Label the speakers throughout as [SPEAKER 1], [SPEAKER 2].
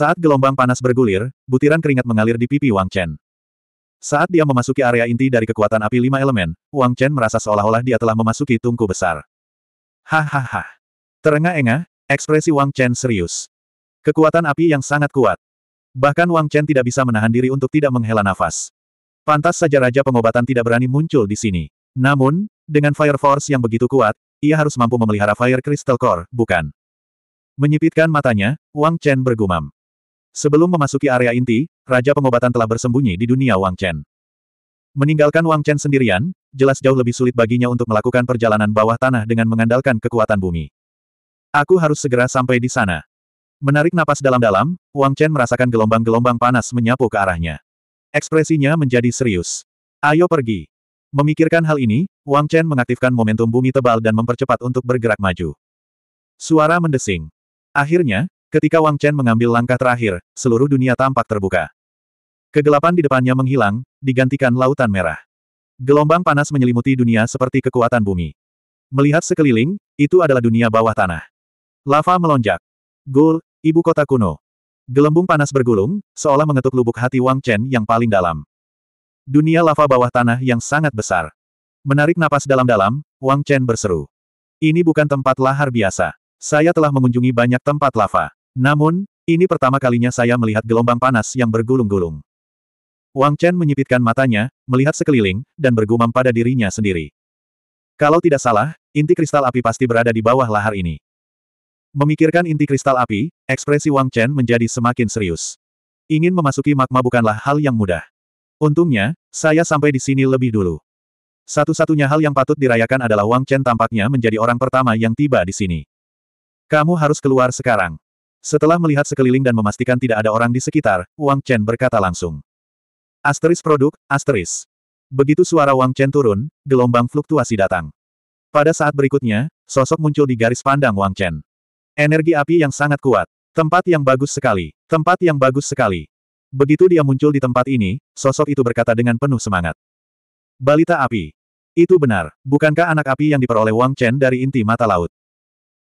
[SPEAKER 1] Saat gelombang panas bergulir, butiran keringat mengalir di pipi Wang Chen. Saat dia memasuki area inti dari kekuatan api lima elemen, Wang Chen merasa seolah-olah dia telah memasuki tungku besar. Hahaha. Terengah-engah, ekspresi Wang Chen serius. Kekuatan api yang sangat kuat. Bahkan Wang Chen tidak bisa menahan diri untuk tidak menghela nafas. Pantas saja Raja Pengobatan tidak berani muncul di sini. Namun, dengan Fire Force yang begitu kuat, ia harus mampu memelihara Fire Crystal Core, bukan? Menyipitkan matanya, Wang Chen bergumam. Sebelum memasuki area inti, Raja Pengobatan telah bersembunyi di dunia Wang Chen. Meninggalkan Wang Chen sendirian, jelas jauh lebih sulit baginya untuk melakukan perjalanan bawah tanah dengan mengandalkan kekuatan bumi. Aku harus segera sampai di sana. Menarik napas dalam-dalam, Wang Chen merasakan gelombang-gelombang panas menyapu ke arahnya. Ekspresinya menjadi serius. Ayo pergi. Memikirkan hal ini, Wang Chen mengaktifkan momentum bumi tebal dan mempercepat untuk bergerak maju. Suara mendesing. Akhirnya, Ketika Wang Chen mengambil langkah terakhir, seluruh dunia tampak terbuka. Kegelapan di depannya menghilang, digantikan lautan merah. Gelombang panas menyelimuti dunia seperti kekuatan bumi. Melihat sekeliling, itu adalah dunia bawah tanah. Lava melonjak. Gul, ibu kota kuno. Gelembung panas bergulung, seolah mengetuk lubuk hati Wang Chen yang paling dalam. Dunia lava bawah tanah yang sangat besar. Menarik napas dalam-dalam, Wang Chen berseru. Ini bukan tempat lahar biasa. Saya telah mengunjungi banyak tempat lava. Namun, ini pertama kalinya saya melihat gelombang panas yang bergulung-gulung. Wang Chen menyipitkan matanya, melihat sekeliling, dan bergumam pada dirinya sendiri. Kalau tidak salah, inti kristal api pasti berada di bawah lahar ini. Memikirkan inti kristal api, ekspresi Wang Chen menjadi semakin serius. Ingin memasuki magma bukanlah hal yang mudah. Untungnya, saya sampai di sini lebih dulu. Satu-satunya hal yang patut dirayakan adalah Wang Chen tampaknya menjadi orang pertama yang tiba di sini. Kamu harus keluar sekarang. Setelah melihat sekeliling dan memastikan tidak ada orang di sekitar, Wang Chen berkata langsung. Asteris produk, asteris. Begitu suara Wang Chen turun, gelombang fluktuasi datang. Pada saat berikutnya, sosok muncul di garis pandang Wang Chen. Energi api yang sangat kuat. Tempat yang bagus sekali. Tempat yang bagus sekali. Begitu dia muncul di tempat ini, sosok itu berkata dengan penuh semangat. Balita api. Itu benar, bukankah anak api yang diperoleh Wang Chen dari inti mata laut?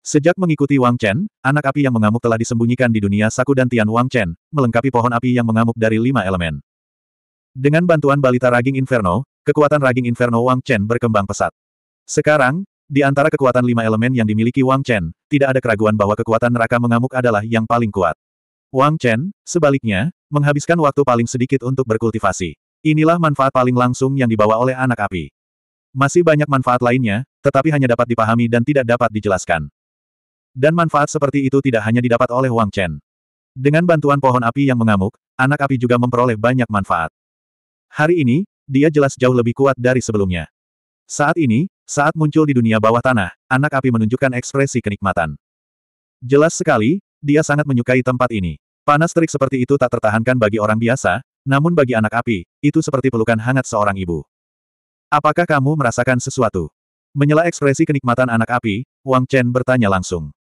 [SPEAKER 1] Sejak mengikuti Wang Chen, anak api yang mengamuk telah disembunyikan di dunia saku dan Tian Wang Chen, melengkapi pohon api yang mengamuk dari lima elemen. Dengan bantuan balita raging Inferno, kekuatan raging Inferno Wang Chen berkembang pesat. Sekarang, di antara kekuatan lima elemen yang dimiliki Wang Chen, tidak ada keraguan bahwa kekuatan neraka mengamuk adalah yang paling kuat. Wang Chen, sebaliknya, menghabiskan waktu paling sedikit untuk berkultivasi. Inilah manfaat paling langsung yang dibawa oleh anak api. Masih banyak manfaat lainnya, tetapi hanya dapat dipahami dan tidak dapat dijelaskan. Dan manfaat seperti itu tidak hanya didapat oleh Wang Chen. Dengan bantuan pohon api yang mengamuk, anak api juga memperoleh banyak manfaat. Hari ini, dia jelas jauh lebih kuat dari sebelumnya. Saat ini, saat muncul di dunia bawah tanah, anak api menunjukkan ekspresi kenikmatan. Jelas sekali, dia sangat menyukai tempat ini. Panas terik seperti itu tak tertahankan bagi orang biasa, namun bagi anak api, itu seperti pelukan hangat seorang ibu. Apakah kamu merasakan sesuatu? Menyela ekspresi kenikmatan anak api, Wang Chen bertanya langsung.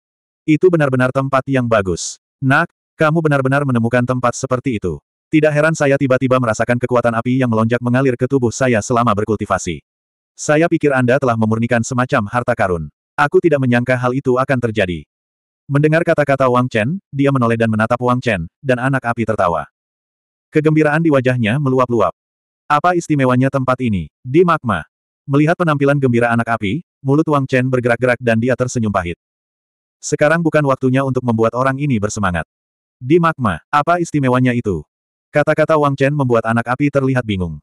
[SPEAKER 1] Itu benar-benar tempat yang bagus. Nak, kamu benar-benar menemukan tempat seperti itu. Tidak heran saya tiba-tiba merasakan kekuatan api yang melonjak mengalir ke tubuh saya selama berkultivasi. Saya pikir Anda telah memurnikan semacam harta karun. Aku tidak menyangka hal itu akan terjadi. Mendengar kata-kata Wang Chen, dia menoleh dan menatap Wang Chen, dan anak api tertawa. Kegembiraan di wajahnya meluap-luap. Apa istimewanya tempat ini, di magma? Melihat penampilan gembira anak api, mulut Wang Chen bergerak-gerak dan dia tersenyum pahit. Sekarang bukan waktunya untuk membuat orang ini bersemangat. Di magma, apa istimewanya itu? Kata-kata Wang Chen membuat anak api terlihat bingung.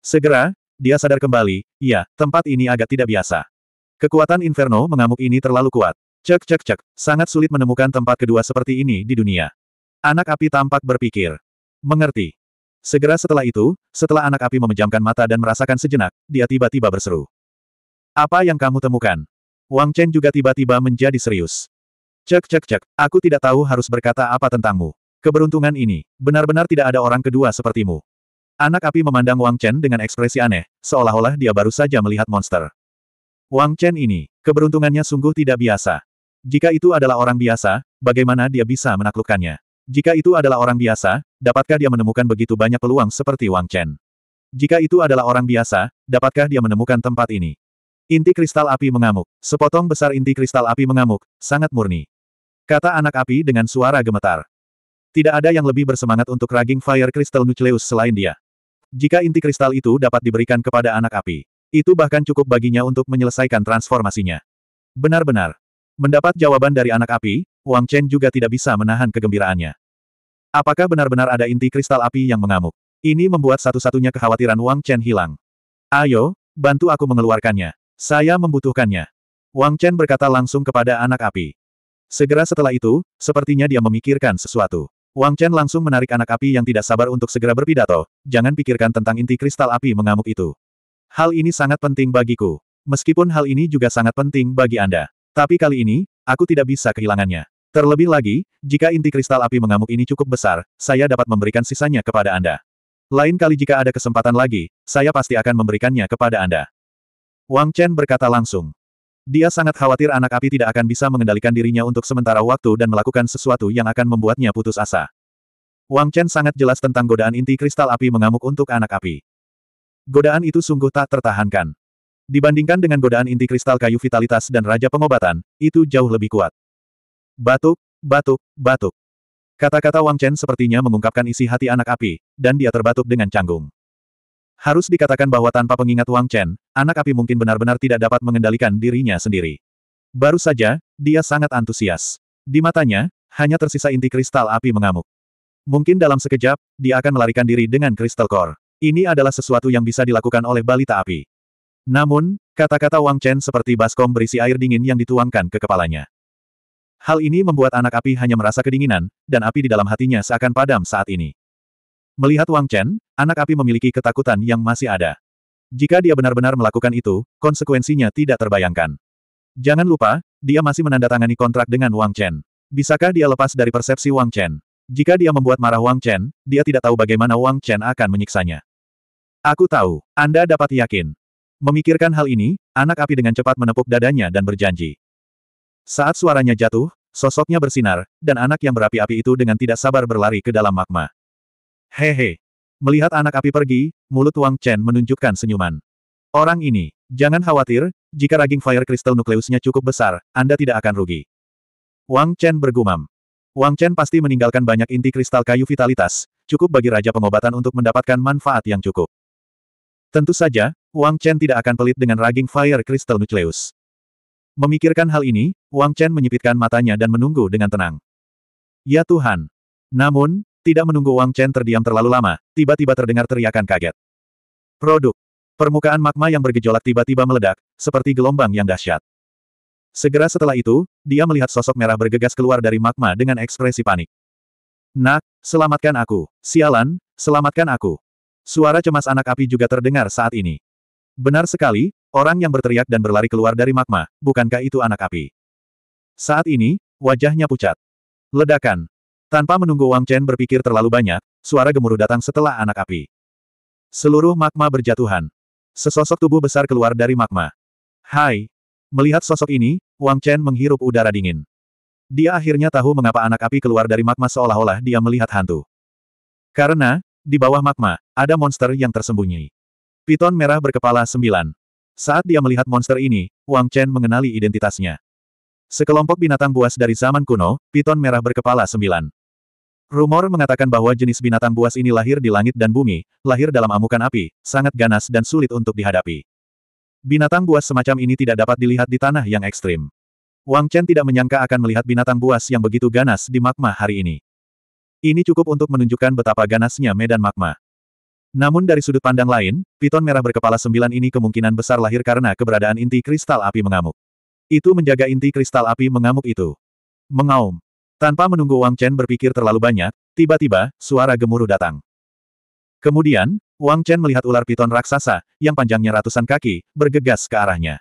[SPEAKER 1] Segera, dia sadar kembali, Ya, tempat ini agak tidak biasa. Kekuatan Inferno mengamuk ini terlalu kuat. Cek cek cek, sangat sulit menemukan tempat kedua seperti ini di dunia. Anak api tampak berpikir. Mengerti. Segera setelah itu, setelah anak api memejamkan mata dan merasakan sejenak, dia tiba-tiba berseru. Apa yang kamu temukan? Wang Chen juga tiba-tiba menjadi serius. Cek cek cek, aku tidak tahu harus berkata apa tentangmu. Keberuntungan ini, benar-benar tidak ada orang kedua sepertimu. Anak api memandang Wang Chen dengan ekspresi aneh, seolah-olah dia baru saja melihat monster. Wang Chen ini, keberuntungannya sungguh tidak biasa. Jika itu adalah orang biasa, bagaimana dia bisa menaklukkannya? Jika itu adalah orang biasa, dapatkah dia menemukan begitu banyak peluang seperti Wang Chen? Jika itu adalah orang biasa, dapatkah dia menemukan tempat ini? Inti kristal api mengamuk. Sepotong besar inti kristal api mengamuk, sangat murni. Kata anak api dengan suara gemetar. Tidak ada yang lebih bersemangat untuk raging fire crystal nucleus selain dia. Jika inti kristal itu dapat diberikan kepada anak api, itu bahkan cukup baginya untuk menyelesaikan transformasinya. Benar-benar. Mendapat jawaban dari anak api, Wang Chen juga tidak bisa menahan kegembiraannya. Apakah benar-benar ada inti kristal api yang mengamuk? Ini membuat satu-satunya kekhawatiran Wang Chen hilang. Ayo, bantu aku mengeluarkannya. Saya membutuhkannya. Wang Chen berkata langsung kepada anak api. Segera setelah itu, sepertinya dia memikirkan sesuatu. Wang Chen langsung menarik anak api yang tidak sabar untuk segera berpidato, jangan pikirkan tentang inti kristal api mengamuk itu. Hal ini sangat penting bagiku. Meskipun hal ini juga sangat penting bagi Anda. Tapi kali ini, aku tidak bisa kehilangannya. Terlebih lagi, jika inti kristal api mengamuk ini cukup besar, saya dapat memberikan sisanya kepada Anda. Lain kali jika ada kesempatan lagi, saya pasti akan memberikannya kepada Anda. Wang Chen berkata langsung. Dia sangat khawatir anak api tidak akan bisa mengendalikan dirinya untuk sementara waktu dan melakukan sesuatu yang akan membuatnya putus asa. Wang Chen sangat jelas tentang godaan inti kristal api mengamuk untuk anak api. Godaan itu sungguh tak tertahankan. Dibandingkan dengan godaan inti kristal kayu vitalitas dan raja pengobatan, itu jauh lebih kuat. Batuk, batuk, batuk. Kata-kata Wang Chen sepertinya mengungkapkan isi hati anak api, dan dia terbatuk dengan canggung. Harus dikatakan bahwa tanpa pengingat Wang Chen, anak api mungkin benar-benar tidak dapat mengendalikan dirinya sendiri. Baru saja, dia sangat antusias. Di matanya, hanya tersisa inti kristal api mengamuk. Mungkin dalam sekejap, dia akan melarikan diri dengan kristal core. Ini adalah sesuatu yang bisa dilakukan oleh balita api. Namun, kata-kata Wang Chen seperti baskom berisi air dingin yang dituangkan ke kepalanya. Hal ini membuat anak api hanya merasa kedinginan, dan api di dalam hatinya seakan padam saat ini. Melihat Wang Chen, anak api memiliki ketakutan yang masih ada. Jika dia benar-benar melakukan itu, konsekuensinya tidak terbayangkan. Jangan lupa, dia masih menandatangani kontrak dengan Wang Chen. Bisakah dia lepas dari persepsi Wang Chen? Jika dia membuat marah Wang Chen, dia tidak tahu bagaimana Wang Chen akan menyiksanya. Aku tahu, Anda dapat yakin. Memikirkan hal ini, anak api dengan cepat menepuk dadanya dan berjanji. Saat suaranya jatuh, sosoknya bersinar, dan anak yang berapi-api itu dengan tidak sabar berlari ke dalam magma. Hehe. Melihat anak api pergi, mulut Wang Chen menunjukkan senyuman. Orang ini, jangan khawatir, jika raging fire crystal nukleusnya cukup besar, Anda tidak akan rugi. Wang Chen bergumam. Wang Chen pasti meninggalkan banyak inti kristal kayu vitalitas, cukup bagi Raja Pengobatan untuk mendapatkan manfaat yang cukup. Tentu saja, Wang Chen tidak akan pelit dengan raging fire crystal nukleus. Memikirkan hal ini, Wang Chen menyipitkan matanya dan menunggu dengan tenang. Ya Tuhan! Namun, tidak menunggu Wang Chen terdiam terlalu lama, tiba-tiba terdengar teriakan kaget. Produk. Permukaan magma yang bergejolak tiba-tiba meledak, seperti gelombang yang dahsyat. Segera setelah itu, dia melihat sosok merah bergegas keluar dari magma dengan ekspresi panik. Nak, selamatkan aku. Sialan, selamatkan aku. Suara cemas anak api juga terdengar saat ini. Benar sekali, orang yang berteriak dan berlari keluar dari magma, bukankah itu anak api? Saat ini, wajahnya pucat. Ledakan, tanpa menunggu Wang Chen berpikir terlalu banyak, suara gemuruh datang setelah anak api. Seluruh magma berjatuhan. Sesosok tubuh besar keluar dari magma. Hai! Melihat sosok ini, Wang Chen menghirup udara dingin. Dia akhirnya tahu mengapa anak api keluar dari magma seolah-olah dia melihat hantu. Karena, di bawah magma, ada monster yang tersembunyi. Piton merah berkepala sembilan. Saat dia melihat monster ini, Wang Chen mengenali identitasnya. Sekelompok binatang buas dari zaman kuno, piton merah berkepala sembilan. Rumor mengatakan bahwa jenis binatang buas ini lahir di langit dan bumi, lahir dalam amukan api, sangat ganas dan sulit untuk dihadapi. Binatang buas semacam ini tidak dapat dilihat di tanah yang ekstrim. Wang Chen tidak menyangka akan melihat binatang buas yang begitu ganas di magma hari ini. Ini cukup untuk menunjukkan betapa ganasnya medan magma. Namun dari sudut pandang lain, piton merah berkepala sembilan ini kemungkinan besar lahir karena keberadaan inti kristal api mengamuk. Itu menjaga inti kristal api mengamuk itu. Mengaum. Tanpa menunggu Wang Chen berpikir terlalu banyak, tiba-tiba, suara gemuruh datang. Kemudian, Wang Chen melihat ular piton raksasa, yang panjangnya ratusan kaki, bergegas ke arahnya.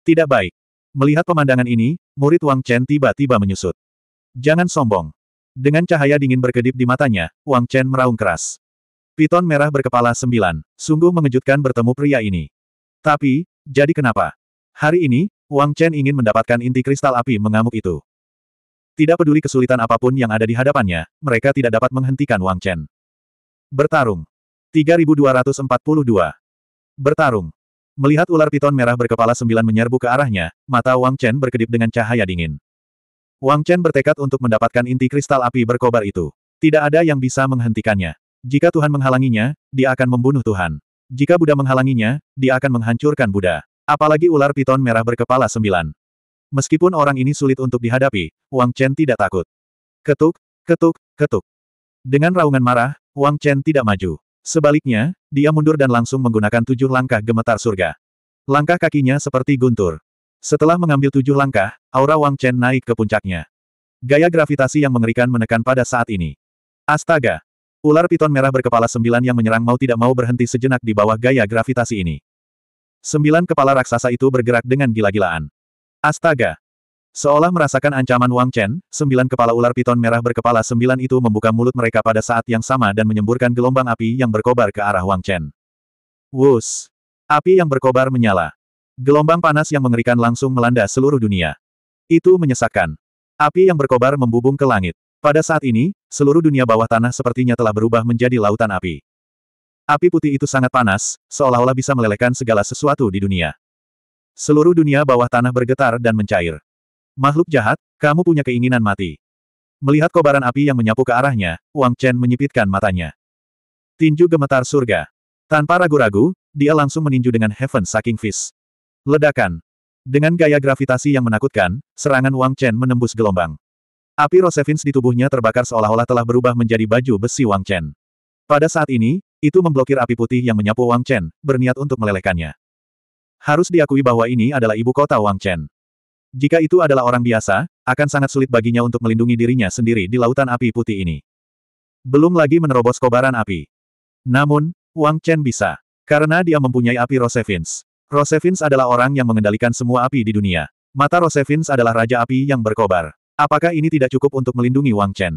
[SPEAKER 1] Tidak baik. Melihat pemandangan ini, murid Wang Chen tiba-tiba menyusut. Jangan sombong. Dengan cahaya dingin berkedip di matanya, Wang Chen meraung keras. Piton merah berkepala sembilan, sungguh mengejutkan bertemu pria ini. Tapi, jadi kenapa? Hari ini, Wang Chen ingin mendapatkan inti kristal api mengamuk itu. Tidak peduli kesulitan apapun yang ada di hadapannya, mereka tidak dapat menghentikan Wang Chen. Bertarung. 3242. Bertarung. Melihat ular piton merah berkepala sembilan menyerbu ke arahnya, mata Wang Chen berkedip dengan cahaya dingin. Wang Chen bertekad untuk mendapatkan inti kristal api berkobar itu. Tidak ada yang bisa menghentikannya. Jika Tuhan menghalanginya, dia akan membunuh Tuhan. Jika Buddha menghalanginya, dia akan menghancurkan Buddha. Apalagi ular piton merah berkepala sembilan. Meskipun orang ini sulit untuk dihadapi, Wang Chen tidak takut. Ketuk, ketuk, ketuk. Dengan raungan marah, Wang Chen tidak maju. Sebaliknya, dia mundur dan langsung menggunakan tujuh langkah gemetar surga. Langkah kakinya seperti guntur. Setelah mengambil tujuh langkah, aura Wang Chen naik ke puncaknya. Gaya gravitasi yang mengerikan menekan pada saat ini. Astaga! Ular piton merah berkepala sembilan yang menyerang mau tidak mau berhenti sejenak di bawah gaya gravitasi ini. Sembilan kepala raksasa itu bergerak dengan gila-gilaan. Astaga! Seolah merasakan ancaman Wang Chen, sembilan kepala ular piton merah berkepala sembilan itu membuka mulut mereka pada saat yang sama dan menyemburkan gelombang api yang berkobar ke arah Wang Chen. Wus! Api yang berkobar menyala. Gelombang panas yang mengerikan langsung melanda seluruh dunia. Itu menyesakkan. Api yang berkobar membubung ke langit. Pada saat ini, seluruh dunia bawah tanah sepertinya telah berubah menjadi lautan api. Api putih itu sangat panas, seolah-olah bisa melelehkan segala sesuatu di dunia. Seluruh dunia bawah tanah bergetar dan mencair. Makhluk jahat, kamu punya keinginan mati. Melihat kobaran api yang menyapu ke arahnya, Wang Chen menyipitkan matanya. Tinju gemetar surga. Tanpa ragu-ragu, dia langsung meninju dengan Heaven Sucking Fist. Ledakan. Dengan gaya gravitasi yang menakutkan, serangan Wang Chen menembus gelombang. Api Rosevins di tubuhnya terbakar seolah-olah telah berubah menjadi baju besi Wang Chen. Pada saat ini, itu memblokir api putih yang menyapu Wang Chen, berniat untuk melelehkannya. Harus diakui bahwa ini adalah ibu kota Wang Chen. Jika itu adalah orang biasa, akan sangat sulit baginya untuk melindungi dirinya sendiri di lautan api putih ini. Belum lagi menerobos kobaran api. Namun, Wang Chen bisa. Karena dia mempunyai api Rosevins. Rosevins adalah orang yang mengendalikan semua api di dunia. Mata Rosevins adalah raja api yang berkobar. Apakah ini tidak cukup untuk melindungi Wang Chen?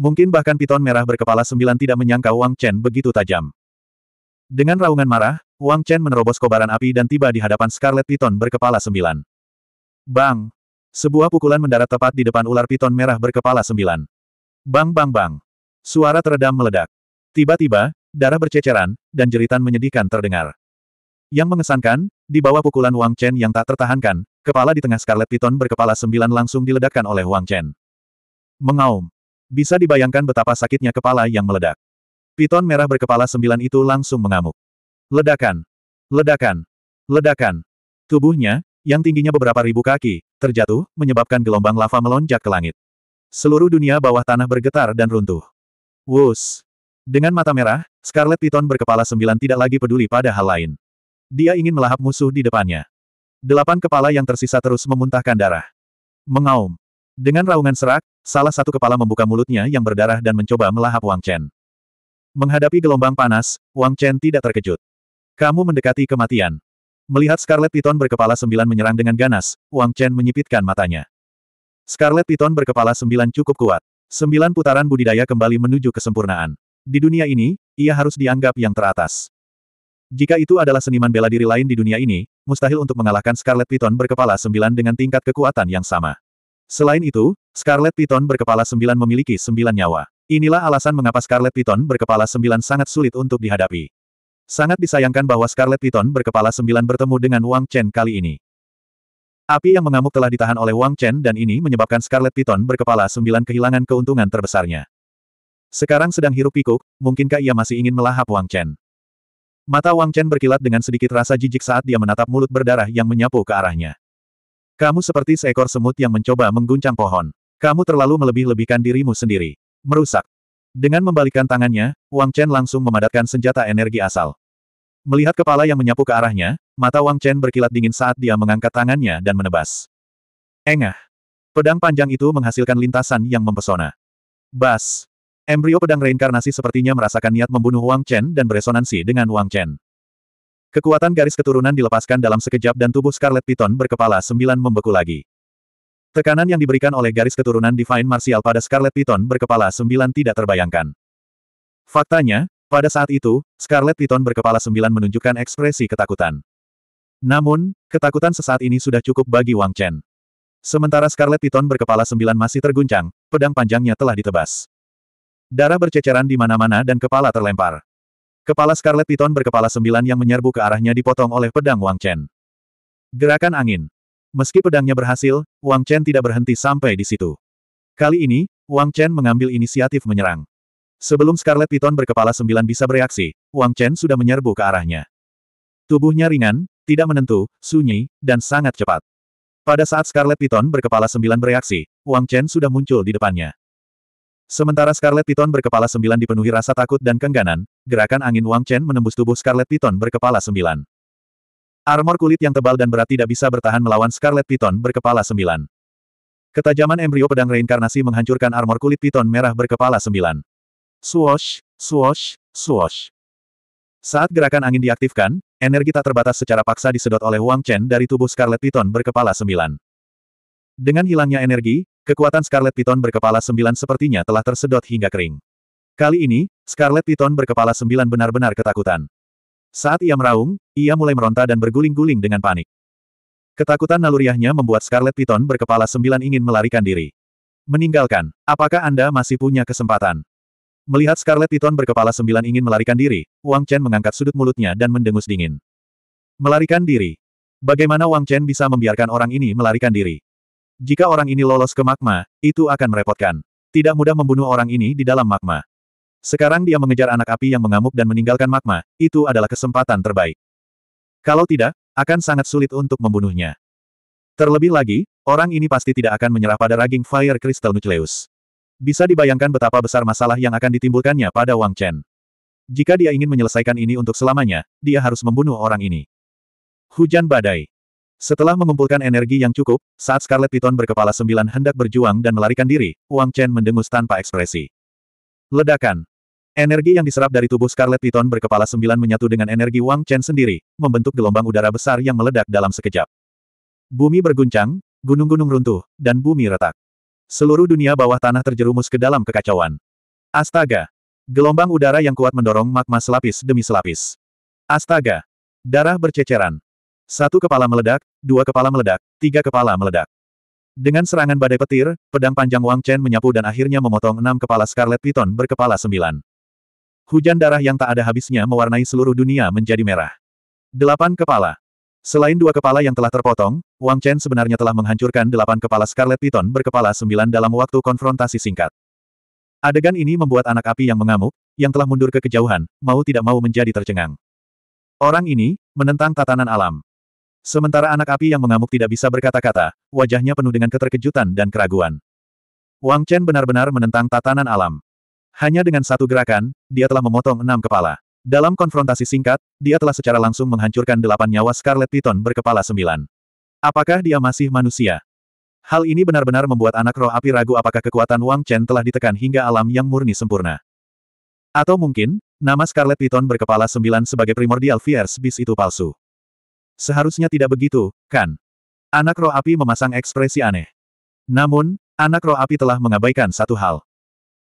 [SPEAKER 1] Mungkin bahkan piton merah berkepala sembilan tidak menyangka Wang Chen begitu tajam. Dengan raungan marah, Wang Chen menerobos kobaran api dan tiba di hadapan Scarlet Piton berkepala sembilan. Bang! Sebuah pukulan mendarat tepat di depan ular piton merah berkepala sembilan. Bang bang bang! Suara teredam meledak. Tiba-tiba, darah berceceran, dan jeritan menyedihkan terdengar. Yang mengesankan, di bawah pukulan Wang Chen yang tak tertahankan, kepala di tengah Scarlet Piton berkepala sembilan langsung diledakkan oleh Wang Chen. Mengaum. Bisa dibayangkan betapa sakitnya kepala yang meledak. Piton merah berkepala sembilan itu langsung mengamuk. Ledakan. Ledakan. Ledakan. Tubuhnya, yang tingginya beberapa ribu kaki, terjatuh, menyebabkan gelombang lava melonjak ke langit. Seluruh dunia bawah tanah bergetar dan runtuh. Wus. Dengan mata merah, Scarlet Piton berkepala sembilan tidak lagi peduli pada hal lain. Dia ingin melahap musuh di depannya. Delapan kepala yang tersisa terus memuntahkan darah. Mengaum. Dengan raungan serak, salah satu kepala membuka mulutnya yang berdarah dan mencoba melahap Wang Chen. Menghadapi gelombang panas, Wang Chen tidak terkejut. Kamu mendekati kematian. Melihat Scarlet Piton berkepala sembilan menyerang dengan ganas, Wang Chen menyipitkan matanya. Scarlet Piton berkepala sembilan cukup kuat. Sembilan putaran budidaya kembali menuju kesempurnaan. Di dunia ini, ia harus dianggap yang teratas. Jika itu adalah seniman bela diri lain di dunia ini, mustahil untuk mengalahkan Scarlet Piton berkepala sembilan dengan tingkat kekuatan yang sama. Selain itu, Scarlet Piton berkepala sembilan memiliki sembilan nyawa. Inilah alasan mengapa Scarlet Piton berkepala sembilan sangat sulit untuk dihadapi. Sangat disayangkan bahwa Scarlet Piton berkepala sembilan bertemu dengan Wang Chen kali ini. Api yang mengamuk telah ditahan oleh Wang Chen dan ini menyebabkan Scarlet Piton berkepala sembilan kehilangan keuntungan terbesarnya. Sekarang sedang hirup pikuk, mungkinkah ia masih ingin melahap Wang Chen? Mata Wang Chen berkilat dengan sedikit rasa jijik saat dia menatap mulut berdarah yang menyapu ke arahnya. Kamu seperti seekor semut yang mencoba mengguncang pohon. Kamu terlalu melebih-lebihkan dirimu sendiri. Merusak. Dengan membalikkan tangannya, Wang Chen langsung memadatkan senjata energi asal. Melihat kepala yang menyapu ke arahnya, mata Wang Chen berkilat dingin saat dia mengangkat tangannya dan menebas. Engah. Pedang panjang itu menghasilkan lintasan yang mempesona. Bas. Embrio pedang reinkarnasi sepertinya merasakan niat membunuh Wang Chen dan beresonansi dengan Wang Chen. Kekuatan garis keturunan dilepaskan dalam sekejap dan tubuh Scarlet Piton berkepala sembilan membeku lagi. Tekanan yang diberikan oleh garis keturunan Divine Martial pada Scarlet Piton berkepala sembilan tidak terbayangkan. Faktanya, pada saat itu, Scarlet Piton berkepala sembilan menunjukkan ekspresi ketakutan. Namun, ketakutan sesaat ini sudah cukup bagi Wang Chen. Sementara Scarlet Piton berkepala sembilan masih terguncang, pedang panjangnya telah ditebas. Darah berceceran di mana-mana dan kepala terlempar. Kepala Scarlet Piton berkepala sembilan yang menyerbu ke arahnya dipotong oleh pedang Wang Chen. Gerakan angin. Meski pedangnya berhasil, Wang Chen tidak berhenti sampai di situ. Kali ini, Wang Chen mengambil inisiatif menyerang. Sebelum Scarlet Piton berkepala sembilan bisa bereaksi, Wang Chen sudah menyerbu ke arahnya. Tubuhnya ringan, tidak menentu, sunyi, dan sangat cepat. Pada saat Scarlet Piton berkepala sembilan bereaksi, Wang Chen sudah muncul di depannya. Sementara Scarlet Piton berkepala sembilan dipenuhi rasa takut dan kengganan, gerakan angin Wang Chen menembus tubuh Scarlet Piton berkepala sembilan. Armor kulit yang tebal dan berat tidak bisa bertahan melawan Scarlet Piton berkepala sembilan. Ketajaman embrio pedang reinkarnasi menghancurkan armor kulit piton merah berkepala sembilan. Swoosh, swoosh, swoosh. Saat gerakan angin diaktifkan, energi tak terbatas secara paksa disedot oleh Wang Chen dari tubuh Scarlet Piton berkepala sembilan. Dengan hilangnya energi, kekuatan Scarlet Piton berkepala sembilan sepertinya telah tersedot hingga kering. Kali ini, Scarlet Piton berkepala sembilan benar-benar ketakutan. Saat ia meraung, ia mulai meronta dan berguling-guling dengan panik. Ketakutan naluriahnya membuat Scarlet Piton berkepala sembilan ingin melarikan diri. Meninggalkan, apakah Anda masih punya kesempatan? Melihat Scarlet Piton berkepala sembilan ingin melarikan diri, Wang Chen mengangkat sudut mulutnya dan mendengus dingin. Melarikan diri. Bagaimana Wang Chen bisa membiarkan orang ini melarikan diri? Jika orang ini lolos ke magma, itu akan merepotkan. Tidak mudah membunuh orang ini di dalam magma. Sekarang dia mengejar anak api yang mengamuk dan meninggalkan magma, itu adalah kesempatan terbaik. Kalau tidak, akan sangat sulit untuk membunuhnya. Terlebih lagi, orang ini pasti tidak akan menyerah pada raging Fire Crystal Nucleus. Bisa dibayangkan betapa besar masalah yang akan ditimbulkannya pada Wang Chen. Jika dia ingin menyelesaikan ini untuk selamanya, dia harus membunuh orang ini. Hujan badai. Setelah mengumpulkan energi yang cukup, saat Scarlet Piton berkepala sembilan hendak berjuang dan melarikan diri, Wang Chen mendengus tanpa ekspresi. Ledakan. Energi yang diserap dari tubuh Scarlet Piton berkepala sembilan menyatu dengan energi Wang Chen sendiri, membentuk gelombang udara besar yang meledak dalam sekejap. Bumi berguncang, gunung-gunung runtuh, dan bumi retak. Seluruh dunia bawah tanah terjerumus ke dalam kekacauan. Astaga! Gelombang udara yang kuat mendorong magma selapis demi selapis. Astaga! Darah berceceran. Satu kepala meledak, dua kepala meledak, tiga kepala meledak. Dengan serangan badai petir, pedang panjang Wang Chen menyapu dan akhirnya memotong enam kepala Scarlet Piton berkepala sembilan. Hujan darah yang tak ada habisnya mewarnai seluruh dunia menjadi merah. Delapan kepala. Selain dua kepala yang telah terpotong, Wang Chen sebenarnya telah menghancurkan delapan kepala Scarlet Python berkepala sembilan dalam waktu konfrontasi singkat. Adegan ini membuat anak api yang mengamuk, yang telah mundur ke kejauhan, mau tidak mau menjadi tercengang. Orang ini, menentang tatanan alam. Sementara anak api yang mengamuk tidak bisa berkata-kata, wajahnya penuh dengan keterkejutan dan keraguan. Wang Chen benar-benar menentang tatanan alam. Hanya dengan satu gerakan, dia telah memotong enam kepala. Dalam konfrontasi singkat, dia telah secara langsung menghancurkan delapan nyawa Scarlet Piton berkepala sembilan. Apakah dia masih manusia? Hal ini benar-benar membuat anak roh api ragu apakah kekuatan Wang Chen telah ditekan hingga alam yang murni sempurna. Atau mungkin, nama Scarlet Piton berkepala sembilan sebagai primordial fierce bis itu palsu. Seharusnya tidak begitu, kan? Anak roh api memasang ekspresi aneh. Namun, anak roh api telah mengabaikan satu hal.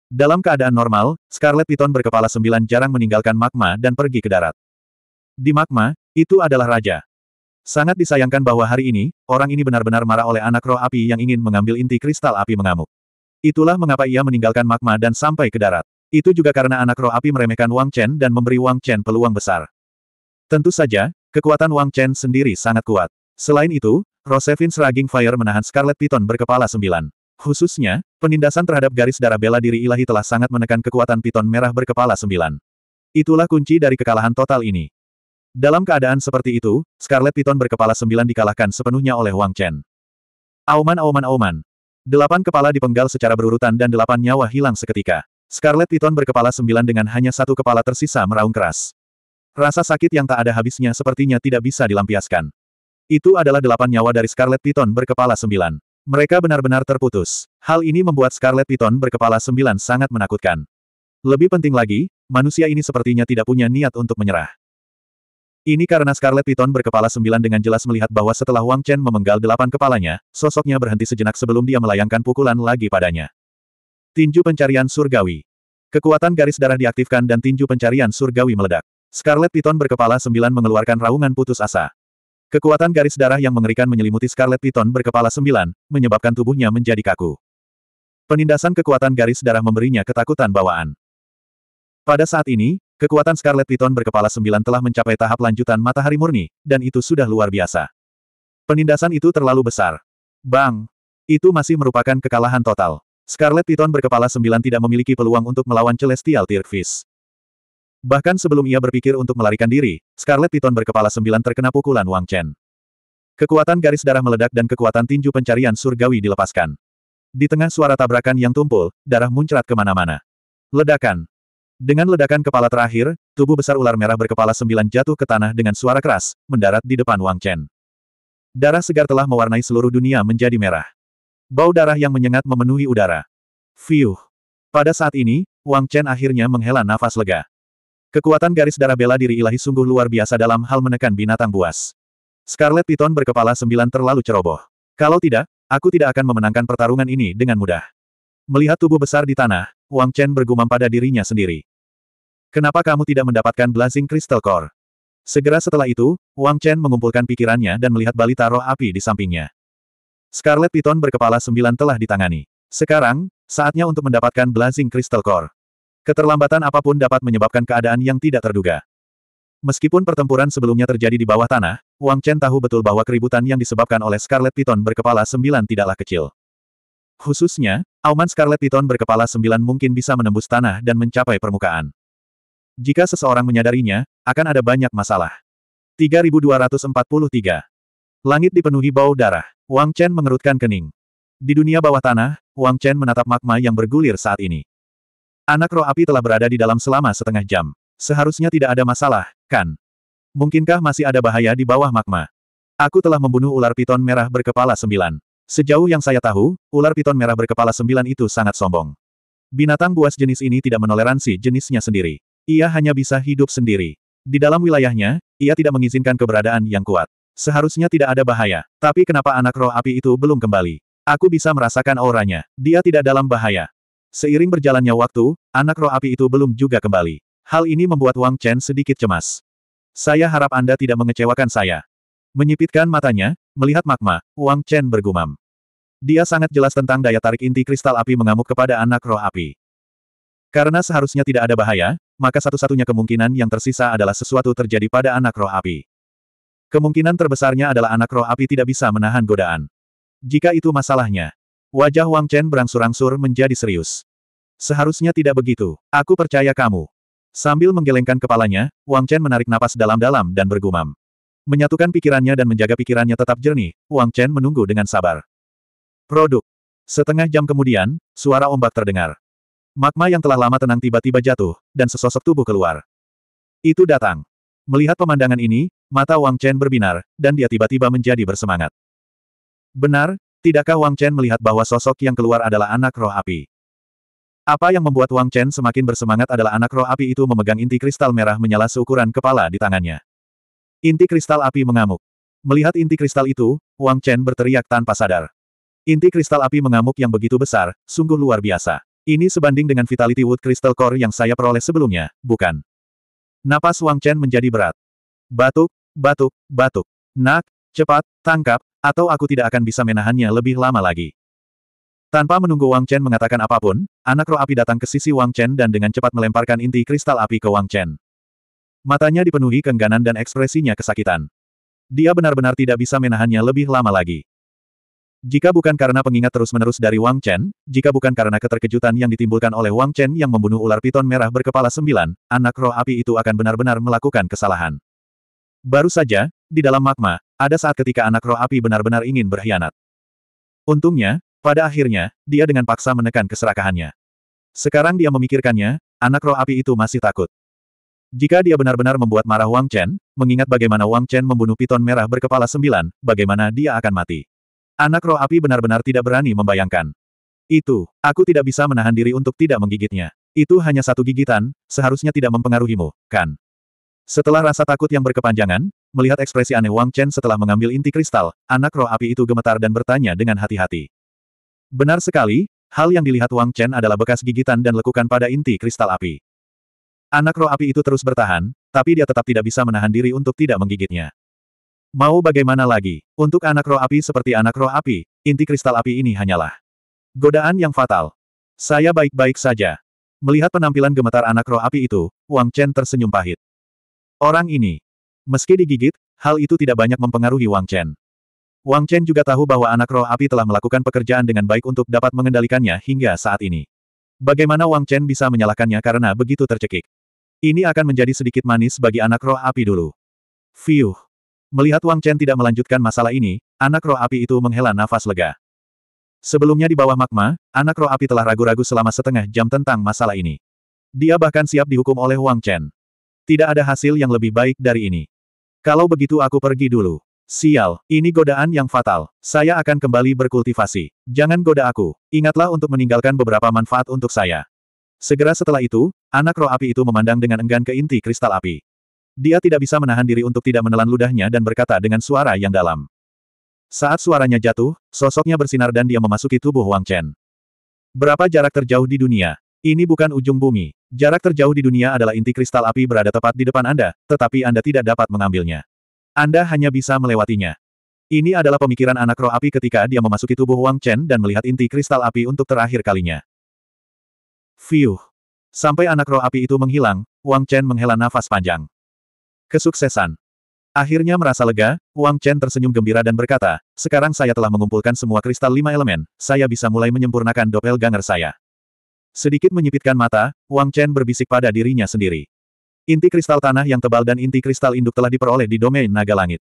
[SPEAKER 1] Dalam keadaan normal, Scarlet Piton berkepala sembilan jarang meninggalkan magma dan pergi ke darat. Di magma, itu adalah raja. Sangat disayangkan bahwa hari ini, orang ini benar-benar marah oleh anak roh api yang ingin mengambil inti kristal api mengamuk. Itulah mengapa ia meninggalkan magma dan sampai ke darat. Itu juga karena anak roh api meremehkan Wang Chen dan memberi Wang Chen peluang besar. Tentu saja, kekuatan Wang Chen sendiri sangat kuat. Selain itu, Rosevin's Raging Fire menahan Scarlet Piton berkepala sembilan. Khususnya, penindasan terhadap garis darah bela diri ilahi telah sangat menekan kekuatan piton merah berkepala sembilan. Itulah kunci dari kekalahan total ini. Dalam keadaan seperti itu, Scarlet Piton berkepala sembilan dikalahkan sepenuhnya oleh Wang Chen. Auman auman auman. Delapan kepala dipenggal secara berurutan dan delapan nyawa hilang seketika. Scarlet Piton berkepala sembilan dengan hanya satu kepala tersisa meraung keras. Rasa sakit yang tak ada habisnya sepertinya tidak bisa dilampiaskan. Itu adalah delapan nyawa dari Scarlet Piton berkepala sembilan. Mereka benar-benar terputus. Hal ini membuat Scarlet Piton berkepala sembilan sangat menakutkan. Lebih penting lagi, manusia ini sepertinya tidak punya niat untuk menyerah. Ini karena Scarlet Piton berkepala sembilan dengan jelas melihat bahwa setelah Wang Chen memenggal delapan kepalanya, sosoknya berhenti sejenak sebelum dia melayangkan pukulan lagi padanya. Tinju pencarian surgawi. Kekuatan garis darah diaktifkan dan tinju pencarian surgawi meledak. Scarlet Piton berkepala sembilan mengeluarkan raungan putus asa. Kekuatan garis darah yang mengerikan menyelimuti Scarlet Piton berkepala sembilan, menyebabkan tubuhnya menjadi kaku. Penindasan kekuatan garis darah memberinya ketakutan bawaan. Pada saat ini, kekuatan Scarlet Piton berkepala sembilan telah mencapai tahap lanjutan matahari murni, dan itu sudah luar biasa. Penindasan itu terlalu besar. Bang! Itu masih merupakan kekalahan total. Scarlet Piton berkepala sembilan tidak memiliki peluang untuk melawan Celestial Tirkfish. Bahkan sebelum ia berpikir untuk melarikan diri, Scarlet Piton berkepala sembilan terkena pukulan Wang Chen. Kekuatan garis darah meledak dan kekuatan tinju pencarian surgawi dilepaskan. Di tengah suara tabrakan yang tumpul, darah muncrat kemana-mana. Ledakan. Dengan ledakan kepala terakhir, tubuh besar ular merah berkepala sembilan jatuh ke tanah dengan suara keras, mendarat di depan Wang Chen. Darah segar telah mewarnai seluruh dunia menjadi merah. Bau darah yang menyengat memenuhi udara. Fiuh. Pada saat ini, Wang Chen akhirnya menghela nafas lega. Kekuatan garis darah bela diri ilahi sungguh luar biasa dalam hal menekan binatang buas. Scarlet Piton berkepala sembilan terlalu ceroboh. Kalau tidak, aku tidak akan memenangkan pertarungan ini dengan mudah. Melihat tubuh besar di tanah, Wang Chen bergumam pada dirinya sendiri. Kenapa kamu tidak mendapatkan Blazing Crystal Core? Segera setelah itu, Wang Chen mengumpulkan pikirannya dan melihat balita roh api di sampingnya. Scarlet Piton berkepala sembilan telah ditangani. Sekarang, saatnya untuk mendapatkan Blazing Crystal Core. Keterlambatan apapun dapat menyebabkan keadaan yang tidak terduga. Meskipun pertempuran sebelumnya terjadi di bawah tanah, Wang Chen tahu betul bahwa keributan yang disebabkan oleh Scarlet Piton berkepala sembilan tidaklah kecil. Khususnya, auman Scarlet Piton berkepala sembilan mungkin bisa menembus tanah dan mencapai permukaan. Jika seseorang menyadarinya, akan ada banyak masalah. 3243. Langit dipenuhi bau darah. Wang Chen mengerutkan kening. Di dunia bawah tanah, Wang Chen menatap magma yang bergulir saat ini. Anak roh api telah berada di dalam selama setengah jam. Seharusnya tidak ada masalah, kan? Mungkinkah masih ada bahaya di bawah magma? Aku telah membunuh ular piton merah berkepala sembilan. Sejauh yang saya tahu, ular piton merah berkepala sembilan itu sangat sombong. Binatang buas jenis ini tidak menoleransi jenisnya sendiri. Ia hanya bisa hidup sendiri. Di dalam wilayahnya, ia tidak mengizinkan keberadaan yang kuat. Seharusnya tidak ada bahaya. Tapi kenapa anak roh api itu belum kembali? Aku bisa merasakan auranya. Dia tidak dalam bahaya. Seiring berjalannya waktu, anak roh api itu belum juga kembali. Hal ini membuat Wang Chen sedikit cemas. Saya harap Anda tidak mengecewakan saya. Menyipitkan matanya, melihat magma, Wang Chen bergumam. Dia sangat jelas tentang daya tarik inti kristal api mengamuk kepada anak roh api. Karena seharusnya tidak ada bahaya, maka satu-satunya kemungkinan yang tersisa adalah sesuatu terjadi pada anak roh api. Kemungkinan terbesarnya adalah anak roh api tidak bisa menahan godaan. Jika itu masalahnya, Wajah Wang Chen berangsur-angsur menjadi serius. Seharusnya tidak begitu. Aku percaya kamu. Sambil menggelengkan kepalanya, Wang Chen menarik napas dalam-dalam dan bergumam. Menyatukan pikirannya dan menjaga pikirannya tetap jernih, Wang Chen menunggu dengan sabar. Produk. Setengah jam kemudian, suara ombak terdengar. Magma yang telah lama tenang tiba-tiba jatuh, dan sesosok tubuh keluar. Itu datang. Melihat pemandangan ini, mata Wang Chen berbinar, dan dia tiba-tiba menjadi bersemangat. Benar, Tidakkah Wang Chen melihat bahwa sosok yang keluar adalah anak roh api? Apa yang membuat Wang Chen semakin bersemangat adalah anak roh api itu memegang inti kristal merah menyala seukuran kepala di tangannya. Inti kristal api mengamuk. Melihat inti kristal itu, Wang Chen berteriak tanpa sadar. Inti kristal api mengamuk yang begitu besar, sungguh luar biasa. Ini sebanding dengan Vitality Wood Crystal Core yang saya peroleh sebelumnya, bukan? Napas Wang Chen menjadi berat. Batuk, batuk, batuk. Nak, cepat, tangkap, atau aku tidak akan bisa menahannya lebih lama lagi. Tanpa menunggu Wang Chen mengatakan apapun, anak roh api datang ke sisi Wang Chen dan dengan cepat melemparkan inti kristal api ke Wang Chen. Matanya dipenuhi kengganan dan ekspresinya kesakitan. Dia benar-benar tidak bisa menahannya lebih lama lagi. Jika bukan karena pengingat terus-menerus dari Wang Chen, jika bukan karena keterkejutan yang ditimbulkan oleh Wang Chen yang membunuh ular piton merah berkepala sembilan, anak roh api itu akan benar-benar melakukan kesalahan. Baru saja, di dalam magma, ada saat ketika anak roh api benar-benar ingin berkhianat. Untungnya, pada akhirnya, dia dengan paksa menekan keserakahannya. Sekarang dia memikirkannya, anak roh api itu masih takut. Jika dia benar-benar membuat marah Wang Chen, mengingat bagaimana Wang Chen membunuh piton merah berkepala sembilan, bagaimana dia akan mati. Anak roh api benar-benar tidak berani membayangkan. Itu, aku tidak bisa menahan diri untuk tidak menggigitnya. Itu hanya satu gigitan, seharusnya tidak mempengaruhimu, kan? Setelah rasa takut yang berkepanjangan, Melihat ekspresi aneh Wang Chen setelah mengambil inti kristal, anak roh api itu gemetar dan bertanya dengan hati-hati. Benar sekali, hal yang dilihat Wang Chen adalah bekas gigitan dan lekukan pada inti kristal api. Anak roh api itu terus bertahan, tapi dia tetap tidak bisa menahan diri untuk tidak menggigitnya. Mau bagaimana lagi, untuk anak roh api seperti anak roh api, inti kristal api ini hanyalah godaan yang fatal. Saya baik-baik saja. Melihat penampilan gemetar anak roh api itu, Wang Chen tersenyum pahit. Orang ini, Meski digigit, hal itu tidak banyak mempengaruhi Wang Chen. Wang Chen juga tahu bahwa anak roh api telah melakukan pekerjaan dengan baik untuk dapat mengendalikannya hingga saat ini. Bagaimana Wang Chen bisa menyalahkannya karena begitu tercekik? Ini akan menjadi sedikit manis bagi anak roh api dulu. Fiuh. Melihat Wang Chen tidak melanjutkan masalah ini, anak roh api itu menghela nafas lega. Sebelumnya di bawah magma, anak roh api telah ragu-ragu selama setengah jam tentang masalah ini. Dia bahkan siap dihukum oleh Wang Chen. Tidak ada hasil yang lebih baik dari ini. Kalau begitu aku pergi dulu. Sial, ini godaan yang fatal. Saya akan kembali berkultivasi. Jangan goda aku. Ingatlah untuk meninggalkan beberapa manfaat untuk saya. Segera setelah itu, anak roh api itu memandang dengan enggan ke inti kristal api. Dia tidak bisa menahan diri untuk tidak menelan ludahnya dan berkata dengan suara yang dalam. Saat suaranya jatuh, sosoknya bersinar dan dia memasuki tubuh Wang Chen. Berapa jarak terjauh di dunia? Ini bukan ujung bumi. Jarak terjauh di dunia adalah inti kristal api berada tepat di depan Anda, tetapi Anda tidak dapat mengambilnya. Anda hanya bisa melewatinya. Ini adalah pemikiran anak roh api ketika dia memasuki tubuh Wang Chen dan melihat inti kristal api untuk terakhir kalinya. Fiuh. Sampai anak roh api itu menghilang, Wang Chen menghela nafas panjang. Kesuksesan. Akhirnya merasa lega, Wang Chen tersenyum gembira dan berkata, sekarang saya telah mengumpulkan semua kristal lima elemen, saya bisa mulai menyempurnakan doppelganger saya. Sedikit menyipitkan mata, Wang Chen berbisik pada dirinya sendiri. Inti kristal tanah yang tebal dan inti kristal induk telah diperoleh di domain naga langit.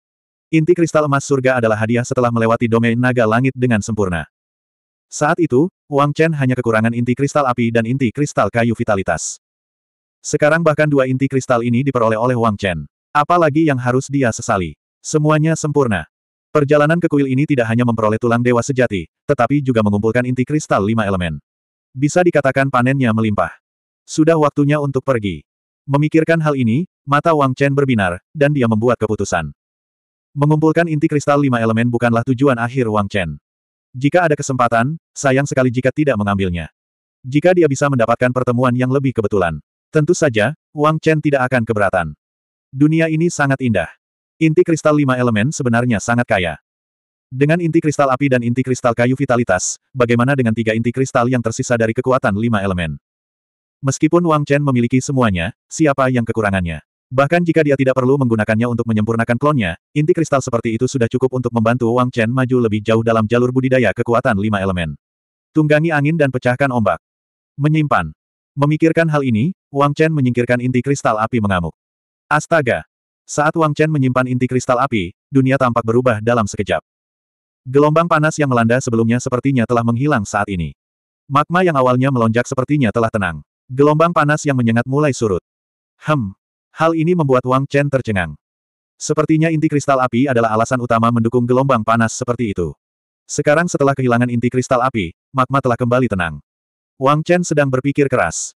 [SPEAKER 1] Inti kristal emas surga adalah hadiah setelah melewati domain naga langit dengan sempurna. Saat itu, Wang Chen hanya kekurangan inti kristal api dan inti kristal kayu vitalitas. Sekarang bahkan dua inti kristal ini diperoleh oleh Wang Chen. Apalagi yang harus dia sesali. Semuanya sempurna. Perjalanan ke kuil ini tidak hanya memperoleh tulang dewa sejati, tetapi juga mengumpulkan inti kristal lima elemen. Bisa dikatakan panennya melimpah. Sudah waktunya untuk pergi. Memikirkan hal ini, mata Wang Chen berbinar, dan dia membuat keputusan. Mengumpulkan inti kristal lima elemen bukanlah tujuan akhir Wang Chen. Jika ada kesempatan, sayang sekali jika tidak mengambilnya. Jika dia bisa mendapatkan pertemuan yang lebih kebetulan. Tentu saja, Wang Chen tidak akan keberatan. Dunia ini sangat indah. Inti kristal lima elemen sebenarnya sangat kaya. Dengan inti kristal api dan inti kristal kayu vitalitas, bagaimana dengan tiga inti kristal yang tersisa dari kekuatan lima elemen? Meskipun Wang Chen memiliki semuanya, siapa yang kekurangannya? Bahkan jika dia tidak perlu menggunakannya untuk menyempurnakan klonnya, inti kristal seperti itu sudah cukup untuk membantu Wang Chen maju lebih jauh dalam jalur budidaya kekuatan lima elemen. Tunggangi angin dan pecahkan ombak. Menyimpan. Memikirkan hal ini, Wang Chen menyingkirkan inti kristal api mengamuk. Astaga! Saat Wang Chen menyimpan inti kristal api, dunia tampak berubah dalam sekejap. Gelombang panas yang melanda sebelumnya sepertinya telah menghilang saat ini. Magma yang awalnya melonjak sepertinya telah tenang. Gelombang panas yang menyengat mulai surut. Hem. Hal ini membuat Wang Chen tercengang. Sepertinya inti kristal api adalah alasan utama mendukung gelombang panas seperti itu. Sekarang setelah kehilangan inti kristal api, magma telah kembali tenang. Wang Chen sedang berpikir keras.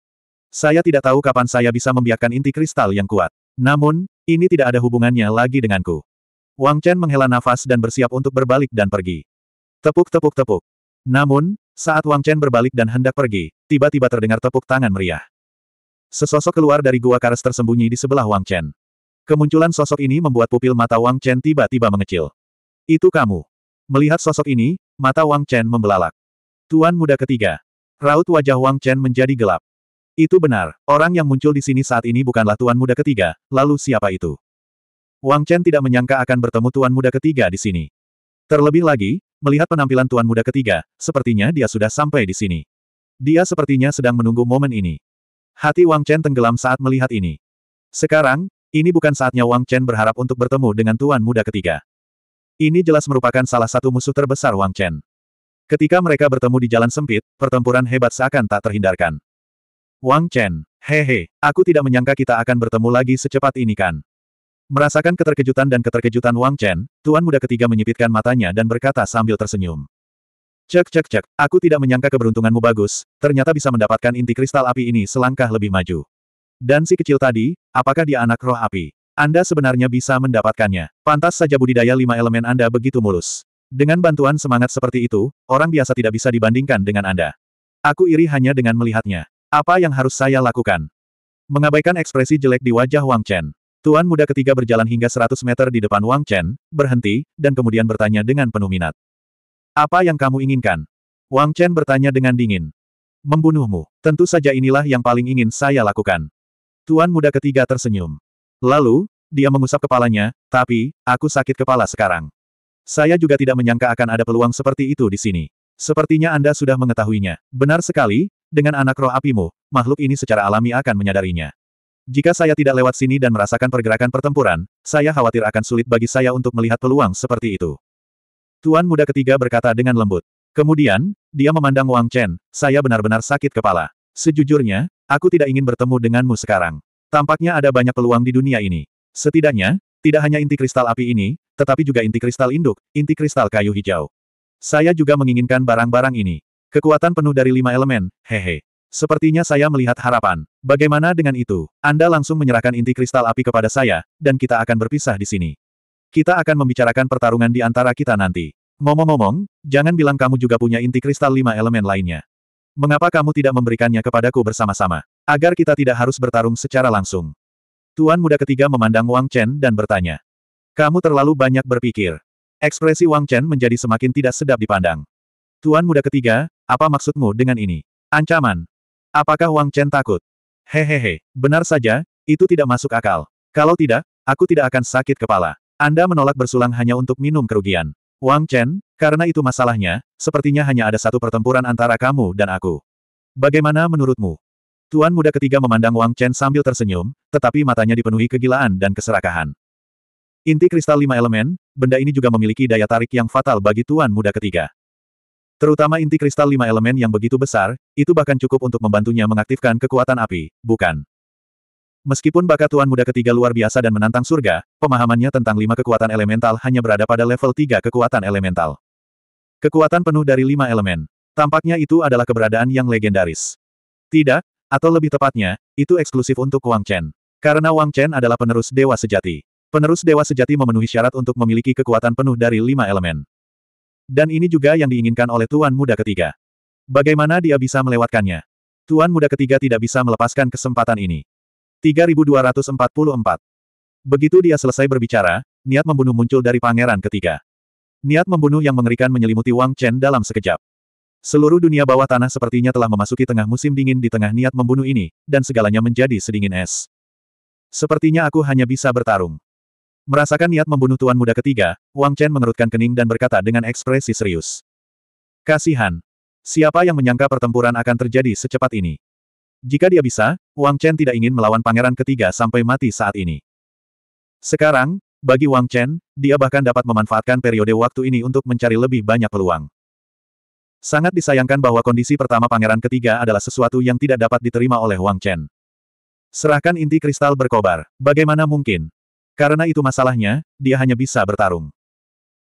[SPEAKER 1] Saya tidak tahu kapan saya bisa membiarkan inti kristal yang kuat. Namun, ini tidak ada hubungannya lagi denganku. Wang Chen menghela nafas dan bersiap untuk berbalik dan pergi. Tepuk-tepuk-tepuk. Namun, saat Wang Chen berbalik dan hendak pergi, tiba-tiba terdengar tepuk tangan meriah. Sesosok keluar dari gua karas tersembunyi di sebelah Wang Chen. Kemunculan sosok ini membuat pupil mata Wang Chen tiba-tiba mengecil. Itu kamu. Melihat sosok ini, mata Wang Chen membelalak. Tuan muda ketiga. Raut wajah Wang Chen menjadi gelap. Itu benar, orang yang muncul di sini saat ini bukanlah tuan muda ketiga, lalu siapa itu? Wang Chen tidak menyangka akan bertemu tuan muda ketiga di sini. Terlebih lagi, melihat penampilan tuan muda ketiga, sepertinya dia sudah sampai di sini. Dia sepertinya sedang menunggu momen ini. Hati Wang Chen tenggelam saat melihat ini. Sekarang, ini bukan saatnya Wang Chen berharap untuk bertemu dengan tuan muda ketiga. Ini jelas merupakan salah satu musuh terbesar Wang Chen. Ketika mereka bertemu di jalan sempit, pertempuran hebat seakan tak terhindarkan. Wang Chen, hehe, aku tidak menyangka kita akan bertemu lagi secepat ini kan. Merasakan keterkejutan dan keterkejutan Wang Chen, tuan muda ketiga menyipitkan matanya dan berkata sambil tersenyum. Cek cek cek, aku tidak menyangka keberuntunganmu bagus, ternyata bisa mendapatkan inti kristal api ini selangkah lebih maju. Dan si kecil tadi, apakah dia anak roh api? Anda sebenarnya bisa mendapatkannya. Pantas saja budidaya lima elemen Anda begitu mulus. Dengan bantuan semangat seperti itu, orang biasa tidak bisa dibandingkan dengan Anda. Aku iri hanya dengan melihatnya. Apa yang harus saya lakukan? Mengabaikan ekspresi jelek di wajah Wang Chen. Tuan muda ketiga berjalan hingga 100 meter di depan Wang Chen, berhenti, dan kemudian bertanya dengan penuh minat. Apa yang kamu inginkan? Wang Chen bertanya dengan dingin. Membunuhmu, tentu saja inilah yang paling ingin saya lakukan. Tuan muda ketiga tersenyum. Lalu, dia mengusap kepalanya, tapi, aku sakit kepala sekarang. Saya juga tidak menyangka akan ada peluang seperti itu di sini. Sepertinya Anda sudah mengetahuinya. Benar sekali, dengan anak roh apimu, makhluk ini secara alami akan menyadarinya. Jika saya tidak lewat sini dan merasakan pergerakan pertempuran, saya khawatir akan sulit bagi saya untuk melihat peluang seperti itu. Tuan muda ketiga berkata dengan lembut. Kemudian, dia memandang Wang Chen, saya benar-benar sakit kepala. Sejujurnya, aku tidak ingin bertemu denganmu sekarang. Tampaknya ada banyak peluang di dunia ini. Setidaknya, tidak hanya inti kristal api ini, tetapi juga inti kristal induk, inti kristal kayu hijau. Saya juga menginginkan barang-barang ini. Kekuatan penuh dari lima elemen, hehe. Sepertinya saya melihat harapan. Bagaimana dengan itu? Anda langsung menyerahkan inti kristal api kepada saya, dan kita akan berpisah di sini. Kita akan membicarakan pertarungan di antara kita nanti. Ngomong-ngomong, jangan bilang kamu juga punya inti kristal lima elemen lainnya. Mengapa kamu tidak memberikannya kepadaku bersama-sama? Agar kita tidak harus bertarung secara langsung. Tuan muda ketiga memandang Wang Chen dan bertanya. Kamu terlalu banyak berpikir. Ekspresi Wang Chen menjadi semakin tidak sedap dipandang. Tuan muda ketiga, apa maksudmu dengan ini? Ancaman, Apakah Wang Chen takut? Hehehe, benar saja, itu tidak masuk akal. Kalau tidak, aku tidak akan sakit kepala. Anda menolak bersulang hanya untuk minum kerugian. Wang Chen, karena itu masalahnya, sepertinya hanya ada satu pertempuran antara kamu dan aku. Bagaimana menurutmu? Tuan muda ketiga memandang Wang Chen sambil tersenyum, tetapi matanya dipenuhi kegilaan dan keserakahan. Inti kristal lima elemen, benda ini juga memiliki daya tarik yang fatal bagi tuan muda ketiga. Terutama inti kristal lima elemen yang begitu besar, itu bahkan cukup untuk membantunya mengaktifkan kekuatan api, bukan? Meskipun bakat Tuan Muda ketiga luar biasa dan menantang surga, pemahamannya tentang lima kekuatan elemental hanya berada pada level tiga kekuatan elemental. Kekuatan penuh dari lima elemen. Tampaknya itu adalah keberadaan yang legendaris. Tidak, atau lebih tepatnya, itu eksklusif untuk Wang Chen. Karena Wang Chen adalah penerus dewa sejati. Penerus dewa sejati memenuhi syarat untuk memiliki kekuatan penuh dari lima elemen. Dan ini juga yang diinginkan oleh Tuan Muda ketiga. Bagaimana dia bisa melewatkannya? Tuan Muda ketiga tidak bisa melepaskan kesempatan ini. 3244 Begitu dia selesai berbicara, niat membunuh muncul dari pangeran ketiga. Niat membunuh yang mengerikan menyelimuti Wang Chen dalam sekejap. Seluruh dunia bawah tanah sepertinya telah memasuki tengah musim dingin di tengah niat membunuh ini, dan segalanya menjadi sedingin es. Sepertinya aku hanya bisa bertarung. Merasakan niat membunuh tuan muda ketiga, Wang Chen mengerutkan kening dan berkata dengan ekspresi serius. Kasihan. Siapa yang menyangka pertempuran akan terjadi secepat ini? Jika dia bisa, Wang Chen tidak ingin melawan pangeran ketiga sampai mati saat ini. Sekarang, bagi Wang Chen, dia bahkan dapat memanfaatkan periode waktu ini untuk mencari lebih banyak peluang. Sangat disayangkan bahwa kondisi pertama pangeran ketiga adalah sesuatu yang tidak dapat diterima oleh Wang Chen. Serahkan inti kristal berkobar. Bagaimana mungkin? Karena itu masalahnya, dia hanya bisa bertarung.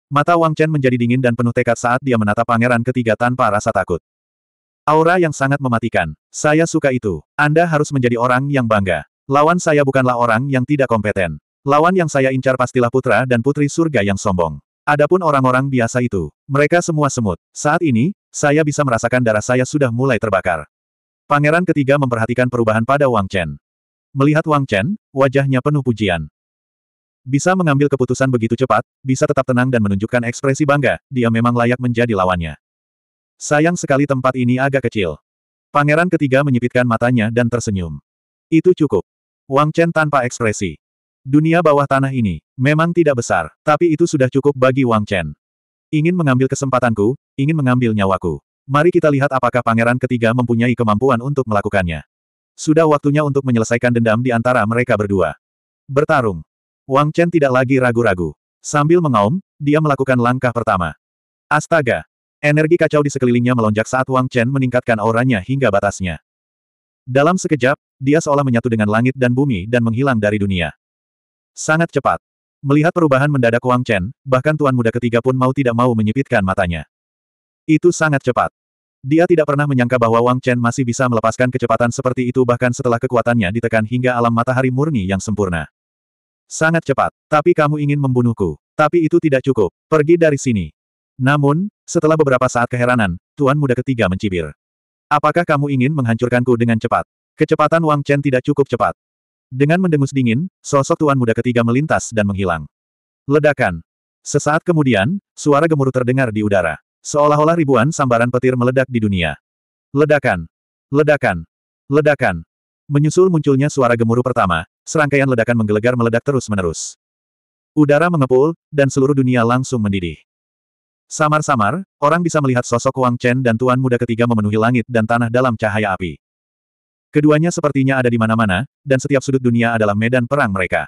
[SPEAKER 1] Mata Wang Chen menjadi dingin dan penuh tekad saat dia menatap pangeran ketiga tanpa rasa takut. Aura yang sangat mematikan. Saya suka itu. Anda harus menjadi orang yang bangga. Lawan saya bukanlah orang yang tidak kompeten. Lawan yang saya incar pastilah putra dan putri surga yang sombong. Adapun orang-orang biasa itu, mereka semua semut. Saat ini, saya bisa merasakan darah saya sudah mulai terbakar. Pangeran ketiga memperhatikan perubahan pada Wang Chen. Melihat Wang Chen, wajahnya penuh pujian. Bisa mengambil keputusan begitu cepat, bisa tetap tenang dan menunjukkan ekspresi bangga, dia memang layak menjadi lawannya. Sayang sekali tempat ini agak kecil. Pangeran ketiga menyipitkan matanya dan tersenyum. Itu cukup. Wang Chen tanpa ekspresi. Dunia bawah tanah ini, memang tidak besar, tapi itu sudah cukup bagi Wang Chen. Ingin mengambil kesempatanku, ingin mengambil nyawaku. Mari kita lihat apakah pangeran ketiga mempunyai kemampuan untuk melakukannya. Sudah waktunya untuk menyelesaikan dendam di antara mereka berdua. Bertarung. Wang Chen tidak lagi ragu-ragu. Sambil mengaum, dia melakukan langkah pertama. Astaga! Energi kacau di sekelilingnya melonjak saat Wang Chen meningkatkan auranya hingga batasnya. Dalam sekejap, dia seolah menyatu dengan langit dan bumi dan menghilang dari dunia. Sangat cepat. Melihat perubahan mendadak Wang Chen, bahkan tuan muda ketiga pun mau tidak mau menyipitkan matanya. Itu sangat cepat. Dia tidak pernah menyangka bahwa Wang Chen masih bisa melepaskan kecepatan seperti itu bahkan setelah kekuatannya ditekan hingga alam matahari murni yang sempurna. Sangat cepat. Tapi kamu ingin membunuhku. Tapi itu tidak cukup. Pergi dari sini. Namun, setelah beberapa saat keheranan, Tuan Muda ketiga mencibir. Apakah kamu ingin menghancurkanku dengan cepat? Kecepatan Wang Chen tidak cukup cepat. Dengan mendengus dingin, sosok Tuan Muda ketiga melintas dan menghilang. Ledakan. Sesaat kemudian, suara gemuruh terdengar di udara. Seolah-olah ribuan sambaran petir meledak di dunia. Ledakan. Ledakan. Ledakan. Menyusul munculnya suara gemuruh pertama, serangkaian ledakan menggelegar meledak terus-menerus. Udara mengepul, dan seluruh dunia langsung mendidih. Samar-samar, orang bisa melihat sosok Wang Chen dan Tuan Muda ketiga memenuhi langit dan tanah dalam cahaya api. Keduanya sepertinya ada di mana-mana, dan setiap sudut dunia adalah medan perang mereka.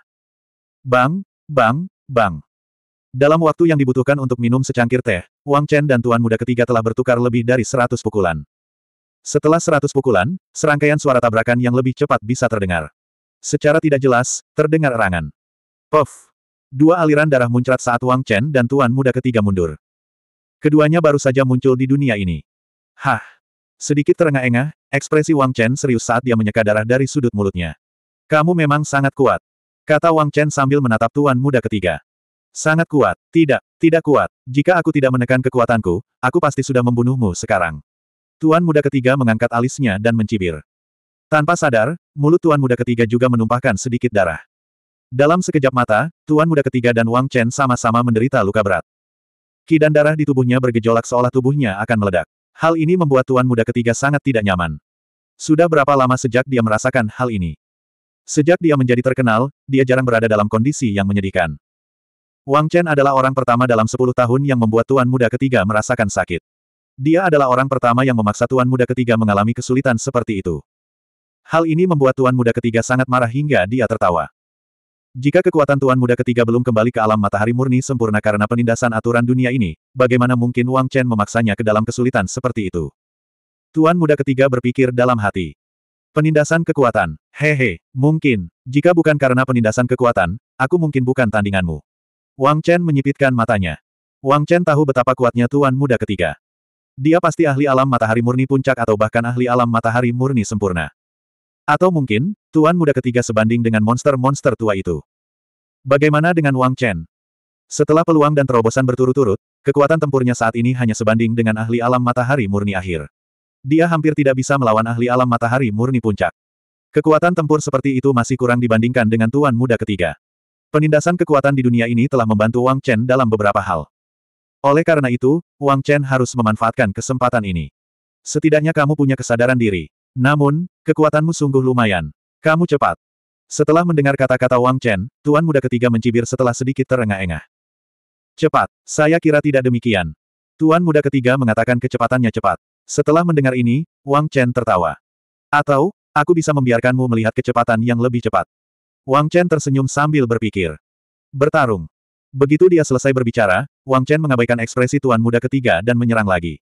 [SPEAKER 1] Bang, bang, bang. Dalam waktu yang dibutuhkan untuk minum secangkir teh, Wang Chen dan Tuan Muda ketiga telah bertukar lebih dari seratus pukulan. Setelah seratus pukulan, serangkaian suara tabrakan yang lebih cepat bisa terdengar. Secara tidak jelas, terdengar erangan. Puff! Dua aliran darah muncrat saat Wang Chen dan Tuan Muda ketiga mundur. Keduanya baru saja muncul di dunia ini. Hah! Sedikit terengah-engah, ekspresi Wang Chen serius saat dia menyeka darah dari sudut mulutnya. Kamu memang sangat kuat. Kata Wang Chen sambil menatap Tuan Muda ketiga. Sangat kuat. Tidak, tidak kuat. Jika aku tidak menekan kekuatanku, aku pasti sudah membunuhmu sekarang. Tuan Muda ketiga mengangkat alisnya dan mencibir. Tanpa sadar, Mulut tuan muda ketiga juga menumpahkan sedikit darah. Dalam sekejap mata, tuan muda ketiga dan Wang Chen sama-sama menderita luka berat. Ki dan darah di tubuhnya bergejolak seolah tubuhnya akan meledak. Hal ini membuat tuan muda ketiga sangat tidak nyaman. Sudah berapa lama sejak dia merasakan hal ini? Sejak dia menjadi terkenal, dia jarang berada dalam kondisi yang menyedihkan. Wang Chen adalah orang pertama dalam 10 tahun yang membuat tuan muda ketiga merasakan sakit. Dia adalah orang pertama yang memaksa tuan muda ketiga mengalami kesulitan seperti itu. Hal ini membuat Tuan Muda ketiga sangat marah hingga dia tertawa. Jika kekuatan Tuan Muda ketiga belum kembali ke alam matahari murni sempurna karena penindasan aturan dunia ini, bagaimana mungkin Wang Chen memaksanya ke dalam kesulitan seperti itu? Tuan Muda ketiga berpikir dalam hati. Penindasan kekuatan, hehe, mungkin, jika bukan karena penindasan kekuatan, aku mungkin bukan tandinganmu. Wang Chen menyipitkan matanya. Wang Chen tahu betapa kuatnya Tuan Muda ketiga. Dia pasti ahli alam matahari murni puncak atau bahkan ahli alam matahari murni sempurna. Atau mungkin, tuan muda ketiga sebanding dengan monster-monster tua itu. Bagaimana dengan Wang Chen? Setelah peluang dan terobosan berturut-turut, kekuatan tempurnya saat ini hanya sebanding dengan ahli alam matahari murni akhir. Dia hampir tidak bisa melawan ahli alam matahari murni puncak. Kekuatan tempur seperti itu masih kurang dibandingkan dengan tuan muda ketiga. Penindasan kekuatan di dunia ini telah membantu Wang Chen dalam beberapa hal. Oleh karena itu, Wang Chen harus memanfaatkan kesempatan ini. Setidaknya kamu punya kesadaran diri. Namun, kekuatanmu sungguh lumayan. Kamu cepat. Setelah mendengar kata-kata Wang Chen, tuan muda ketiga mencibir setelah sedikit terengah-engah. Cepat, saya kira tidak demikian. Tuan muda ketiga mengatakan kecepatannya cepat. Setelah mendengar ini, Wang Chen tertawa. Atau, aku bisa membiarkanmu melihat kecepatan yang lebih cepat. Wang Chen tersenyum sambil berpikir. Bertarung. Begitu dia selesai berbicara, Wang Chen mengabaikan ekspresi tuan muda ketiga dan menyerang lagi.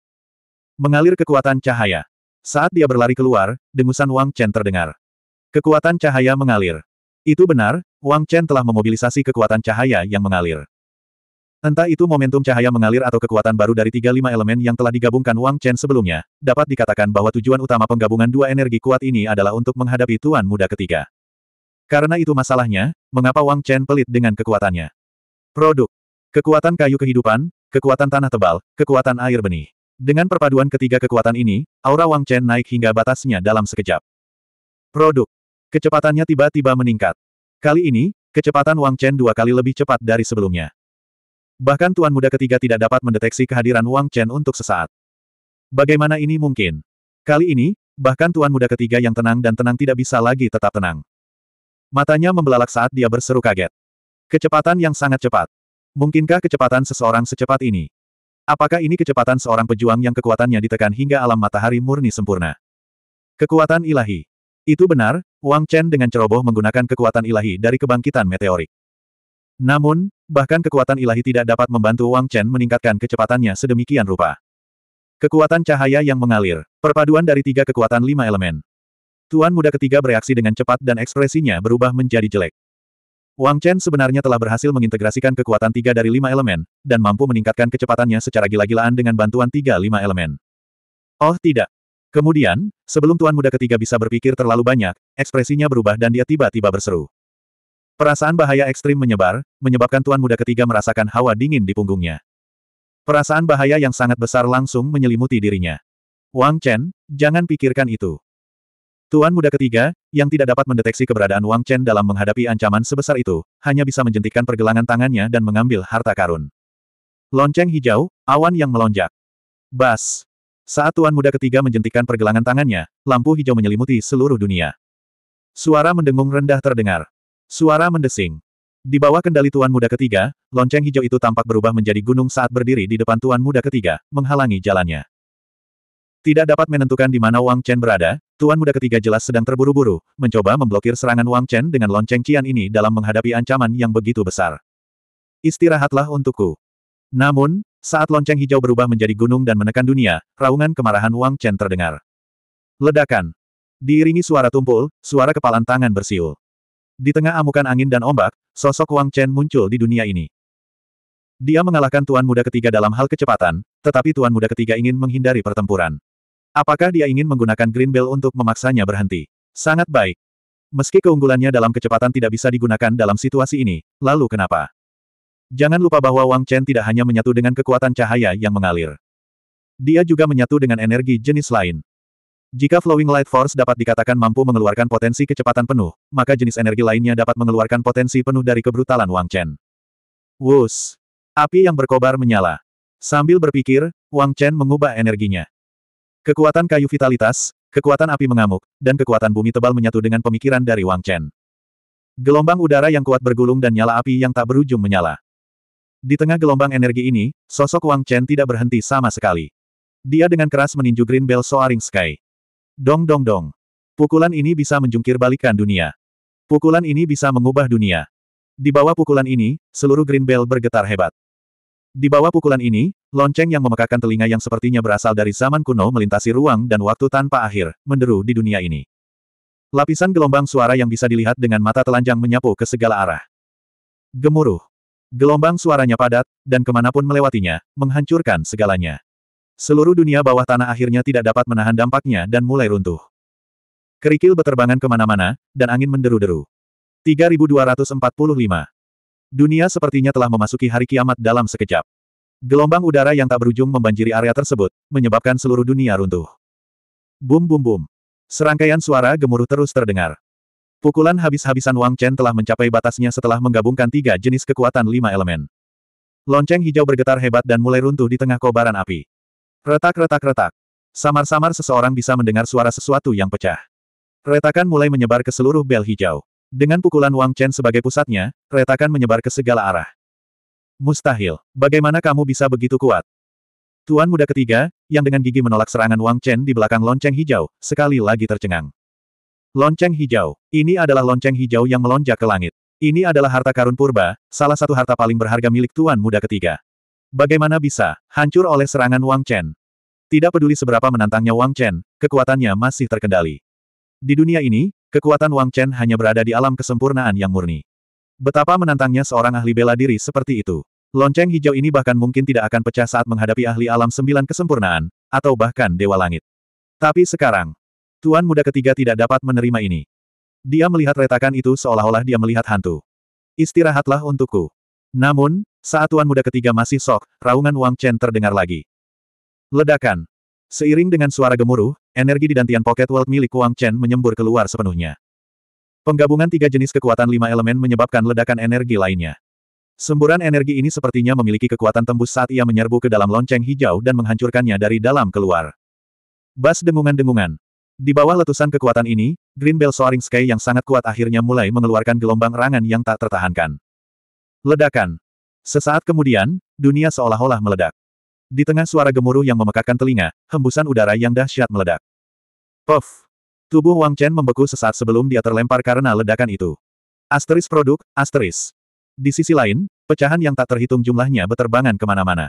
[SPEAKER 1] Mengalir kekuatan cahaya. Saat dia berlari keluar, dengusan Wang Chen terdengar. Kekuatan cahaya mengalir. Itu benar, Wang Chen telah memobilisasi kekuatan cahaya yang mengalir. Entah itu momentum cahaya mengalir atau kekuatan baru dari tiga lima elemen yang telah digabungkan Wang Chen sebelumnya, dapat dikatakan bahwa tujuan utama penggabungan dua energi kuat ini adalah untuk menghadapi Tuan Muda ketiga. Karena itu masalahnya, mengapa Wang Chen pelit dengan kekuatannya? Produk. Kekuatan kayu kehidupan, kekuatan tanah tebal, kekuatan air benih. Dengan perpaduan ketiga kekuatan ini, aura Wang Chen naik hingga batasnya dalam sekejap. Produk. Kecepatannya tiba-tiba meningkat. Kali ini, kecepatan Wang Chen dua kali lebih cepat dari sebelumnya. Bahkan tuan muda ketiga tidak dapat mendeteksi kehadiran Wang Chen untuk sesaat. Bagaimana ini mungkin? Kali ini, bahkan tuan muda ketiga yang tenang dan tenang tidak bisa lagi tetap tenang. Matanya membelalak saat dia berseru kaget. Kecepatan yang sangat cepat. Mungkinkah kecepatan seseorang secepat ini? Apakah ini kecepatan seorang pejuang yang kekuatannya ditekan hingga alam matahari murni sempurna? Kekuatan ilahi. Itu benar, Wang Chen dengan ceroboh menggunakan kekuatan ilahi dari kebangkitan meteorik. Namun, bahkan kekuatan ilahi tidak dapat membantu Wang Chen meningkatkan kecepatannya sedemikian rupa. Kekuatan cahaya yang mengalir, perpaduan dari tiga kekuatan lima elemen. Tuan muda ketiga bereaksi dengan cepat dan ekspresinya berubah menjadi jelek. Wang Chen sebenarnya telah berhasil mengintegrasikan kekuatan tiga dari lima elemen, dan mampu meningkatkan kecepatannya secara gila-gilaan dengan bantuan tiga lima elemen. Oh tidak. Kemudian, sebelum Tuan Muda ketiga bisa berpikir terlalu banyak, ekspresinya berubah dan dia tiba-tiba berseru. Perasaan bahaya ekstrim menyebar, menyebabkan Tuan Muda ketiga merasakan hawa dingin di punggungnya. Perasaan bahaya yang sangat besar langsung menyelimuti dirinya. Wang Chen, jangan pikirkan itu. Tuan Muda ketiga, yang tidak dapat mendeteksi keberadaan Wang Chen dalam menghadapi ancaman sebesar itu, hanya bisa menjentikkan pergelangan tangannya dan mengambil harta karun. Lonceng hijau, awan yang melonjak. Bas. Saat tuan muda ketiga menjentikkan pergelangan tangannya, lampu hijau menyelimuti seluruh dunia. Suara mendengung rendah terdengar. Suara mendesing. Di bawah kendali tuan muda ketiga, lonceng hijau itu tampak berubah menjadi gunung saat berdiri di depan tuan muda ketiga, menghalangi jalannya. Tidak dapat menentukan di mana Wang Chen berada, Tuan muda ketiga jelas sedang terburu-buru, mencoba memblokir serangan Wang Chen dengan lonceng Qian ini dalam menghadapi ancaman yang begitu besar. Istirahatlah untukku. Namun, saat lonceng hijau berubah menjadi gunung dan menekan dunia, raungan kemarahan Wang Chen terdengar. Ledakan. Diiringi suara tumpul, suara kepalan tangan bersiul. Di tengah amukan angin dan ombak, sosok Wang Chen muncul di dunia ini. Dia mengalahkan tuan muda ketiga dalam hal kecepatan, tetapi tuan muda ketiga ingin menghindari pertempuran. Apakah dia ingin menggunakan Green Bell untuk memaksanya berhenti? Sangat baik. Meski keunggulannya dalam kecepatan tidak bisa digunakan dalam situasi ini, lalu kenapa? Jangan lupa bahwa Wang Chen tidak hanya menyatu dengan kekuatan cahaya yang mengalir. Dia juga menyatu dengan energi jenis lain. Jika Flowing Light Force dapat dikatakan mampu mengeluarkan potensi kecepatan penuh, maka jenis energi lainnya dapat mengeluarkan potensi penuh dari kebrutalan Wang Chen. Wus! Api yang berkobar menyala. Sambil berpikir, Wang Chen mengubah energinya. Kekuatan kayu vitalitas, kekuatan api mengamuk, dan kekuatan bumi tebal menyatu dengan pemikiran dari Wang Chen. Gelombang udara yang kuat bergulung dan nyala api yang tak berujung menyala. Di tengah gelombang energi ini, sosok Wang Chen tidak berhenti sama sekali. Dia dengan keras meninju Green Bell Soaring Sky. Dong dong dong. Pukulan ini bisa menjungkir balikan dunia. Pukulan ini bisa mengubah dunia. Di bawah pukulan ini, seluruh Green Bell bergetar hebat. Di bawah pukulan ini, Lonceng yang memekakan telinga yang sepertinya berasal dari zaman kuno melintasi ruang dan waktu tanpa akhir, menderu di dunia ini. Lapisan gelombang suara yang bisa dilihat dengan mata telanjang menyapu ke segala arah. Gemuruh. Gelombang suaranya padat, dan kemanapun melewatinya, menghancurkan segalanya. Seluruh dunia bawah tanah akhirnya tidak dapat menahan dampaknya dan mulai runtuh. Kerikil beterbangan kemana-mana, dan angin menderu-deru. 3245. Dunia sepertinya telah memasuki hari kiamat dalam sekejap. Gelombang udara yang tak berujung membanjiri area tersebut, menyebabkan seluruh dunia runtuh. Bum bum bum. Serangkaian suara gemuruh terus terdengar. Pukulan habis-habisan Wang Chen telah mencapai batasnya setelah menggabungkan tiga jenis kekuatan lima elemen. Lonceng hijau bergetar hebat dan mulai runtuh di tengah kobaran api. Retak-retak-retak. Samar-samar seseorang bisa mendengar suara sesuatu yang pecah. Retakan mulai menyebar ke seluruh bel hijau. Dengan pukulan Wang Chen sebagai pusatnya, retakan menyebar ke segala arah. Mustahil. Bagaimana kamu bisa begitu kuat? Tuan muda ketiga, yang dengan gigi menolak serangan Wang Chen di belakang lonceng hijau, sekali lagi tercengang. Lonceng hijau. Ini adalah lonceng hijau yang melonjak ke langit. Ini adalah harta karun purba, salah satu harta paling berharga milik tuan muda ketiga. Bagaimana bisa, hancur oleh serangan Wang Chen? Tidak peduli seberapa menantangnya Wang Chen, kekuatannya masih terkendali. Di dunia ini, kekuatan Wang Chen hanya berada di alam kesempurnaan yang murni. Betapa menantangnya seorang ahli bela diri seperti itu. Lonceng hijau ini bahkan mungkin tidak akan pecah saat menghadapi ahli alam sembilan kesempurnaan, atau bahkan Dewa Langit. Tapi sekarang, Tuan Muda ketiga tidak dapat menerima ini. Dia melihat retakan itu seolah-olah dia melihat hantu. Istirahatlah untukku. Namun, saat Tuan Muda ketiga masih sok, raungan Wang Chen terdengar lagi. Ledakan. Seiring dengan suara gemuruh, energi di dantian pocket world milik Wang Chen menyembur keluar sepenuhnya. Penggabungan tiga jenis kekuatan lima elemen menyebabkan ledakan energi lainnya. Semburan energi ini sepertinya memiliki kekuatan tembus saat ia menyerbu ke dalam lonceng hijau dan menghancurkannya dari dalam keluar. Bas dengungan-dengungan. Di bawah letusan kekuatan ini, Green Bell Soaring Sky yang sangat kuat akhirnya mulai mengeluarkan gelombang rangan yang tak tertahankan. Ledakan. Sesaat kemudian, dunia seolah-olah meledak. Di tengah suara gemuruh yang memekakkan telinga, hembusan udara yang dahsyat meledak. Puff! Tubuh Wang Chen membeku sesaat sebelum dia terlempar karena ledakan itu. Asteris produk, asteris. Di sisi lain, pecahan yang tak terhitung jumlahnya beterbangan kemana-mana.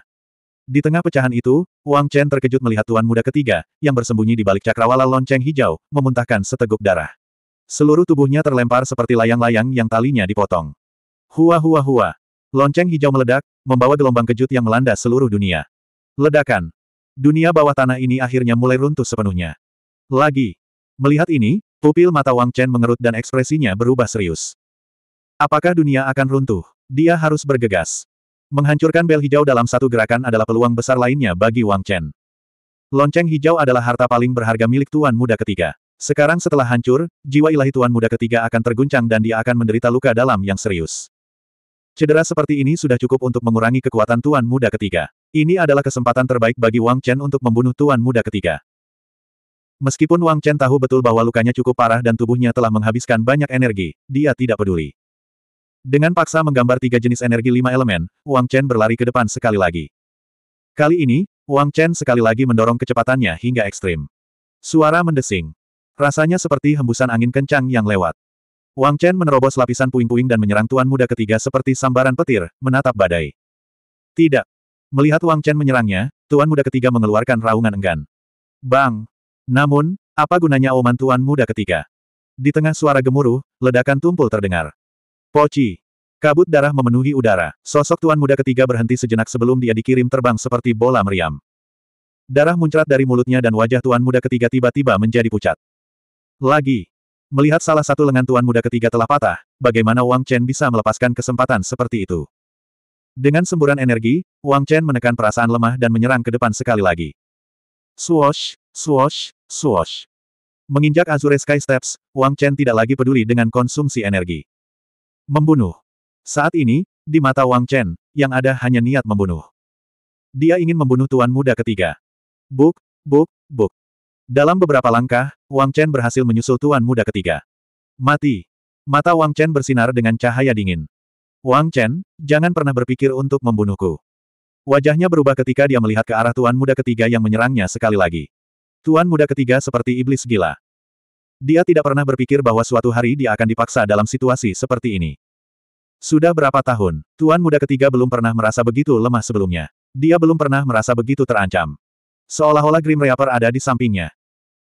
[SPEAKER 1] Di tengah pecahan itu, Wang Chen terkejut melihat tuan muda ketiga, yang bersembunyi di balik cakrawala lonceng hijau, memuntahkan seteguk darah. Seluruh tubuhnya terlempar seperti layang-layang yang talinya dipotong. Hua hua hua. Lonceng hijau meledak, membawa gelombang kejut yang melanda seluruh dunia. Ledakan. Dunia bawah tanah ini akhirnya mulai runtuh sepenuhnya. Lagi. Melihat ini, pupil mata Wang Chen mengerut dan ekspresinya berubah serius. Apakah dunia akan runtuh? Dia harus bergegas. Menghancurkan bel hijau dalam satu gerakan adalah peluang besar lainnya bagi Wang Chen. Lonceng hijau adalah harta paling berharga milik Tuan Muda ketiga. Sekarang setelah hancur, jiwa ilahi Tuan Muda ketiga akan terguncang dan dia akan menderita luka dalam yang serius. Cedera seperti ini sudah cukup untuk mengurangi kekuatan Tuan Muda ketiga. Ini adalah kesempatan terbaik bagi Wang Chen untuk membunuh Tuan Muda ketiga. Meskipun Wang Chen tahu betul bahwa lukanya cukup parah dan tubuhnya telah menghabiskan banyak energi, dia tidak peduli. Dengan paksa menggambar tiga jenis energi lima elemen, Wang Chen berlari ke depan sekali lagi. Kali ini, Wang Chen sekali lagi mendorong kecepatannya hingga ekstrim. Suara mendesing. Rasanya seperti hembusan angin kencang yang lewat. Wang Chen menerobos lapisan puing-puing dan menyerang tuan muda ketiga seperti sambaran petir, menatap badai. Tidak. Melihat Wang Chen menyerangnya, tuan muda ketiga mengeluarkan raungan enggan. Bang! Namun, apa gunanya oman tuan muda ketiga? Di tengah suara gemuruh, ledakan tumpul terdengar. Poci. Kabut darah memenuhi udara, sosok tuan muda ketiga berhenti sejenak sebelum dia dikirim terbang seperti bola meriam. Darah muncrat dari mulutnya dan wajah tuan muda ketiga tiba-tiba menjadi pucat. Lagi. Melihat salah satu lengan tuan muda ketiga telah patah, bagaimana Wang Chen bisa melepaskan kesempatan seperti itu? Dengan semburan energi, Wang Chen menekan perasaan lemah dan menyerang ke depan sekali lagi. Swoosh, swoosh, swoosh. Menginjak Azure Sky Steps, Wang Chen tidak lagi peduli dengan konsumsi energi. Membunuh. Saat ini, di mata Wang Chen, yang ada hanya niat membunuh. Dia ingin membunuh tuan muda ketiga. Buk, buk, buk. Dalam beberapa langkah, Wang Chen berhasil menyusul tuan muda ketiga. Mati. Mata Wang Chen bersinar dengan cahaya dingin. Wang Chen, jangan pernah berpikir untuk membunuhku. Wajahnya berubah ketika dia melihat ke arah tuan muda ketiga yang menyerangnya sekali lagi. Tuan muda ketiga seperti iblis gila. Dia tidak pernah berpikir bahwa suatu hari dia akan dipaksa dalam situasi seperti ini. Sudah berapa tahun, Tuan Muda ketiga belum pernah merasa begitu lemah sebelumnya. Dia belum pernah merasa begitu terancam. Seolah-olah Grim Reaper ada di sampingnya.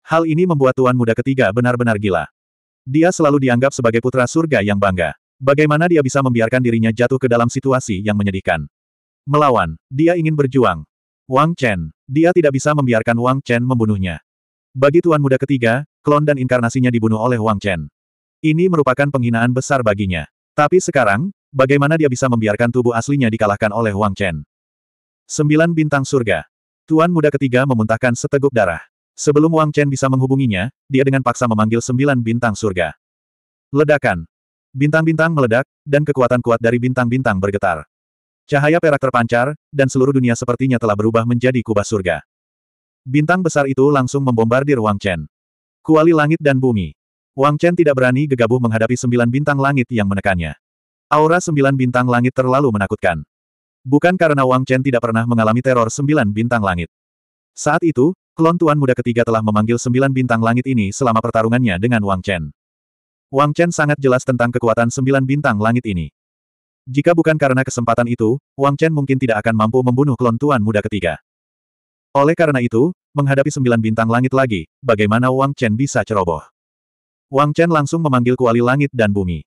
[SPEAKER 1] Hal ini membuat Tuan Muda ketiga benar-benar gila. Dia selalu dianggap sebagai putra surga yang bangga. Bagaimana dia bisa membiarkan dirinya jatuh ke dalam situasi yang menyedihkan? Melawan, dia ingin berjuang. Wang Chen, dia tidak bisa membiarkan Wang Chen membunuhnya. Bagi Tuan Muda ketiga, klon dan inkarnasinya dibunuh oleh Wang Chen. Ini merupakan penghinaan besar baginya. Tapi sekarang, bagaimana dia bisa membiarkan tubuh aslinya dikalahkan oleh Wang Chen? Sembilan bintang surga. Tuan muda ketiga memuntahkan seteguk darah. Sebelum Wang Chen bisa menghubunginya, dia dengan paksa memanggil sembilan bintang surga. Ledakan. Bintang-bintang meledak, dan kekuatan kuat dari bintang-bintang bergetar. Cahaya perak terpancar, dan seluruh dunia sepertinya telah berubah menjadi kubah surga. Bintang besar itu langsung membombardir Wang Chen. Kuali langit dan bumi. Wang Chen tidak berani gegabah menghadapi sembilan bintang langit yang menekannya. Aura sembilan bintang langit terlalu menakutkan. Bukan karena Wang Chen tidak pernah mengalami teror sembilan bintang langit. Saat itu, klon tuan muda ketiga telah memanggil sembilan bintang langit ini selama pertarungannya dengan Wang Chen. Wang Chen sangat jelas tentang kekuatan sembilan bintang langit ini. Jika bukan karena kesempatan itu, Wang Chen mungkin tidak akan mampu membunuh klon tuan muda ketiga. Oleh karena itu, menghadapi sembilan bintang langit lagi, bagaimana Wang Chen bisa ceroboh? Wang Chen langsung memanggil kuali langit dan bumi.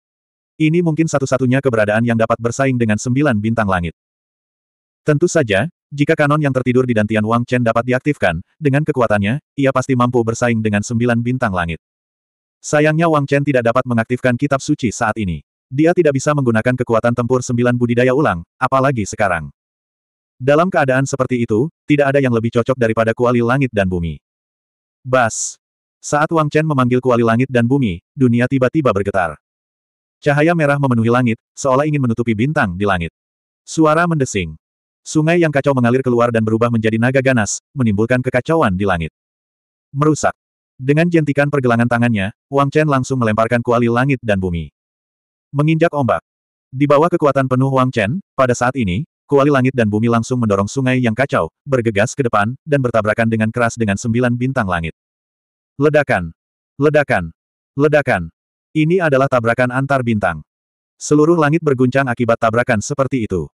[SPEAKER 1] Ini mungkin satu-satunya keberadaan yang dapat bersaing dengan sembilan bintang langit. Tentu saja, jika kanon yang tertidur di dantian Wang Chen dapat diaktifkan, dengan kekuatannya, ia pasti mampu bersaing dengan sembilan bintang langit. Sayangnya Wang Chen tidak dapat mengaktifkan kitab suci saat ini. Dia tidak bisa menggunakan kekuatan tempur sembilan budidaya ulang, apalagi sekarang. Dalam keadaan seperti itu, tidak ada yang lebih cocok daripada kuali langit dan bumi. Bas! Saat Wang Chen memanggil kuali langit dan bumi, dunia tiba-tiba bergetar. Cahaya merah memenuhi langit, seolah ingin menutupi bintang di langit. Suara mendesing. Sungai yang kacau mengalir keluar dan berubah menjadi naga ganas, menimbulkan kekacauan di langit. Merusak. Dengan jentikan pergelangan tangannya, Wang Chen langsung melemparkan kuali langit dan bumi. Menginjak ombak. Di bawah kekuatan penuh Wang Chen, pada saat ini, kuali langit dan bumi langsung mendorong sungai yang kacau, bergegas ke depan, dan bertabrakan dengan keras dengan sembilan bintang langit. Ledakan. Ledakan. Ledakan. Ini adalah tabrakan antar bintang. Seluruh langit berguncang akibat tabrakan seperti itu.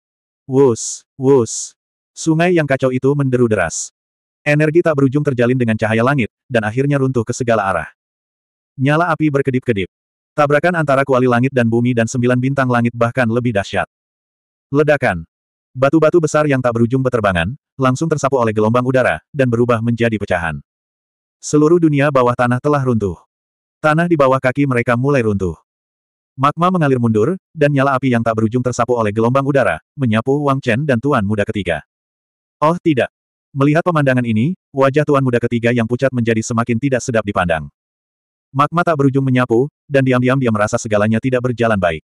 [SPEAKER 1] Wus, wus. Sungai yang kacau itu menderu deras. Energi tak berujung terjalin dengan cahaya langit, dan akhirnya runtuh ke segala arah. Nyala api berkedip-kedip. Tabrakan antara kuali langit dan bumi dan sembilan bintang langit bahkan lebih dahsyat. Ledakan. Batu-batu besar yang tak berujung beterbangan, langsung tersapu oleh gelombang udara, dan berubah menjadi pecahan. Seluruh dunia bawah tanah telah runtuh. Tanah di bawah kaki mereka mulai runtuh. Magma mengalir mundur, dan nyala api yang tak berujung tersapu oleh gelombang udara, menyapu Wang Chen dan Tuan Muda ketiga. Oh tidak. Melihat pemandangan ini, wajah Tuan Muda ketiga yang pucat menjadi semakin tidak sedap dipandang. Magma tak berujung menyapu, dan diam-diam dia merasa segalanya tidak berjalan baik.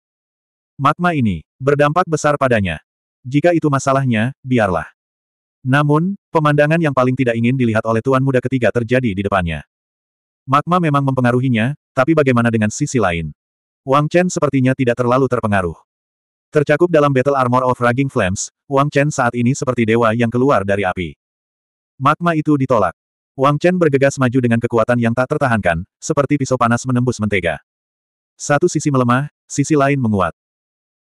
[SPEAKER 1] Magma ini, berdampak besar padanya. Jika itu masalahnya, biarlah. Namun, pemandangan yang paling tidak ingin dilihat oleh tuan muda ketiga terjadi di depannya. Magma memang mempengaruhinya, tapi bagaimana dengan sisi lain? Wang Chen sepertinya tidak terlalu terpengaruh. Tercakup dalam Battle Armor of Raging Flames, Wang Chen saat ini seperti dewa yang keluar dari api. Magma itu ditolak. Wang Chen bergegas maju dengan kekuatan yang tak tertahankan, seperti pisau panas menembus mentega. Satu sisi melemah, sisi lain menguat.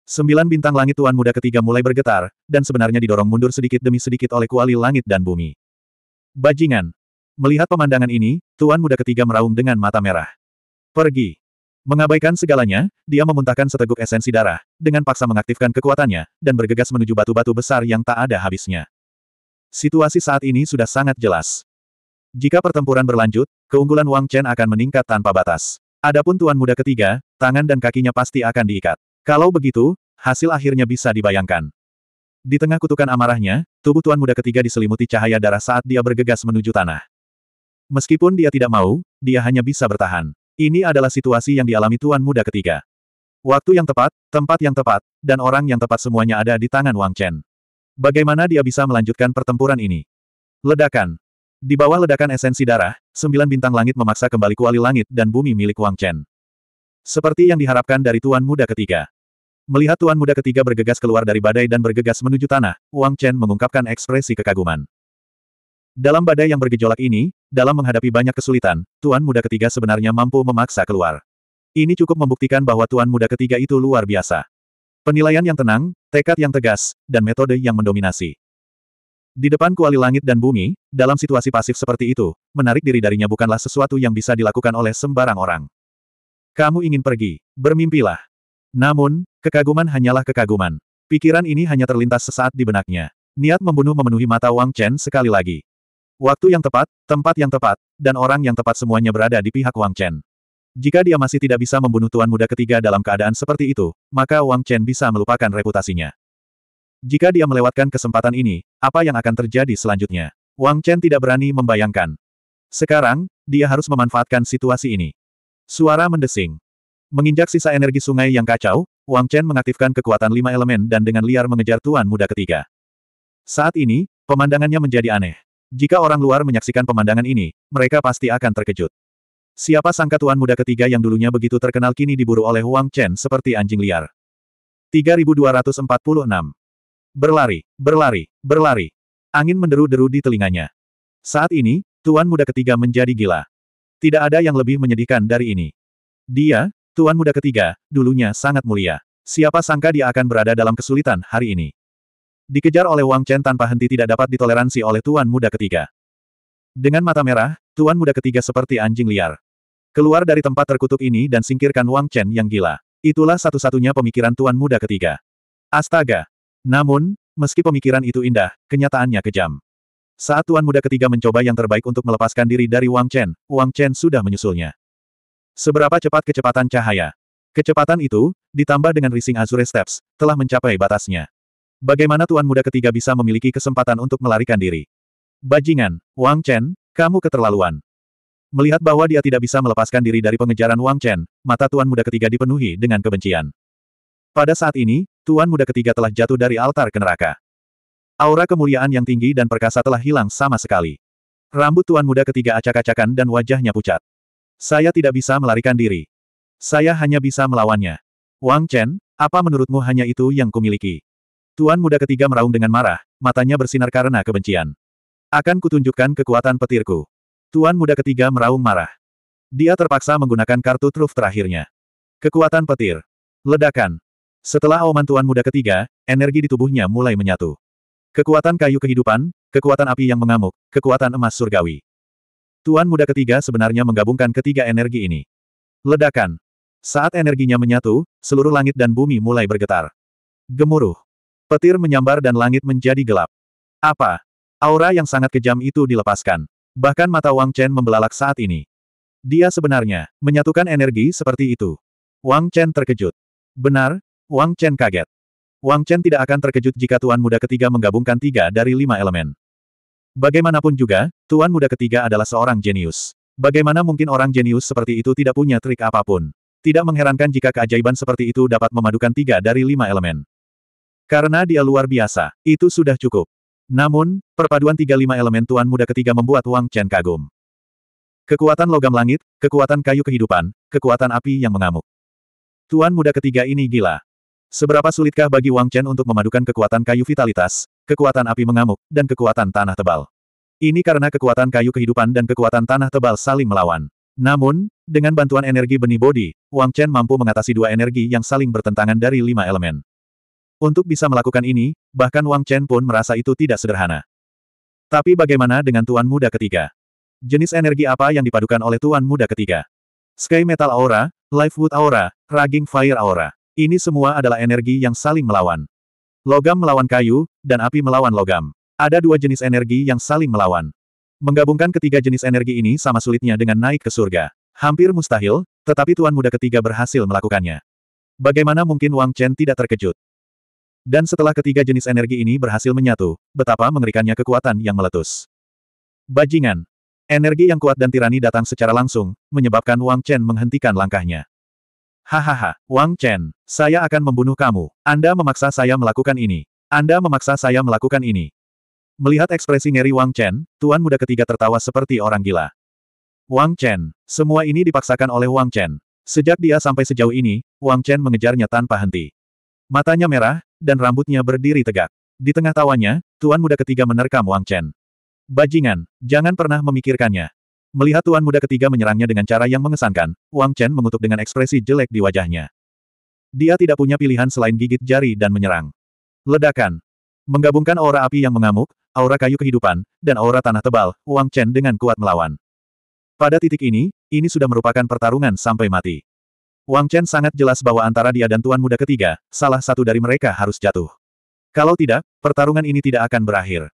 [SPEAKER 1] Sembilan bintang langit Tuan Muda ketiga mulai bergetar, dan sebenarnya didorong mundur sedikit demi sedikit oleh kuali langit dan bumi. Bajingan. Melihat pemandangan ini, Tuan Muda ketiga meraung dengan mata merah. Pergi. Mengabaikan segalanya, dia memuntahkan seteguk esensi darah, dengan paksa mengaktifkan kekuatannya, dan bergegas menuju batu-batu besar yang tak ada habisnya. Situasi saat ini sudah sangat jelas. Jika pertempuran berlanjut, keunggulan Wang Chen akan meningkat tanpa batas. Adapun Tuan Muda ketiga, tangan dan kakinya pasti akan diikat. Kalau begitu, hasil akhirnya bisa dibayangkan. Di tengah kutukan amarahnya, tubuh tuan muda ketiga diselimuti cahaya darah saat dia bergegas menuju tanah. Meskipun dia tidak mau, dia hanya bisa bertahan. Ini adalah situasi yang dialami tuan muda ketiga. Waktu yang tepat, tempat yang tepat, dan orang yang tepat semuanya ada di tangan Wang Chen. Bagaimana dia bisa melanjutkan pertempuran ini? Ledakan. Di bawah ledakan esensi darah, sembilan bintang langit memaksa kembali kuali langit dan bumi milik Wang Chen. Seperti yang diharapkan dari tuan muda ketiga. Melihat tuan muda ketiga bergegas keluar dari badai dan bergegas menuju tanah, Wang Chen mengungkapkan ekspresi kekaguman. Dalam badai yang bergejolak ini, dalam menghadapi banyak kesulitan, tuan muda ketiga sebenarnya mampu memaksa keluar. Ini cukup membuktikan bahwa tuan muda ketiga itu luar biasa. Penilaian yang tenang, tekad yang tegas, dan metode yang mendominasi. Di depan kuali langit dan bumi, dalam situasi pasif seperti itu, menarik diri darinya bukanlah sesuatu yang bisa dilakukan oleh sembarang orang. Kamu ingin pergi, bermimpilah. Namun, Kekaguman hanyalah kekaguman. Pikiran ini hanya terlintas sesaat di benaknya. Niat membunuh memenuhi mata Wang Chen sekali lagi. Waktu yang tepat, tempat yang tepat, dan orang yang tepat semuanya berada di pihak Wang Chen. Jika dia masih tidak bisa membunuh Tuan Muda ketiga dalam keadaan seperti itu, maka Wang Chen bisa melupakan reputasinya. Jika dia melewatkan kesempatan ini, apa yang akan terjadi selanjutnya? Wang Chen tidak berani membayangkan. Sekarang, dia harus memanfaatkan situasi ini. Suara mendesing. Menginjak sisa energi sungai yang kacau, Wang Chen mengaktifkan kekuatan lima elemen dan dengan liar mengejar tuan muda ketiga. Saat ini, pemandangannya menjadi aneh. Jika orang luar menyaksikan pemandangan ini, mereka pasti akan terkejut. Siapa sangka tuan muda ketiga yang dulunya begitu terkenal kini diburu oleh Wang Chen seperti anjing liar. 3246 Berlari, berlari, berlari. Angin menderu-deru di telinganya. Saat ini, tuan muda ketiga menjadi gila. Tidak ada yang lebih menyedihkan dari ini. Dia, Tuan muda ketiga, dulunya sangat mulia. Siapa sangka dia akan berada dalam kesulitan hari ini. Dikejar oleh Wang Chen tanpa henti tidak dapat ditoleransi oleh tuan muda ketiga. Dengan mata merah, tuan muda ketiga seperti anjing liar. Keluar dari tempat terkutuk ini dan singkirkan Wang Chen yang gila. Itulah satu-satunya pemikiran tuan muda ketiga. Astaga! Namun, meski pemikiran itu indah, kenyataannya kejam. Saat tuan muda ketiga mencoba yang terbaik untuk melepaskan diri dari Wang Chen, Wang Chen sudah menyusulnya. Seberapa cepat kecepatan cahaya? Kecepatan itu, ditambah dengan Rising Azure Steps, telah mencapai batasnya. Bagaimana tuan muda ketiga bisa memiliki kesempatan untuk melarikan diri? Bajingan, Wang Chen, kamu keterlaluan. Melihat bahwa dia tidak bisa melepaskan diri dari pengejaran Wang Chen, mata tuan muda ketiga dipenuhi dengan kebencian. Pada saat ini, tuan muda ketiga telah jatuh dari altar ke neraka. Aura kemuliaan yang tinggi dan perkasa telah hilang sama sekali. Rambut tuan muda ketiga acak-acakan dan wajahnya pucat. Saya tidak bisa melarikan diri. Saya hanya bisa melawannya. Wang Chen, apa menurutmu hanya itu yang kumiliki? Tuan muda ketiga meraung dengan marah, matanya bersinar karena kebencian. Akan kutunjukkan kekuatan petirku. Tuan muda ketiga meraung marah. Dia terpaksa menggunakan kartu truf terakhirnya. Kekuatan petir. Ledakan. Setelah auman tuan muda ketiga, energi di tubuhnya mulai menyatu. Kekuatan kayu kehidupan, kekuatan api yang mengamuk, kekuatan emas surgawi. Tuan muda ketiga sebenarnya menggabungkan ketiga energi ini. Ledakan. Saat energinya menyatu, seluruh langit dan bumi mulai bergetar. Gemuruh. Petir menyambar dan langit menjadi gelap. Apa? Aura yang sangat kejam itu dilepaskan. Bahkan mata Wang Chen membelalak saat ini. Dia sebenarnya menyatukan energi seperti itu. Wang Chen terkejut. Benar, Wang Chen kaget. Wang Chen tidak akan terkejut jika tuan muda ketiga menggabungkan tiga dari lima elemen. Bagaimanapun juga, Tuan Muda ketiga adalah seorang jenius. Bagaimana mungkin orang jenius seperti itu tidak punya trik apapun? Tidak mengherankan jika keajaiban seperti itu dapat memadukan tiga dari lima elemen. Karena dia luar biasa, itu sudah cukup. Namun, perpaduan tiga lima elemen Tuan Muda ketiga membuat Wang Chen kagum. Kekuatan logam langit, kekuatan kayu kehidupan, kekuatan api yang mengamuk. Tuan Muda ketiga ini gila. Seberapa sulitkah bagi Wang Chen untuk memadukan kekuatan kayu vitalitas, Kekuatan api mengamuk, dan kekuatan tanah tebal. Ini karena kekuatan kayu kehidupan dan kekuatan tanah tebal saling melawan. Namun, dengan bantuan energi benih bodi, Wang Chen mampu mengatasi dua energi yang saling bertentangan dari lima elemen. Untuk bisa melakukan ini, bahkan Wang Chen pun merasa itu tidak sederhana. Tapi bagaimana dengan Tuan Muda ketiga? Jenis energi apa yang dipadukan oleh Tuan Muda ketiga? Sky Metal Aura, Life Aura, Raging Fire Aura. Ini semua adalah energi yang saling melawan. Logam melawan kayu, dan api melawan logam. Ada dua jenis energi yang saling melawan. Menggabungkan ketiga jenis energi ini sama sulitnya dengan naik ke surga. Hampir mustahil, tetapi Tuan Muda ketiga berhasil melakukannya. Bagaimana mungkin Wang Chen tidak terkejut? Dan setelah ketiga jenis energi ini berhasil menyatu, betapa mengerikannya kekuatan yang meletus. Bajingan. Energi yang kuat dan tirani datang secara langsung, menyebabkan Wang Chen menghentikan langkahnya. Hahaha, Wang Chen, saya akan membunuh kamu. Anda memaksa saya melakukan ini. Anda memaksa saya melakukan ini. Melihat ekspresi ngeri Wang Chen, tuan muda ketiga tertawa seperti orang gila. Wang Chen, semua ini dipaksakan oleh Wang Chen. Sejak dia sampai sejauh ini, Wang Chen mengejarnya tanpa henti. Matanya merah, dan rambutnya berdiri tegak. Di tengah tawanya, tuan muda ketiga menerkam Wang Chen. Bajingan, jangan pernah memikirkannya. Melihat tuan muda ketiga menyerangnya dengan cara yang mengesankan, Wang Chen mengutuk dengan ekspresi jelek di wajahnya. Dia tidak punya pilihan selain gigit jari dan menyerang. Ledakan. Menggabungkan aura api yang mengamuk, aura kayu kehidupan, dan aura tanah tebal, Wang Chen dengan kuat melawan. Pada titik ini, ini sudah merupakan pertarungan sampai mati. Wang Chen sangat jelas bahwa antara dia dan tuan muda ketiga, salah satu dari mereka harus jatuh. Kalau tidak, pertarungan ini tidak akan berakhir.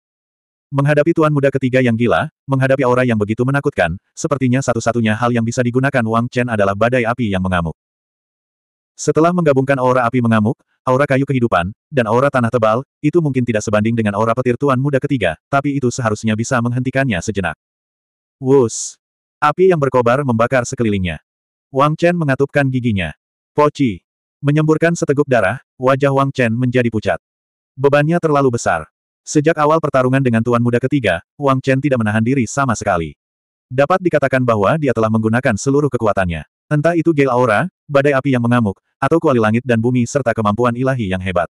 [SPEAKER 1] Menghadapi tuan muda ketiga yang gila, menghadapi aura yang begitu menakutkan, sepertinya satu-satunya hal yang bisa digunakan Wang Chen adalah badai api yang mengamuk. Setelah menggabungkan aura api mengamuk, aura kayu kehidupan, dan aura tanah tebal, itu mungkin tidak sebanding dengan aura petir tuan muda ketiga, tapi itu seharusnya bisa menghentikannya sejenak. Wus! Api yang berkobar membakar sekelilingnya. Wang Chen mengatupkan giginya. Poci! Menyemburkan seteguk darah, wajah Wang Chen menjadi pucat. Bebannya terlalu besar. Sejak awal pertarungan dengan Tuan Muda ketiga, Wang Chen tidak menahan diri sama sekali. Dapat dikatakan bahwa dia telah menggunakan seluruh kekuatannya. Entah itu gel aura, badai api yang mengamuk, atau kuali langit dan bumi serta kemampuan ilahi yang hebat.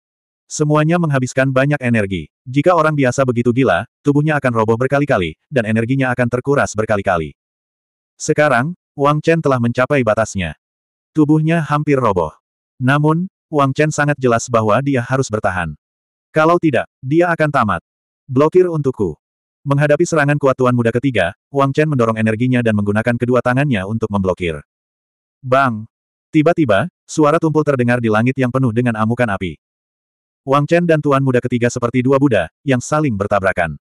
[SPEAKER 1] Semuanya menghabiskan banyak energi. Jika orang biasa begitu gila, tubuhnya akan roboh berkali-kali, dan energinya akan terkuras berkali-kali. Sekarang, Wang Chen telah mencapai batasnya. Tubuhnya hampir roboh. Namun, Wang Chen sangat jelas bahwa dia harus bertahan. Kalau tidak, dia akan tamat. Blokir untukku. Menghadapi serangan kuat tuan muda ketiga, Wang Chen mendorong energinya dan menggunakan kedua tangannya untuk memblokir. Bang! Tiba-tiba, suara tumpul terdengar di langit yang penuh dengan amukan api. Wang Chen dan tuan muda ketiga seperti dua Buddha, yang saling bertabrakan.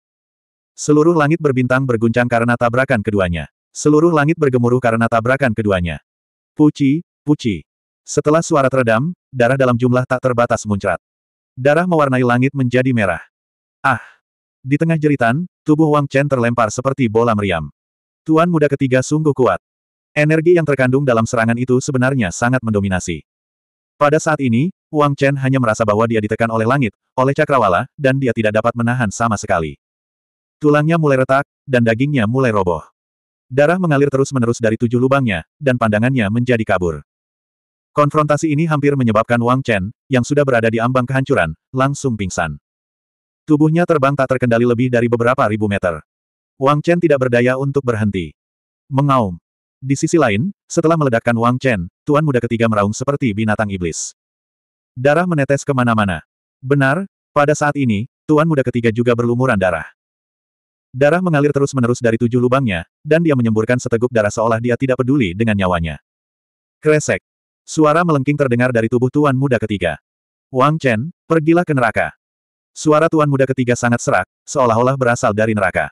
[SPEAKER 1] Seluruh langit berbintang berguncang karena tabrakan keduanya. Seluruh langit bergemuruh karena tabrakan keduanya. Puci, puci. Setelah suara teredam, darah dalam jumlah tak terbatas muncrat. Darah mewarnai langit menjadi merah. Ah! Di tengah jeritan, tubuh Wang Chen terlempar seperti bola meriam. Tuan muda ketiga sungguh kuat. Energi yang terkandung dalam serangan itu sebenarnya sangat mendominasi. Pada saat ini, Wang Chen hanya merasa bahwa dia ditekan oleh langit, oleh cakrawala, dan dia tidak dapat menahan sama sekali. Tulangnya mulai retak, dan dagingnya mulai roboh. Darah mengalir terus-menerus dari tujuh lubangnya, dan pandangannya menjadi kabur. Konfrontasi ini hampir menyebabkan Wang Chen, yang sudah berada di ambang kehancuran, langsung pingsan. Tubuhnya terbang tak terkendali lebih dari beberapa ribu meter. Wang Chen tidak berdaya untuk berhenti. Mengaum. Di sisi lain, setelah meledakkan Wang Chen, tuan muda ketiga meraung seperti binatang iblis. Darah menetes kemana-mana. Benar, pada saat ini, tuan muda ketiga juga berlumuran darah. Darah mengalir terus-menerus dari tujuh lubangnya, dan dia menyemburkan seteguk darah seolah dia tidak peduli dengan nyawanya. Kresek. Suara melengking terdengar dari tubuh tuan muda ketiga. Wang Chen, pergilah ke neraka. Suara tuan muda ketiga sangat serak, seolah-olah berasal dari neraka.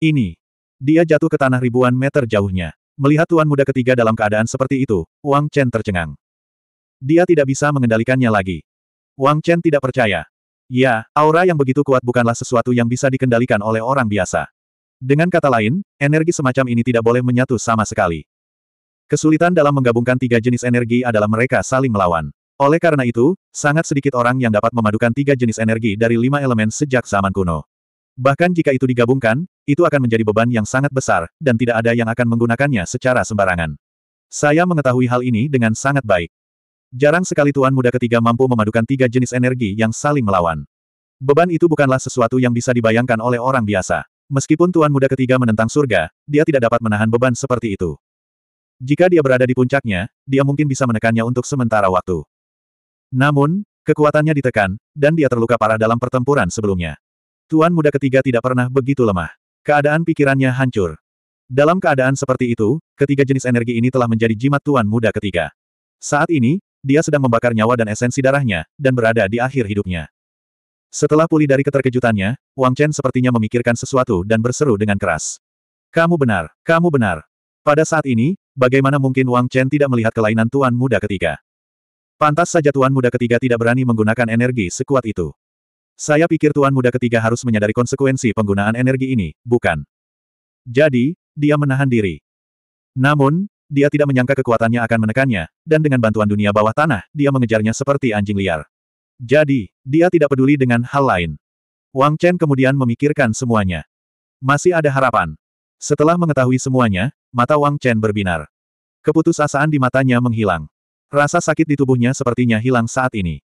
[SPEAKER 1] Ini. Dia jatuh ke tanah ribuan meter jauhnya. Melihat tuan muda ketiga dalam keadaan seperti itu, Wang Chen tercengang. Dia tidak bisa mengendalikannya lagi. Wang Chen tidak percaya. Ya, aura yang begitu kuat bukanlah sesuatu yang bisa dikendalikan oleh orang biasa. Dengan kata lain, energi semacam ini tidak boleh menyatu sama sekali. Kesulitan dalam menggabungkan tiga jenis energi adalah mereka saling melawan. Oleh karena itu, sangat sedikit orang yang dapat memadukan tiga jenis energi dari lima elemen sejak zaman kuno. Bahkan jika itu digabungkan, itu akan menjadi beban yang sangat besar, dan tidak ada yang akan menggunakannya secara sembarangan. Saya mengetahui hal ini dengan sangat baik. Jarang sekali tuan muda ketiga mampu memadukan tiga jenis energi yang saling melawan. Beban itu bukanlah sesuatu yang bisa dibayangkan oleh orang biasa. Meskipun tuan muda ketiga menentang surga, dia tidak dapat menahan beban seperti itu. Jika dia berada di puncaknya, dia mungkin bisa menekannya untuk sementara waktu. Namun, kekuatannya ditekan, dan dia terluka parah dalam pertempuran sebelumnya. Tuan muda ketiga tidak pernah begitu lemah. Keadaan pikirannya hancur. Dalam keadaan seperti itu, ketiga jenis energi ini telah menjadi jimat tuan muda ketiga. Saat ini, dia sedang membakar nyawa dan esensi darahnya, dan berada di akhir hidupnya. Setelah pulih dari keterkejutannya, Wang Chen sepertinya memikirkan sesuatu dan berseru dengan keras. Kamu benar, kamu benar. Pada saat ini, Bagaimana mungkin Wang Chen tidak melihat kelainan tuan muda ketiga? Pantas saja tuan muda ketiga tidak berani menggunakan energi sekuat itu. Saya pikir tuan muda ketiga harus menyadari konsekuensi penggunaan energi ini, bukan? Jadi, dia menahan diri. Namun, dia tidak menyangka kekuatannya akan menekannya, dan dengan bantuan dunia bawah tanah, dia mengejarnya seperti anjing liar. Jadi, dia tidak peduli dengan hal lain. Wang Chen kemudian memikirkan semuanya. Masih ada harapan. Setelah mengetahui semuanya, Mata Wang Chen berbinar. Keputusasaan di matanya menghilang. Rasa sakit di tubuhnya sepertinya hilang saat ini.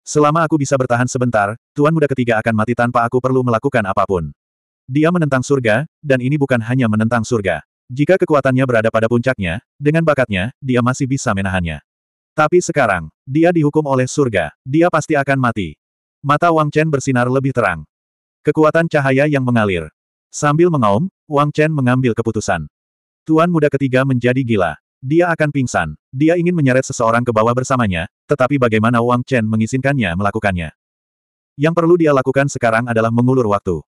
[SPEAKER 1] Selama aku bisa bertahan sebentar, Tuan Muda ketiga akan mati tanpa aku perlu melakukan apapun. Dia menentang surga, dan ini bukan hanya menentang surga. Jika kekuatannya berada pada puncaknya, dengan bakatnya, dia masih bisa menahannya. Tapi sekarang, dia dihukum oleh surga, dia pasti akan mati. Mata Wang Chen bersinar lebih terang. Kekuatan cahaya yang mengalir. Sambil mengaum, Wang Chen mengambil keputusan. Tuan muda ketiga menjadi gila. Dia akan pingsan. Dia ingin menyeret seseorang ke bawah bersamanya, tetapi bagaimana Wang Chen mengizinkannya melakukannya. Yang perlu dia lakukan sekarang adalah mengulur waktu.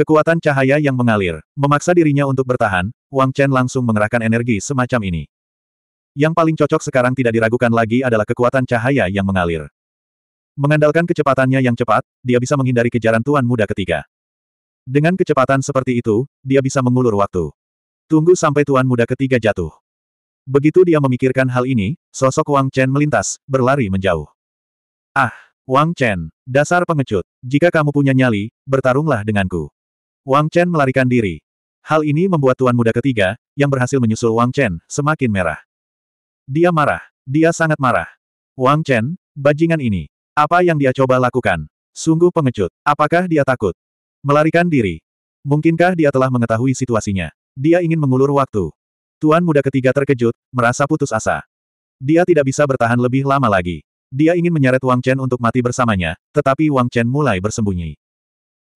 [SPEAKER 1] Kekuatan cahaya yang mengalir, memaksa dirinya untuk bertahan, Wang Chen langsung mengerahkan energi semacam ini. Yang paling cocok sekarang tidak diragukan lagi adalah kekuatan cahaya yang mengalir. Mengandalkan kecepatannya yang cepat, dia bisa menghindari kejaran tuan muda ketiga. Dengan kecepatan seperti itu, dia bisa mengulur waktu. Tunggu sampai tuan muda ketiga jatuh. Begitu dia memikirkan hal ini, sosok Wang Chen melintas, berlari menjauh. Ah, Wang Chen, dasar pengecut, jika kamu punya nyali, bertarunglah denganku. Wang Chen melarikan diri. Hal ini membuat tuan muda ketiga, yang berhasil menyusul Wang Chen, semakin merah. Dia marah. Dia sangat marah. Wang Chen, bajingan ini. Apa yang dia coba lakukan? Sungguh pengecut. Apakah dia takut? Melarikan diri. Mungkinkah dia telah mengetahui situasinya? Dia ingin mengulur waktu. Tuan muda ketiga terkejut, merasa putus asa. Dia tidak bisa bertahan lebih lama lagi. Dia ingin menyeret Wang Chen untuk mati bersamanya, tetapi Wang Chen mulai bersembunyi.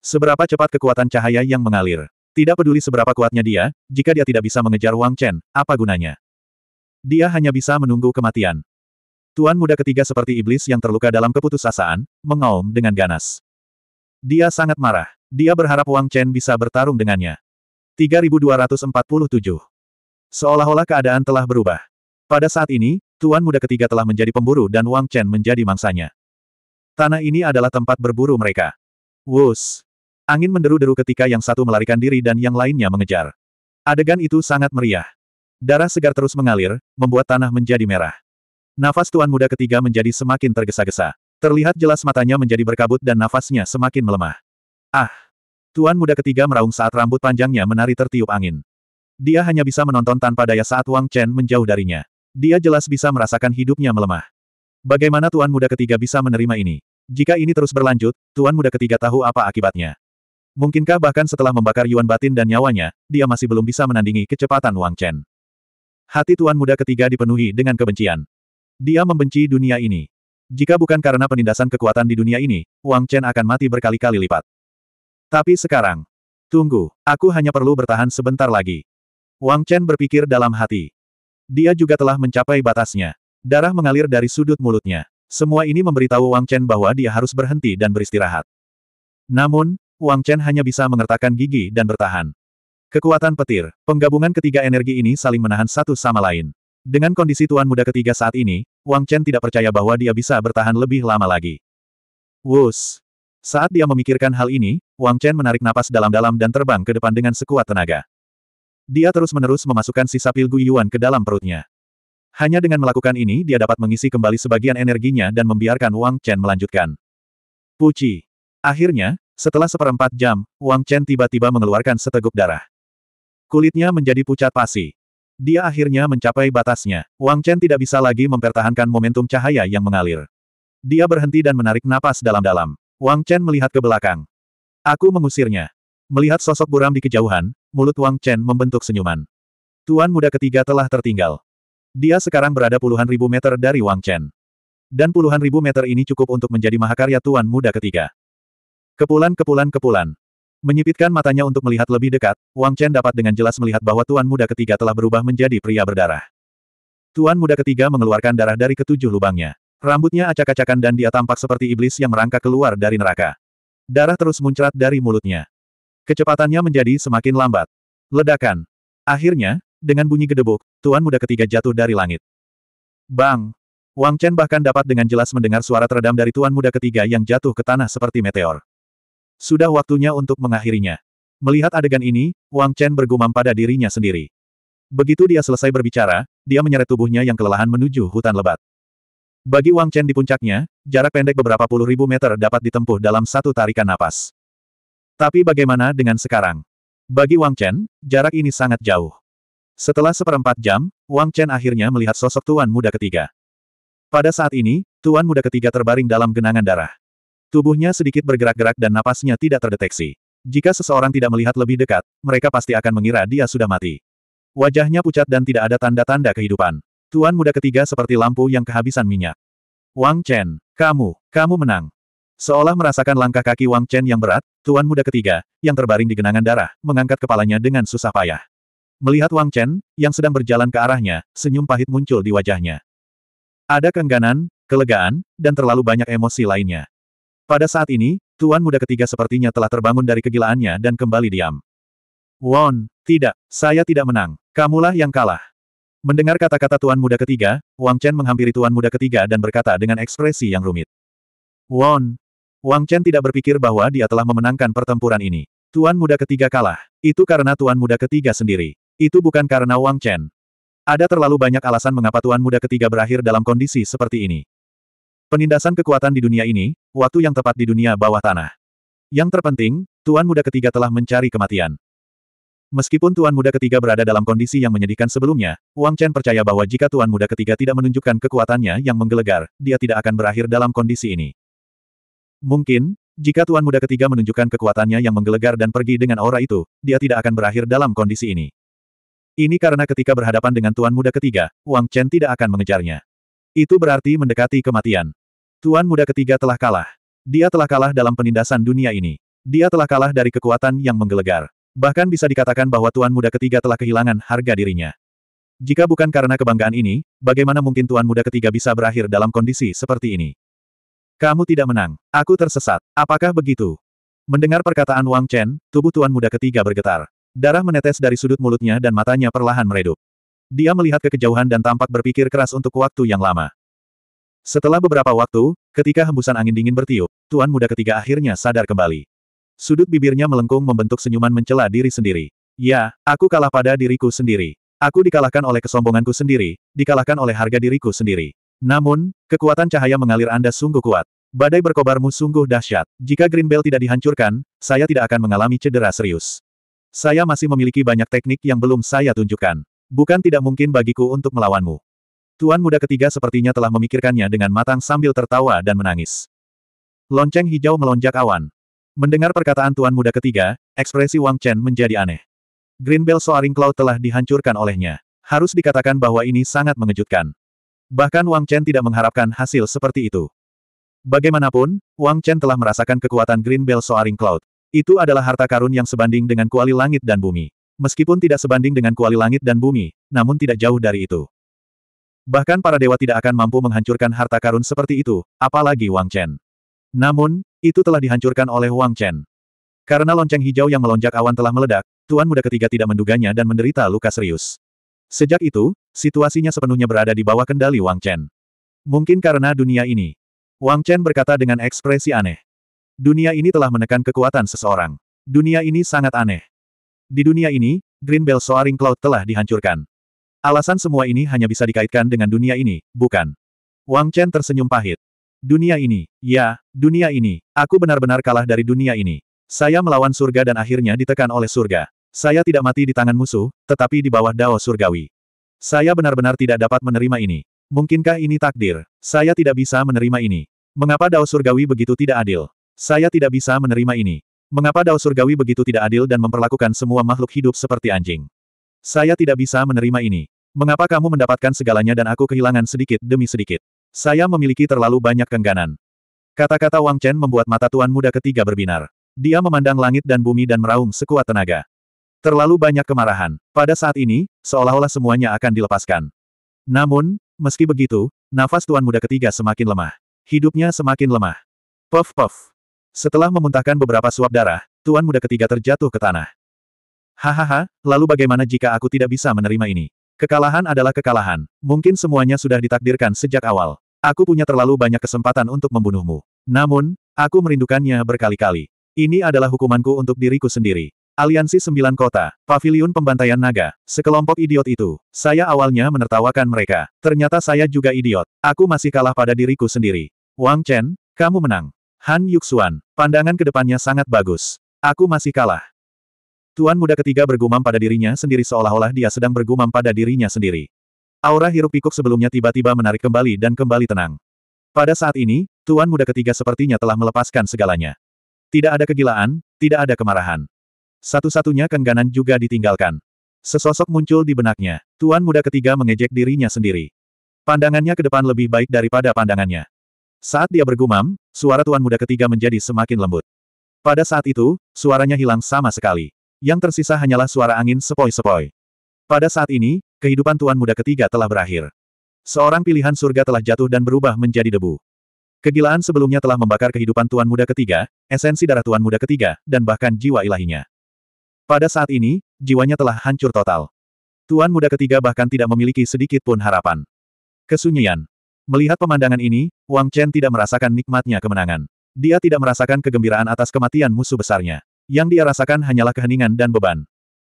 [SPEAKER 1] Seberapa cepat kekuatan cahaya yang mengalir. Tidak peduli seberapa kuatnya dia, jika dia tidak bisa mengejar Wang Chen, apa gunanya? Dia hanya bisa menunggu kematian. Tuan muda ketiga seperti iblis yang terluka dalam keputusasaan, mengaum dengan ganas. Dia sangat marah. Dia berharap Wang Chen bisa bertarung dengannya. 3247. Seolah-olah keadaan telah berubah. Pada saat ini, Tuan Muda ketiga telah menjadi pemburu dan Wang Chen menjadi mangsanya. Tanah ini adalah tempat berburu mereka. Wus! Angin menderu-deru ketika yang satu melarikan diri dan yang lainnya mengejar. Adegan itu sangat meriah. Darah segar terus mengalir, membuat tanah menjadi merah. Nafas Tuan Muda ketiga menjadi semakin tergesa-gesa. Terlihat jelas matanya menjadi berkabut dan nafasnya semakin melemah. Ah! Tuan muda ketiga meraung saat rambut panjangnya menari tertiup angin. Dia hanya bisa menonton tanpa daya saat Wang Chen menjauh darinya. Dia jelas bisa merasakan hidupnya melemah. Bagaimana tuan muda ketiga bisa menerima ini? Jika ini terus berlanjut, tuan muda ketiga tahu apa akibatnya. Mungkinkah bahkan setelah membakar Yuan batin dan nyawanya, dia masih belum bisa menandingi kecepatan Wang Chen. Hati tuan muda ketiga dipenuhi dengan kebencian. Dia membenci dunia ini. Jika bukan karena penindasan kekuatan di dunia ini, Wang Chen akan mati berkali-kali lipat. Tapi sekarang. Tunggu, aku hanya perlu bertahan sebentar lagi. Wang Chen berpikir dalam hati. Dia juga telah mencapai batasnya. Darah mengalir dari sudut mulutnya. Semua ini memberitahu Wang Chen bahwa dia harus berhenti dan beristirahat. Namun, Wang Chen hanya bisa mengertakkan gigi dan bertahan. Kekuatan petir, penggabungan ketiga energi ini saling menahan satu sama lain. Dengan kondisi tuan muda ketiga saat ini, Wang Chen tidak percaya bahwa dia bisa bertahan lebih lama lagi. Wus! Saat dia memikirkan hal ini, Wang Chen menarik napas dalam-dalam dan terbang ke depan dengan sekuat tenaga. Dia terus-menerus memasukkan sisa pil Guiyuan ke dalam perutnya. Hanya dengan melakukan ini dia dapat mengisi kembali sebagian energinya dan membiarkan Wang Chen melanjutkan. Puci. Akhirnya, setelah seperempat jam, Wang Chen tiba-tiba mengeluarkan seteguk darah. Kulitnya menjadi pucat pasi. Dia akhirnya mencapai batasnya. Wang Chen tidak bisa lagi mempertahankan momentum cahaya yang mengalir. Dia berhenti dan menarik napas dalam-dalam. Wang Chen melihat ke belakang. Aku mengusirnya. Melihat sosok buram di kejauhan, mulut Wang Chen membentuk senyuman. Tuan muda ketiga telah tertinggal. Dia sekarang berada puluhan ribu meter dari Wang Chen. Dan puluhan ribu meter ini cukup untuk menjadi mahakarya tuan muda ketiga. Kepulan kepulan kepulan. Menyipitkan matanya untuk melihat lebih dekat, Wang Chen dapat dengan jelas melihat bahwa tuan muda ketiga telah berubah menjadi pria berdarah. Tuan muda ketiga mengeluarkan darah dari ketujuh lubangnya. Rambutnya acak-acakan dan dia tampak seperti iblis yang merangkak keluar dari neraka. Darah terus muncrat dari mulutnya. Kecepatannya menjadi semakin lambat. Ledakan. Akhirnya, dengan bunyi gedebuk, tuan muda ketiga jatuh dari langit. Bang! Wang Chen bahkan dapat dengan jelas mendengar suara teredam dari tuan muda ketiga yang jatuh ke tanah seperti meteor. Sudah waktunya untuk mengakhirinya. Melihat adegan ini, Wang Chen bergumam pada dirinya sendiri. Begitu dia selesai berbicara, dia menyeret tubuhnya yang kelelahan menuju hutan lebat. Bagi Wang Chen di puncaknya, jarak pendek beberapa puluh ribu meter dapat ditempuh dalam satu tarikan napas. Tapi bagaimana dengan sekarang? Bagi Wang Chen, jarak ini sangat jauh. Setelah seperempat jam, Wang Chen akhirnya melihat sosok tuan muda ketiga. Pada saat ini, tuan muda ketiga terbaring dalam genangan darah. Tubuhnya sedikit bergerak-gerak dan napasnya tidak terdeteksi. Jika seseorang tidak melihat lebih dekat, mereka pasti akan mengira dia sudah mati. Wajahnya pucat dan tidak ada tanda-tanda kehidupan. Tuan muda ketiga seperti lampu yang kehabisan minyak. Wang Chen, kamu, kamu menang. Seolah merasakan langkah kaki Wang Chen yang berat, tuan muda ketiga, yang terbaring di genangan darah, mengangkat kepalanya dengan susah payah. Melihat Wang Chen, yang sedang berjalan ke arahnya, senyum pahit muncul di wajahnya. Ada keengganan, kelegaan, dan terlalu banyak emosi lainnya. Pada saat ini, tuan muda ketiga sepertinya telah terbangun dari kegilaannya dan kembali diam. Won, tidak, saya tidak menang. Kamulah yang kalah. Mendengar kata-kata tuan muda ketiga, Wang Chen menghampiri tuan muda ketiga dan berkata dengan ekspresi yang rumit. Won! Wang Chen tidak berpikir bahwa dia telah memenangkan pertempuran ini. Tuan muda ketiga kalah. Itu karena tuan muda ketiga sendiri. Itu bukan karena Wang Chen. Ada terlalu banyak alasan mengapa tuan muda ketiga berakhir dalam kondisi seperti ini. Penindasan kekuatan di dunia ini, waktu yang tepat di dunia bawah tanah. Yang terpenting, tuan muda ketiga telah mencari kematian. Meskipun Tuan Muda ketiga berada dalam kondisi yang menyedihkan sebelumnya, Wang Chen percaya bahwa jika Tuan Muda ketiga tidak menunjukkan kekuatannya yang menggelegar, dia tidak akan berakhir dalam kondisi ini. Mungkin, jika Tuan Muda ketiga menunjukkan kekuatannya yang menggelegar dan pergi dengan aura itu, dia tidak akan berakhir dalam kondisi ini. Ini karena ketika berhadapan dengan Tuan Muda ketiga, Wang Chen tidak akan mengejarnya. Itu berarti mendekati kematian. Tuan Muda ketiga telah kalah. Dia telah kalah dalam penindasan dunia ini. Dia telah kalah dari kekuatan yang menggelegar. Bahkan bisa dikatakan bahwa Tuan Muda ketiga telah kehilangan harga dirinya. Jika bukan karena kebanggaan ini, bagaimana mungkin Tuan Muda ketiga bisa berakhir dalam kondisi seperti ini? Kamu tidak menang. Aku tersesat. Apakah begitu? Mendengar perkataan Wang Chen, tubuh Tuan Muda ketiga bergetar. Darah menetes dari sudut mulutnya dan matanya perlahan meredup. Dia melihat ke kejauhan dan tampak berpikir keras untuk waktu yang lama. Setelah beberapa waktu, ketika hembusan angin dingin bertiup, Tuan Muda ketiga akhirnya sadar kembali. Sudut bibirnya melengkung membentuk senyuman mencela diri sendiri. Ya, aku kalah pada diriku sendiri. Aku dikalahkan oleh kesombonganku sendiri, dikalahkan oleh harga diriku sendiri. Namun, kekuatan cahaya mengalir Anda sungguh kuat. Badai berkobarmu sungguh dahsyat. Jika Green Bell tidak dihancurkan, saya tidak akan mengalami cedera serius. Saya masih memiliki banyak teknik yang belum saya tunjukkan. Bukan tidak mungkin bagiku untuk melawanmu. Tuan muda ketiga sepertinya telah memikirkannya dengan matang sambil tertawa dan menangis. Lonceng hijau melonjak awan. Mendengar perkataan Tuan Muda ketiga, ekspresi Wang Chen menjadi aneh. Green Bell Soaring Cloud telah dihancurkan olehnya. Harus dikatakan bahwa ini sangat mengejutkan. Bahkan Wang Chen tidak mengharapkan hasil seperti itu. Bagaimanapun, Wang Chen telah merasakan kekuatan Green Bell Soaring Cloud. Itu adalah harta karun yang sebanding dengan kuali langit dan bumi. Meskipun tidak sebanding dengan kuali langit dan bumi, namun tidak jauh dari itu. Bahkan para dewa tidak akan mampu menghancurkan harta karun seperti itu, apalagi Wang Chen. Namun, itu telah dihancurkan oleh Wang Chen. Karena lonceng hijau yang melonjak awan telah meledak, Tuan Muda ketiga tidak menduganya dan menderita luka serius. Sejak itu, situasinya sepenuhnya berada di bawah kendali Wang Chen. Mungkin karena dunia ini. Wang Chen berkata dengan ekspresi aneh. Dunia ini telah menekan kekuatan seseorang. Dunia ini sangat aneh. Di dunia ini, Green Bell Soaring Cloud telah dihancurkan. Alasan semua ini hanya bisa dikaitkan dengan dunia ini, bukan? Wang Chen tersenyum pahit. Dunia ini, ya, dunia ini, aku benar-benar kalah dari dunia ini. Saya melawan surga dan akhirnya ditekan oleh surga. Saya tidak mati di tangan musuh, tetapi di bawah dao surgawi. Saya benar-benar tidak dapat menerima ini. Mungkinkah ini takdir? Saya tidak bisa menerima ini. Mengapa dao surgawi begitu tidak adil? Saya tidak bisa menerima ini. Mengapa dao surgawi begitu tidak adil dan memperlakukan semua makhluk hidup seperti anjing? Saya tidak bisa menerima ini. Mengapa kamu mendapatkan segalanya dan aku kehilangan sedikit demi sedikit? Saya memiliki terlalu banyak kengganan. Kata-kata Wang Chen membuat mata tuan muda ketiga berbinar. Dia memandang langit dan bumi dan meraung sekuat tenaga. Terlalu banyak kemarahan. Pada saat ini, seolah-olah semuanya akan dilepaskan. Namun, meski begitu, nafas tuan muda ketiga semakin lemah. Hidupnya semakin lemah. Puff puff. Setelah memuntahkan beberapa suap darah, tuan muda ketiga terjatuh ke tanah. Hahaha, lalu bagaimana jika aku tidak bisa menerima ini? Kekalahan adalah kekalahan. Mungkin semuanya sudah ditakdirkan sejak awal. Aku punya terlalu banyak kesempatan untuk membunuhmu. Namun, aku merindukannya berkali-kali. Ini adalah hukumanku untuk diriku sendiri. Aliansi Sembilan Kota, Paviliun Pembantaian Naga, sekelompok idiot itu. Saya awalnya menertawakan mereka. Ternyata saya juga idiot. Aku masih kalah pada diriku sendiri. Wang Chen, kamu menang. Han Yuxuan, pandangan kedepannya sangat bagus. Aku masih kalah. Tuan muda ketiga bergumam pada dirinya sendiri seolah-olah dia sedang bergumam pada dirinya sendiri. Aura hirup pikuk sebelumnya tiba-tiba menarik kembali dan kembali tenang. Pada saat ini, Tuan Muda ketiga sepertinya telah melepaskan segalanya. Tidak ada kegilaan, tidak ada kemarahan. Satu-satunya kengganan juga ditinggalkan. Sesosok muncul di benaknya. Tuan Muda ketiga mengejek dirinya sendiri. Pandangannya ke depan lebih baik daripada pandangannya. Saat dia bergumam, suara Tuan Muda ketiga menjadi semakin lembut. Pada saat itu, suaranya hilang sama sekali. Yang tersisa hanyalah suara angin sepoi-sepoi. Pada saat ini, kehidupan tuan muda ketiga telah berakhir. Seorang pilihan surga telah jatuh dan berubah menjadi debu. Kegilaan sebelumnya telah membakar kehidupan tuan muda ketiga, esensi darah tuan muda ketiga, dan bahkan jiwa ilahinya. Pada saat ini, jiwanya telah hancur total. Tuan muda ketiga bahkan tidak memiliki sedikit pun harapan. Kesunyian. Melihat pemandangan ini, Wang Chen tidak merasakan nikmatnya kemenangan. Dia tidak merasakan kegembiraan atas kematian musuh besarnya. Yang dia rasakan hanyalah keheningan dan beban.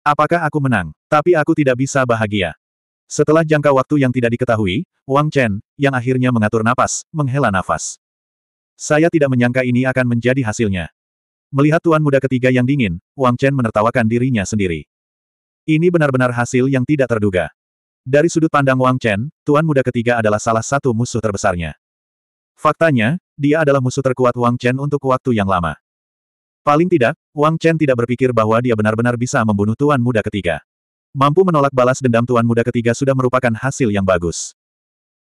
[SPEAKER 1] Apakah aku menang? Tapi aku tidak bisa bahagia. Setelah jangka waktu yang tidak diketahui, Wang Chen, yang akhirnya mengatur napas, menghela nafas. Saya tidak menyangka ini akan menjadi hasilnya. Melihat tuan muda ketiga yang dingin, Wang Chen menertawakan dirinya sendiri. Ini benar-benar hasil yang tidak terduga. Dari sudut pandang Wang Chen, tuan muda ketiga adalah salah satu musuh terbesarnya. Faktanya, dia adalah musuh terkuat Wang Chen untuk waktu yang lama. Paling tidak, Wang Chen tidak berpikir bahwa dia benar-benar bisa membunuh Tuan Muda ketiga. Mampu menolak balas dendam Tuan Muda ketiga sudah merupakan hasil yang bagus.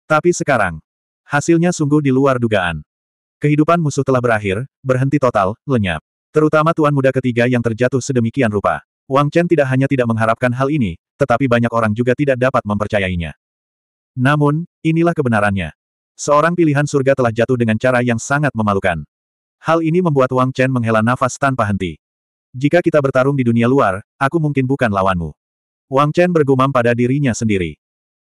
[SPEAKER 1] Tapi sekarang, hasilnya sungguh di luar dugaan. Kehidupan musuh telah berakhir, berhenti total, lenyap. Terutama Tuan Muda ketiga yang terjatuh sedemikian rupa. Wang Chen tidak hanya tidak mengharapkan hal ini, tetapi banyak orang juga tidak dapat mempercayainya. Namun, inilah kebenarannya. Seorang pilihan surga telah jatuh dengan cara yang sangat memalukan. Hal ini membuat Wang Chen menghela nafas tanpa henti. Jika kita bertarung di dunia luar, aku mungkin bukan lawanmu. Wang Chen bergumam pada dirinya sendiri.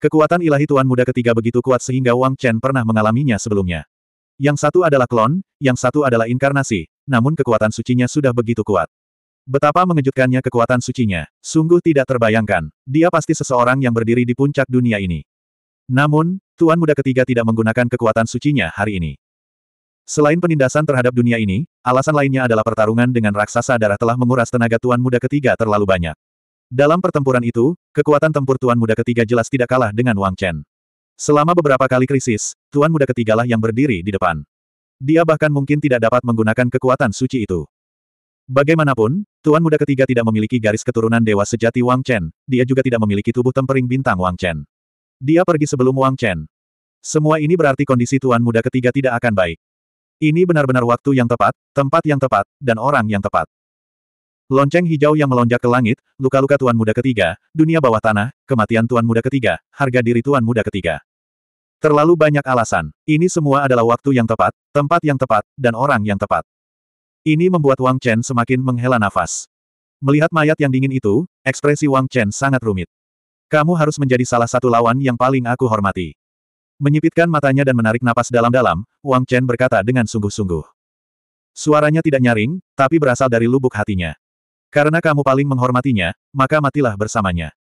[SPEAKER 1] Kekuatan ilahi Tuan Muda ketiga begitu kuat sehingga Wang Chen pernah mengalaminya sebelumnya. Yang satu adalah klon, yang satu adalah inkarnasi, namun kekuatan sucinya sudah begitu kuat. Betapa mengejutkannya kekuatan sucinya, sungguh tidak terbayangkan. Dia pasti seseorang yang berdiri di puncak dunia ini. Namun, Tuan Muda ketiga tidak menggunakan kekuatan sucinya hari ini. Selain penindasan terhadap dunia ini, alasan lainnya adalah pertarungan dengan raksasa darah telah menguras tenaga Tuan Muda ketiga terlalu banyak. Dalam pertempuran itu, kekuatan tempur Tuan Muda ketiga jelas tidak kalah dengan Wang Chen. Selama beberapa kali krisis, Tuan Muda ketigalah yang berdiri di depan. Dia bahkan mungkin tidak dapat menggunakan kekuatan suci itu. Bagaimanapun, Tuan Muda ketiga tidak memiliki garis keturunan dewa sejati Wang Chen, dia juga tidak memiliki tubuh tempering bintang Wang Chen. Dia pergi sebelum Wang Chen. Semua ini berarti kondisi Tuan Muda ketiga tidak akan baik. Ini benar-benar waktu yang tepat, tempat yang tepat, dan orang yang tepat. Lonceng hijau yang melonjak ke langit, luka-luka tuan muda ketiga, dunia bawah tanah, kematian tuan muda ketiga, harga diri tuan muda ketiga. Terlalu banyak alasan. Ini semua adalah waktu yang tepat, tempat yang tepat, dan orang yang tepat. Ini membuat Wang Chen semakin menghela nafas. Melihat mayat yang dingin itu, ekspresi Wang Chen sangat rumit. Kamu harus menjadi salah satu lawan yang paling aku hormati. Menyipitkan matanya dan menarik napas dalam-dalam, Wang Chen berkata dengan sungguh-sungguh. Suaranya tidak nyaring, tapi berasal dari lubuk hatinya. Karena kamu paling menghormatinya, maka matilah bersamanya.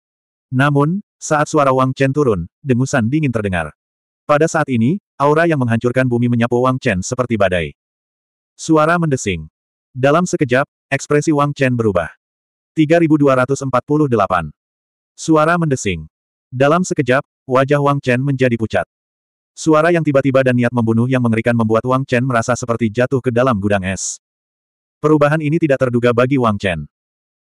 [SPEAKER 1] Namun, saat suara Wang Chen turun, dengusan dingin terdengar. Pada saat ini, aura yang menghancurkan bumi menyapu Wang Chen seperti badai. Suara mendesing. Dalam sekejap, ekspresi Wang Chen berubah. 3248. Suara mendesing. Dalam sekejap, wajah Wang Chen menjadi pucat. Suara yang tiba-tiba dan niat membunuh yang mengerikan membuat Wang Chen merasa seperti jatuh ke dalam gudang es. Perubahan ini tidak terduga bagi Wang Chen.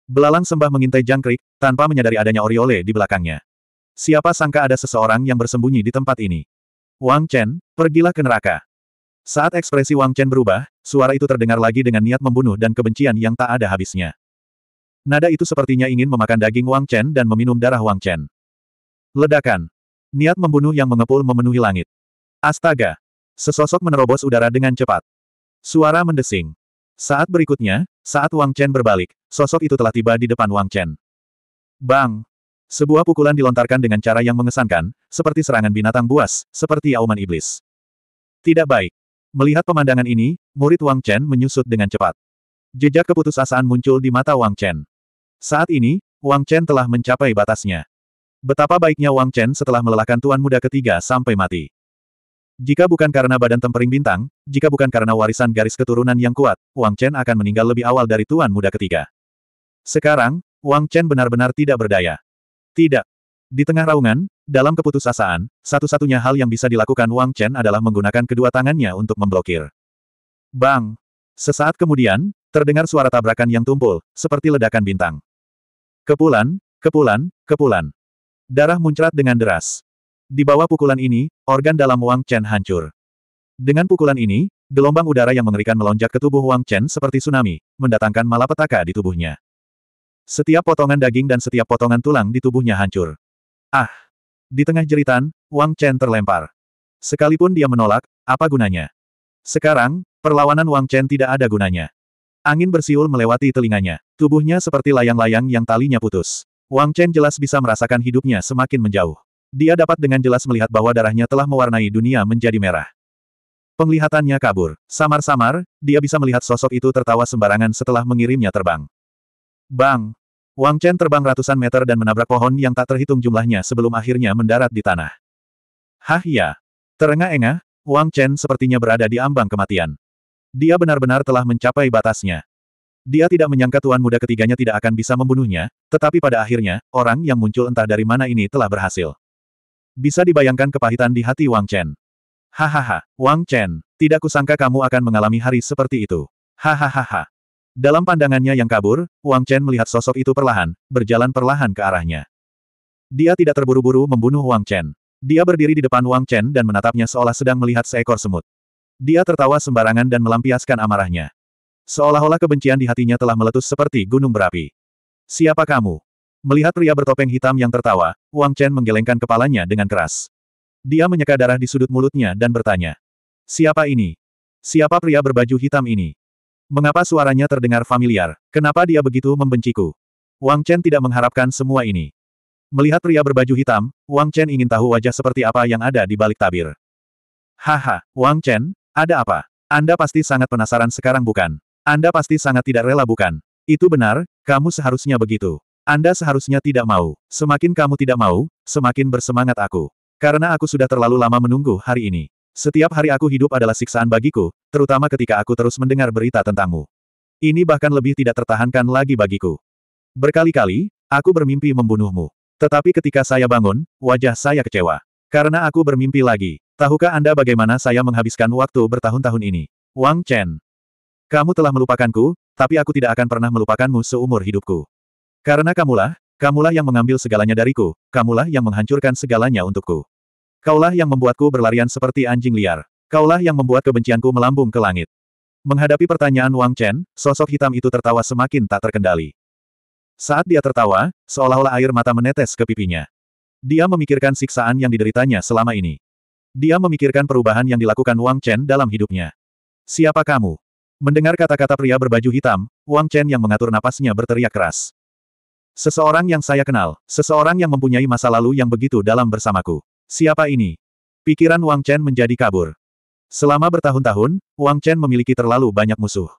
[SPEAKER 1] Belalang sembah mengintai jangkrik, tanpa menyadari adanya Oriole di belakangnya. Siapa sangka ada seseorang yang bersembunyi di tempat ini. Wang Chen, pergilah ke neraka. Saat ekspresi Wang Chen berubah, suara itu terdengar lagi dengan niat membunuh dan kebencian yang tak ada habisnya. Nada itu sepertinya ingin memakan daging Wang Chen dan meminum darah Wang Chen. Ledakan. Niat membunuh yang mengepul memenuhi langit. Astaga! Sesosok menerobos udara dengan cepat. Suara mendesing. Saat berikutnya, saat Wang Chen berbalik, sosok itu telah tiba di depan Wang Chen. Bang! Sebuah pukulan dilontarkan dengan cara yang mengesankan, seperti serangan binatang buas, seperti auman iblis. Tidak baik. Melihat pemandangan ini, murid Wang Chen menyusut dengan cepat. Jejak keputusasaan muncul di mata Wang Chen. Saat ini, Wang Chen telah mencapai batasnya. Betapa baiknya Wang Chen setelah melelahkan tuan muda ketiga sampai mati. Jika bukan karena badan tempering bintang, jika bukan karena warisan garis keturunan yang kuat, Wang Chen akan meninggal lebih awal dari tuan muda ketiga. Sekarang, Wang Chen benar-benar tidak berdaya. Tidak. Di tengah raungan, dalam keputusasaan, satu-satunya hal yang bisa dilakukan Wang Chen adalah menggunakan kedua tangannya untuk memblokir. Bang! Sesaat kemudian, terdengar suara tabrakan yang tumpul, seperti ledakan bintang. Kepulan, kepulan, kepulan. Darah muncrat dengan deras. Di bawah pukulan ini, organ dalam Wang Chen hancur. Dengan pukulan ini, gelombang udara yang mengerikan melonjak ke tubuh Wang Chen seperti tsunami, mendatangkan malapetaka di tubuhnya. Setiap potongan daging dan setiap potongan tulang di tubuhnya hancur. Ah! Di tengah jeritan, Wang Chen terlempar. Sekalipun dia menolak, apa gunanya? Sekarang, perlawanan Wang Chen tidak ada gunanya. Angin bersiul melewati telinganya. Tubuhnya seperti layang-layang yang talinya putus. Wang Chen jelas bisa merasakan hidupnya semakin menjauh. Dia dapat dengan jelas melihat bahwa darahnya telah mewarnai dunia menjadi merah. Penglihatannya kabur. Samar-samar, dia bisa melihat sosok itu tertawa sembarangan setelah mengirimnya terbang. Bang! Wang Chen terbang ratusan meter dan menabrak pohon yang tak terhitung jumlahnya sebelum akhirnya mendarat di tanah. Hah ya! Terengah-engah, Wang Chen sepertinya berada di ambang kematian. Dia benar-benar telah mencapai batasnya. Dia tidak menyangka tuan muda ketiganya tidak akan bisa membunuhnya, tetapi pada akhirnya, orang yang muncul entah dari mana ini telah berhasil. Bisa dibayangkan kepahitan di hati Wang Chen. Hahaha, Wang Chen, tidak kusangka kamu akan mengalami hari seperti itu. Hahaha. Dalam pandangannya yang kabur, Wang Chen melihat sosok itu perlahan, berjalan perlahan ke arahnya. Dia tidak terburu-buru membunuh Wang Chen. Dia berdiri di depan Wang Chen dan menatapnya seolah sedang melihat seekor semut. Dia tertawa sembarangan dan melampiaskan amarahnya. Seolah-olah kebencian di hatinya telah meletus seperti gunung berapi. Siapa kamu? Melihat pria bertopeng hitam yang tertawa, Wang Chen menggelengkan kepalanya dengan keras. Dia menyeka darah di sudut mulutnya dan bertanya. Siapa ini? Siapa pria berbaju hitam ini? Mengapa suaranya terdengar familiar? Kenapa dia begitu membenciku? Wang Chen tidak mengharapkan semua ini. Melihat pria berbaju hitam, Wang Chen ingin tahu wajah seperti apa yang ada di balik tabir. Haha, Wang Chen, ada apa? Anda pasti sangat penasaran sekarang bukan? Anda pasti sangat tidak rela bukan? Itu benar, kamu seharusnya begitu. Anda seharusnya tidak mau. Semakin kamu tidak mau, semakin bersemangat aku. Karena aku sudah terlalu lama menunggu hari ini. Setiap hari aku hidup adalah siksaan bagiku, terutama ketika aku terus mendengar berita tentangmu. Ini bahkan lebih tidak tertahankan lagi bagiku. Berkali-kali, aku bermimpi membunuhmu. Tetapi ketika saya bangun, wajah saya kecewa. Karena aku bermimpi lagi. Tahukah Anda bagaimana saya menghabiskan waktu bertahun-tahun ini? Wang Chen. Kamu telah melupakanku, tapi aku tidak akan pernah melupakanmu seumur hidupku. Karena kamulah, kamulah yang mengambil segalanya dariku, kamulah yang menghancurkan segalanya untukku. Kaulah yang membuatku berlarian seperti anjing liar. Kaulah yang membuat kebencianku melambung ke langit. Menghadapi pertanyaan Wang Chen, sosok hitam itu tertawa semakin tak terkendali. Saat dia tertawa, seolah-olah air mata menetes ke pipinya. Dia memikirkan siksaan yang dideritanya selama ini. Dia memikirkan perubahan yang dilakukan Wang Chen dalam hidupnya. Siapa kamu? Mendengar kata-kata pria berbaju hitam, Wang Chen yang mengatur napasnya berteriak keras. Seseorang yang saya kenal, seseorang yang mempunyai masa lalu yang begitu dalam bersamaku. Siapa ini? Pikiran Wang Chen menjadi kabur. Selama bertahun-tahun, Wang Chen memiliki terlalu banyak musuh.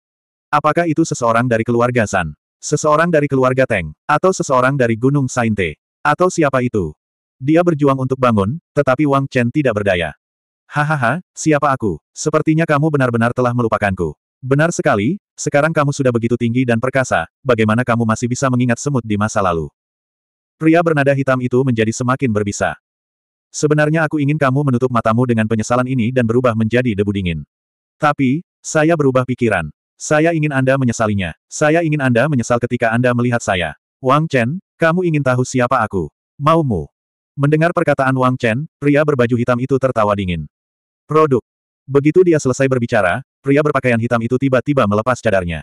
[SPEAKER 1] Apakah itu seseorang dari keluarga San? Seseorang dari keluarga Teng? Atau seseorang dari Gunung Sainte? Atau siapa itu? Dia berjuang untuk bangun, tetapi Wang Chen tidak berdaya. Hahaha, siapa aku? Sepertinya kamu benar-benar telah melupakanku. Benar sekali, sekarang kamu sudah begitu tinggi dan perkasa, bagaimana kamu masih bisa mengingat semut di masa lalu? Pria bernada hitam itu menjadi semakin berbisa. Sebenarnya aku ingin kamu menutup matamu dengan penyesalan ini dan berubah menjadi debu dingin. Tapi, saya berubah pikiran. Saya ingin Anda menyesalinya. Saya ingin Anda menyesal ketika Anda melihat saya. Wang Chen, kamu ingin tahu siapa aku? Maumu? Mendengar perkataan Wang Chen, pria berbaju hitam itu tertawa dingin. Produk. Begitu dia selesai berbicara, pria berpakaian hitam itu tiba-tiba melepas cadarnya.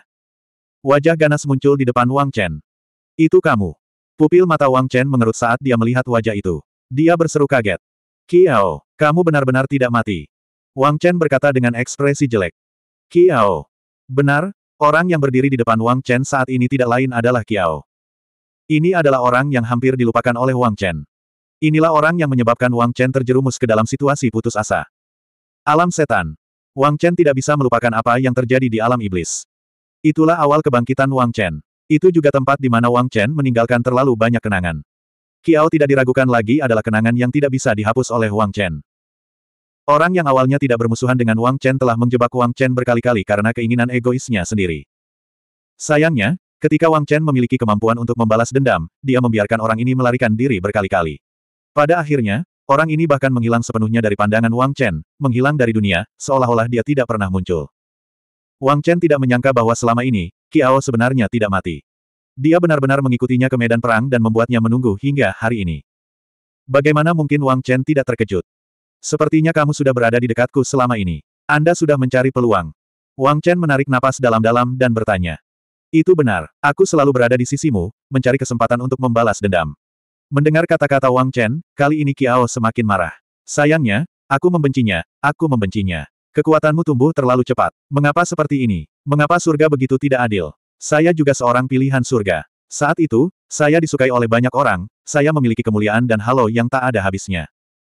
[SPEAKER 1] Wajah ganas muncul di depan Wang Chen. Itu kamu. Pupil mata Wang Chen mengerut saat dia melihat wajah itu. Dia berseru kaget. Kiao, kamu benar-benar tidak mati. Wang Chen berkata dengan ekspresi jelek. Kiao. Benar, orang yang berdiri di depan Wang Chen saat ini tidak lain adalah Kiao. Ini adalah orang yang hampir dilupakan oleh Wang Chen. Inilah orang yang menyebabkan Wang Chen terjerumus ke dalam situasi putus asa. Alam setan. Wang Chen tidak bisa melupakan apa yang terjadi di alam iblis. Itulah awal kebangkitan Wang Chen. Itu juga tempat di mana Wang Chen meninggalkan terlalu banyak kenangan. Kiao tidak diragukan lagi adalah kenangan yang tidak bisa dihapus oleh Wang Chen. Orang yang awalnya tidak bermusuhan dengan Wang Chen telah menjebak Wang Chen berkali-kali karena keinginan egoisnya sendiri. Sayangnya, ketika Wang Chen memiliki kemampuan untuk membalas dendam, dia membiarkan orang ini melarikan diri berkali-kali. Pada akhirnya, Orang ini bahkan menghilang sepenuhnya dari pandangan Wang Chen, menghilang dari dunia, seolah-olah dia tidak pernah muncul. Wang Chen tidak menyangka bahwa selama ini, Qiao sebenarnya tidak mati. Dia benar-benar mengikutinya ke medan perang dan membuatnya menunggu hingga hari ini. Bagaimana mungkin Wang Chen tidak terkejut? Sepertinya kamu sudah berada di dekatku selama ini. Anda sudah mencari peluang. Wang Chen menarik napas dalam-dalam dan bertanya. Itu benar, aku selalu berada di sisimu, mencari kesempatan untuk membalas dendam. Mendengar kata-kata Wang Chen, kali ini Kiao semakin marah. Sayangnya, aku membencinya, aku membencinya. Kekuatanmu tumbuh terlalu cepat. Mengapa seperti ini? Mengapa surga begitu tidak adil? Saya juga seorang pilihan surga. Saat itu, saya disukai oleh banyak orang, saya memiliki kemuliaan dan halo yang tak ada habisnya.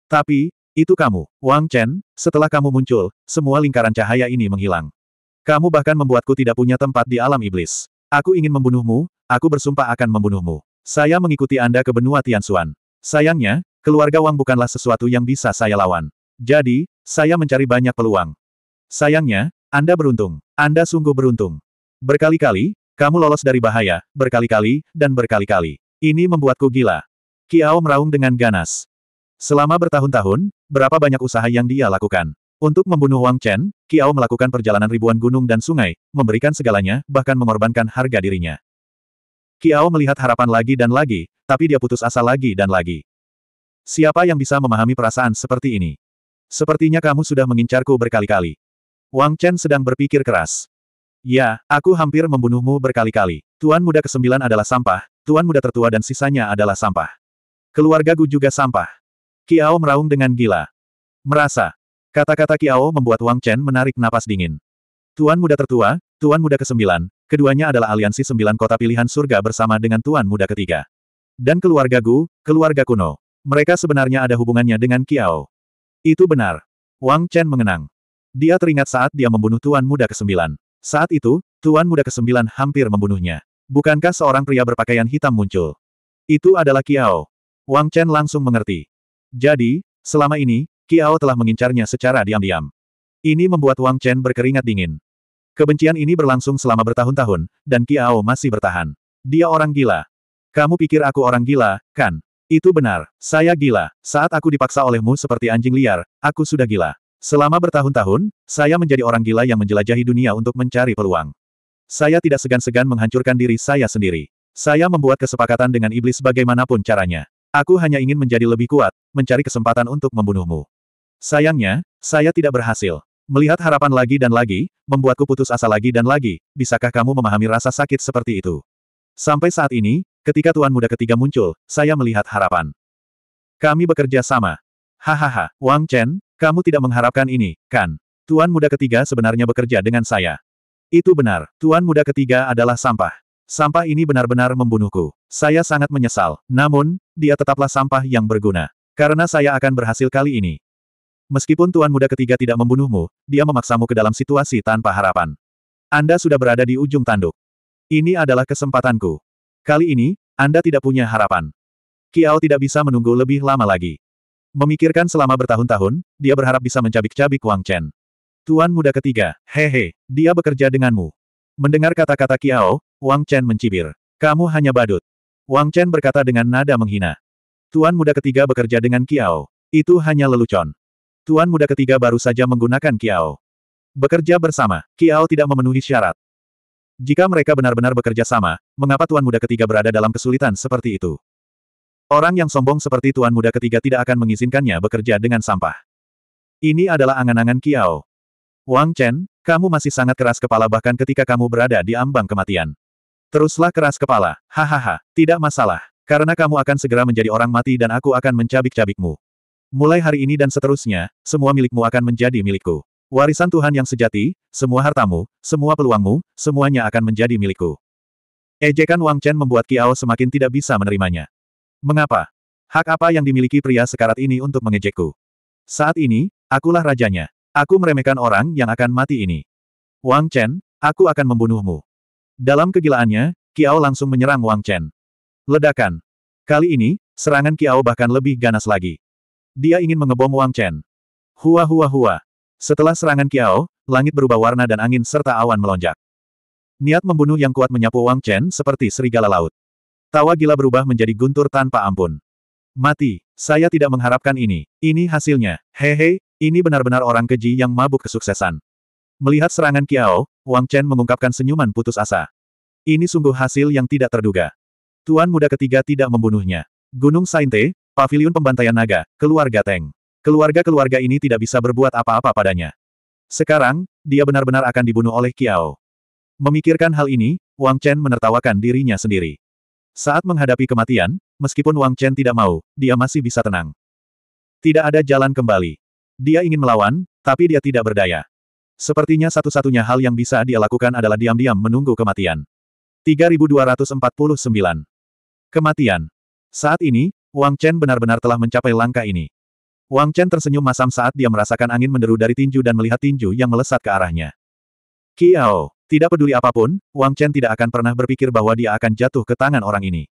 [SPEAKER 1] Tapi, itu kamu, Wang Chen, setelah kamu muncul, semua lingkaran cahaya ini menghilang. Kamu bahkan membuatku tidak punya tempat di alam iblis. Aku ingin membunuhmu, aku bersumpah akan membunuhmu. Saya mengikuti Anda ke benua Tianxuan. Sayangnya, keluarga Wang bukanlah sesuatu yang bisa saya lawan. Jadi, saya mencari banyak peluang. Sayangnya, Anda beruntung. Anda sungguh beruntung. Berkali-kali, kamu lolos dari bahaya, berkali-kali, dan berkali-kali. Ini membuatku gila. Kiao meraung dengan ganas. Selama bertahun-tahun, berapa banyak usaha yang dia lakukan. Untuk membunuh Wang Chen, Kiao melakukan perjalanan ribuan gunung dan sungai, memberikan segalanya, bahkan mengorbankan harga dirinya. Kiao melihat harapan lagi dan lagi, tapi dia putus asa lagi dan lagi. Siapa yang bisa memahami perasaan seperti ini? Sepertinya kamu sudah mengincarku berkali-kali. Wang Chen sedang berpikir keras. Ya, aku hampir membunuhmu berkali-kali. Tuan muda ke kesembilan adalah sampah, tuan muda tertua dan sisanya adalah sampah. Keluarga Gu juga sampah. Kiao meraung dengan gila. Merasa. Kata-kata Kiao membuat Wang Chen menarik napas dingin. Tuan muda tertua, tuan muda ke kesembilan, keduanya adalah aliansi sembilan kota pilihan surga bersama dengan Tuan Muda ketiga. Dan keluarga Gu, keluarga kuno. Mereka sebenarnya ada hubungannya dengan Kiao. Itu benar. Wang Chen mengenang. Dia teringat saat dia membunuh Tuan Muda Kesembilan. Saat itu, Tuan Muda Kesembilan hampir membunuhnya. Bukankah seorang pria berpakaian hitam muncul? Itu adalah Kiao. Wang Chen langsung mengerti. Jadi, selama ini, Kiao telah mengincarnya secara diam-diam. Ini membuat Wang Chen berkeringat dingin. Kebencian ini berlangsung selama bertahun-tahun, dan Kiao masih bertahan. Dia orang gila. Kamu pikir aku orang gila, kan? Itu benar, saya gila. Saat aku dipaksa olehmu seperti anjing liar, aku sudah gila. Selama bertahun-tahun, saya menjadi orang gila yang menjelajahi dunia untuk mencari peluang. Saya tidak segan-segan menghancurkan diri saya sendiri. Saya membuat kesepakatan dengan iblis bagaimanapun caranya. Aku hanya ingin menjadi lebih kuat, mencari kesempatan untuk membunuhmu. Sayangnya, saya tidak berhasil. Melihat harapan lagi dan lagi, membuatku putus asa lagi dan lagi, bisakah kamu memahami rasa sakit seperti itu? Sampai saat ini, ketika Tuan Muda ketiga muncul, saya melihat harapan. Kami bekerja sama. Hahaha, Wang Chen, kamu tidak mengharapkan ini, kan? Tuan Muda ketiga sebenarnya bekerja dengan saya. Itu benar, Tuan Muda ketiga adalah sampah. Sampah ini benar-benar membunuhku. Saya sangat menyesal, namun, dia tetaplah sampah yang berguna. Karena saya akan berhasil kali ini. Meskipun tuan muda ketiga tidak membunuhmu, dia memaksamu ke dalam situasi tanpa harapan. Anda sudah berada di ujung tanduk. Ini adalah kesempatanku. Kali ini, Anda tidak punya harapan. Kiao tidak bisa menunggu lebih lama lagi. Memikirkan selama bertahun-tahun, dia berharap bisa mencabik-cabik Wang Chen. Tuan muda ketiga, hehe, dia bekerja denganmu. Mendengar kata-kata Kiao, Wang Chen mencibir. Kamu hanya badut. Wang Chen berkata dengan nada menghina. Tuan muda ketiga bekerja dengan Kiao. Itu hanya lelucon. Tuan muda ketiga baru saja menggunakan Kiao. Bekerja bersama, Kiao tidak memenuhi syarat. Jika mereka benar-benar bekerja sama, mengapa tuan muda ketiga berada dalam kesulitan seperti itu? Orang yang sombong seperti tuan muda ketiga tidak akan mengizinkannya bekerja dengan sampah. Ini adalah angan-angan Kiao. Wang Chen, kamu masih sangat keras kepala bahkan ketika kamu berada di ambang kematian. Teruslah keras kepala, hahaha, tidak masalah. Karena kamu akan segera menjadi orang mati dan aku akan mencabik-cabikmu. Mulai hari ini dan seterusnya, semua milikmu akan menjadi milikku. Warisan Tuhan yang sejati, semua hartamu, semua peluangmu, semuanya akan menjadi milikku. Ejekan Wang Chen membuat Kiao semakin tidak bisa menerimanya. Mengapa? Hak apa yang dimiliki pria sekarat ini untuk mengejekku? Saat ini, akulah rajanya. Aku meremehkan orang yang akan mati ini. Wang Chen, aku akan membunuhmu. Dalam kegilaannya, Kiao langsung menyerang Wang Chen. Ledakan. Kali ini, serangan Kiao bahkan lebih ganas lagi. Dia ingin mengebom Wang Chen. Hua hua hua. Setelah serangan Kiao, langit berubah warna dan angin serta awan melonjak. Niat membunuh yang kuat menyapu Wang Chen seperti serigala laut. Tawa gila berubah menjadi guntur tanpa ampun. Mati, saya tidak mengharapkan ini. Ini hasilnya. Hehe, ini benar-benar orang keji yang mabuk kesuksesan. Melihat serangan Kiao, Wang Chen mengungkapkan senyuman putus asa. Ini sungguh hasil yang tidak terduga. Tuan muda ketiga tidak membunuhnya. Gunung Sainte, Pavilion Pembantaian Naga, Keluarga Teng. Keluarga-keluarga ini tidak bisa berbuat apa-apa padanya. Sekarang, dia benar-benar akan dibunuh oleh Kiao. Memikirkan hal ini, Wang Chen menertawakan dirinya sendiri. Saat menghadapi kematian, meskipun Wang Chen tidak mau, dia masih bisa tenang. Tidak ada jalan kembali. Dia ingin melawan, tapi dia tidak berdaya. Sepertinya satu-satunya hal yang bisa dia lakukan adalah diam-diam menunggu kematian. 3249. Kematian. Saat ini, Wang Chen benar-benar telah mencapai langkah ini. Wang Chen tersenyum masam saat dia merasakan angin menderu dari tinju dan melihat tinju yang melesat ke arahnya. Kiao, tidak peduli apapun, Wang Chen tidak akan pernah berpikir bahwa dia akan jatuh ke tangan orang ini.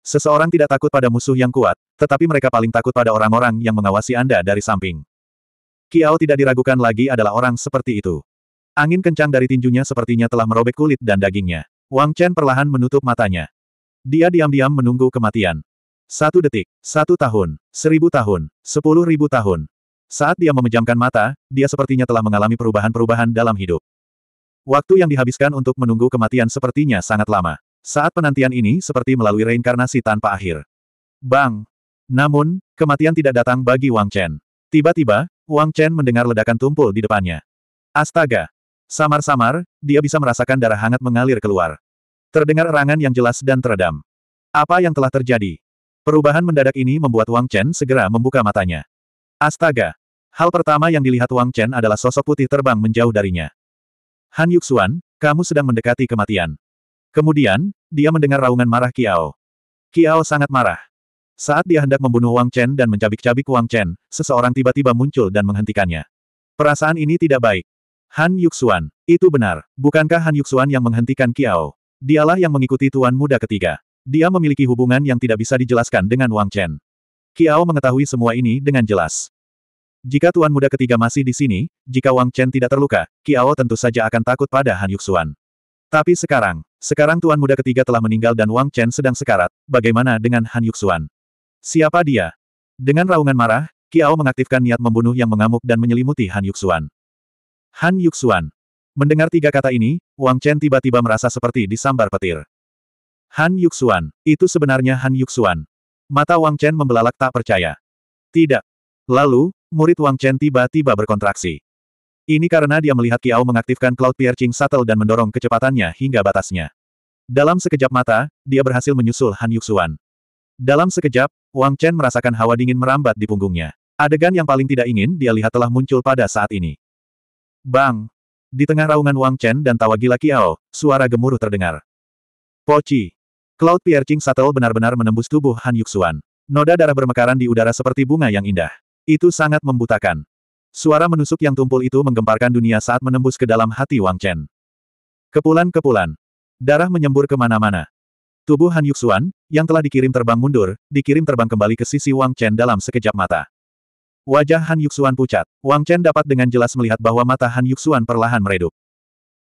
[SPEAKER 1] Seseorang tidak takut pada musuh yang kuat, tetapi mereka paling takut pada orang-orang yang mengawasi Anda dari samping. Kiao tidak diragukan lagi adalah orang seperti itu. Angin kencang dari tinjunya sepertinya telah merobek kulit dan dagingnya. Wang Chen perlahan menutup matanya. Dia diam-diam menunggu kematian. Satu detik, satu tahun, seribu tahun, sepuluh ribu tahun. Saat dia memejamkan mata, dia sepertinya telah mengalami perubahan-perubahan dalam hidup. Waktu yang dihabiskan untuk menunggu kematian sepertinya sangat lama. Saat penantian ini seperti melalui reinkarnasi tanpa akhir. Bang! Namun, kematian tidak datang bagi Wang Chen. Tiba-tiba, Wang Chen mendengar ledakan tumpul di depannya. Astaga! Samar-samar, dia bisa merasakan darah hangat mengalir keluar. Terdengar erangan yang jelas dan teredam. Apa yang telah terjadi? Perubahan mendadak ini membuat Wang Chen segera membuka matanya. Astaga! Hal pertama yang dilihat Wang Chen adalah sosok putih terbang menjauh darinya. Han Yuxuan, kamu sedang mendekati kematian. Kemudian, dia mendengar raungan marah Kiao. Kiao sangat marah. Saat dia hendak membunuh Wang Chen dan mencabik-cabik Wang Chen, seseorang tiba-tiba muncul dan menghentikannya. Perasaan ini tidak baik. Han Yuxuan, itu benar. Bukankah Han Yuxuan yang menghentikan Kiao? Dialah yang mengikuti tuan muda ketiga. Dia memiliki hubungan yang tidak bisa dijelaskan dengan Wang Chen. Kiao mengetahui semua ini dengan jelas. Jika Tuan Muda ketiga masih di sini, jika Wang Chen tidak terluka, Kiao tentu saja akan takut pada Han Yuxuan. Tapi sekarang, sekarang Tuan Muda ketiga telah meninggal dan Wang Chen sedang sekarat, bagaimana dengan Han Yuxuan? Siapa dia? Dengan raungan marah, Kiao mengaktifkan niat membunuh yang mengamuk dan menyelimuti Han Yuxuan. Han Yuxuan. Mendengar tiga kata ini, Wang Chen tiba-tiba merasa seperti disambar petir. Han Yuxuan, itu sebenarnya Han Yuxuan. Mata Wang Chen membelalak tak percaya. Tidak. Lalu, murid Wang Chen tiba-tiba berkontraksi. Ini karena dia melihat Kiao mengaktifkan Cloud Piercing Shuttle dan mendorong kecepatannya hingga batasnya. Dalam sekejap mata, dia berhasil menyusul Han Yuxuan. Dalam sekejap, Wang Chen merasakan hawa dingin merambat di punggungnya. Adegan yang paling tidak ingin dia lihat telah muncul pada saat ini. Bang! Di tengah raungan Wang Chen dan tawa gila Kiao, suara gemuruh terdengar. Poci! Cloud Piercing satel benar-benar menembus tubuh Han Yuxuan. Noda darah bermekaran di udara seperti bunga yang indah. Itu sangat membutakan. Suara menusuk yang tumpul itu menggemparkan dunia saat menembus ke dalam hati Wang Chen. Kepulan-kepulan. Darah menyembur kemana-mana. Tubuh Han Yuxuan, yang telah dikirim terbang mundur, dikirim terbang kembali ke sisi Wang Chen dalam sekejap mata. Wajah Han Yuxuan pucat. Wang Chen dapat dengan jelas melihat bahwa mata Han Yuxuan perlahan meredup.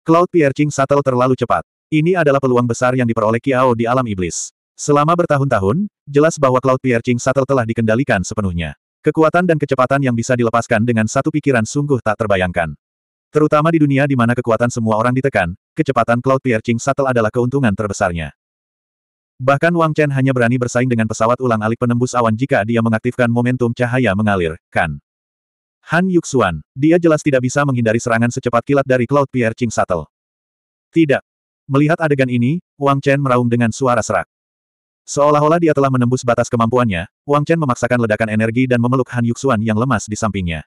[SPEAKER 1] Cloud Piercing satel terlalu cepat. Ini adalah peluang besar yang diperoleh Kiao di alam iblis. Selama bertahun-tahun, jelas bahwa Cloud Piercing Shuttle telah dikendalikan sepenuhnya. Kekuatan dan kecepatan yang bisa dilepaskan dengan satu pikiran sungguh tak terbayangkan. Terutama di dunia di mana kekuatan semua orang ditekan, kecepatan Cloud Piercing Shuttle adalah keuntungan terbesarnya. Bahkan Wang Chen hanya berani bersaing dengan pesawat ulang-alik penembus awan jika dia mengaktifkan momentum cahaya mengalir, kan? Han Yuxuan, dia jelas tidak bisa menghindari serangan secepat kilat dari Cloud Piercing Shuttle. Tidak, Melihat adegan ini, Wang Chen meraung dengan suara serak. Seolah-olah dia telah menembus batas kemampuannya, Wang Chen memaksakan ledakan energi dan memeluk Han Yuxuan yang lemas di sampingnya.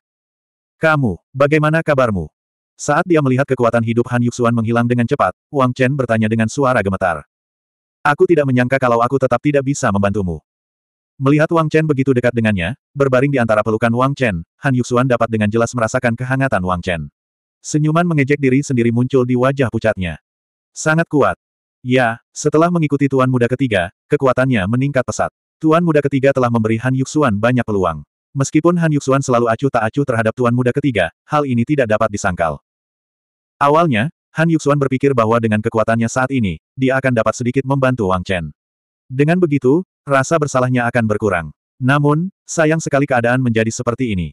[SPEAKER 1] Kamu, bagaimana kabarmu? Saat dia melihat kekuatan hidup Han Yuxuan menghilang dengan cepat, Wang Chen bertanya dengan suara gemetar. Aku tidak menyangka kalau aku tetap tidak bisa membantumu. Melihat Wang Chen begitu dekat dengannya, berbaring di antara pelukan Wang Chen, Han Yuxuan dapat dengan jelas merasakan kehangatan Wang Chen. Senyuman mengejek diri sendiri muncul di wajah pucatnya. Sangat kuat. Ya, setelah mengikuti Tuan Muda ketiga, kekuatannya meningkat pesat. Tuan Muda ketiga telah memberi Han Yuxuan banyak peluang. Meskipun Han Yuxuan selalu acuh tak acuh terhadap Tuan Muda ketiga, hal ini tidak dapat disangkal. Awalnya, Han Yuxuan berpikir bahwa dengan kekuatannya saat ini, dia akan dapat sedikit membantu Wang Chen. Dengan begitu, rasa bersalahnya akan berkurang. Namun, sayang sekali keadaan menjadi seperti ini.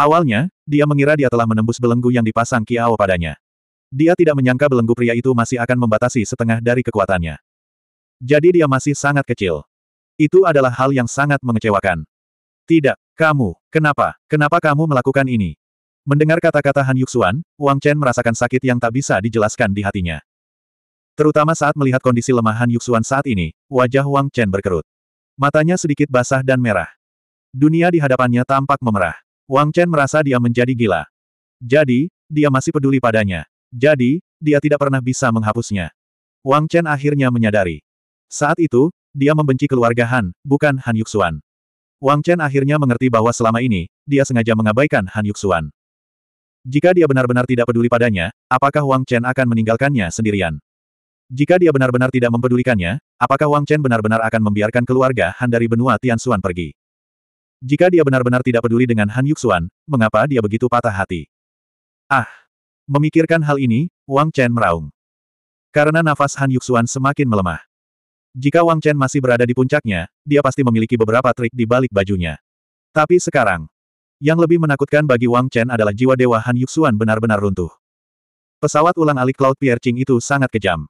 [SPEAKER 1] Awalnya, dia mengira dia telah menembus belenggu yang dipasang Kiao padanya. Dia tidak menyangka belenggu pria itu masih akan membatasi setengah dari kekuatannya. Jadi dia masih sangat kecil. Itu adalah hal yang sangat mengecewakan. Tidak, kamu, kenapa, kenapa kamu melakukan ini? Mendengar kata-kata Han Yuxuan, Wang Chen merasakan sakit yang tak bisa dijelaskan di hatinya. Terutama saat melihat kondisi lemah Han Yuxuan saat ini, wajah Wang Chen berkerut. Matanya sedikit basah dan merah. Dunia di hadapannya tampak memerah. Wang Chen merasa dia menjadi gila. Jadi, dia masih peduli padanya. Jadi, dia tidak pernah bisa menghapusnya. Wang Chen akhirnya menyadari. Saat itu, dia membenci keluarga Han, bukan Han Yuxuan. Wang Chen akhirnya mengerti bahwa selama ini, dia sengaja mengabaikan Han Yuxuan. Jika dia benar-benar tidak peduli padanya, apakah Wang Chen akan meninggalkannya sendirian? Jika dia benar-benar tidak mempedulikannya, apakah Wang Chen benar-benar akan membiarkan keluarga Han dari benua Tian Xuan pergi? Jika dia benar-benar tidak peduli dengan Han Yuxuan, mengapa dia begitu patah hati? Ah! Memikirkan hal ini, Wang Chen meraung. Karena nafas Han Yuxuan semakin melemah. Jika Wang Chen masih berada di puncaknya, dia pasti memiliki beberapa trik di balik bajunya. Tapi sekarang, yang lebih menakutkan bagi Wang Chen adalah jiwa dewa Han Yuxuan benar-benar runtuh. Pesawat ulang-alik Cloud Piercing itu sangat kejam.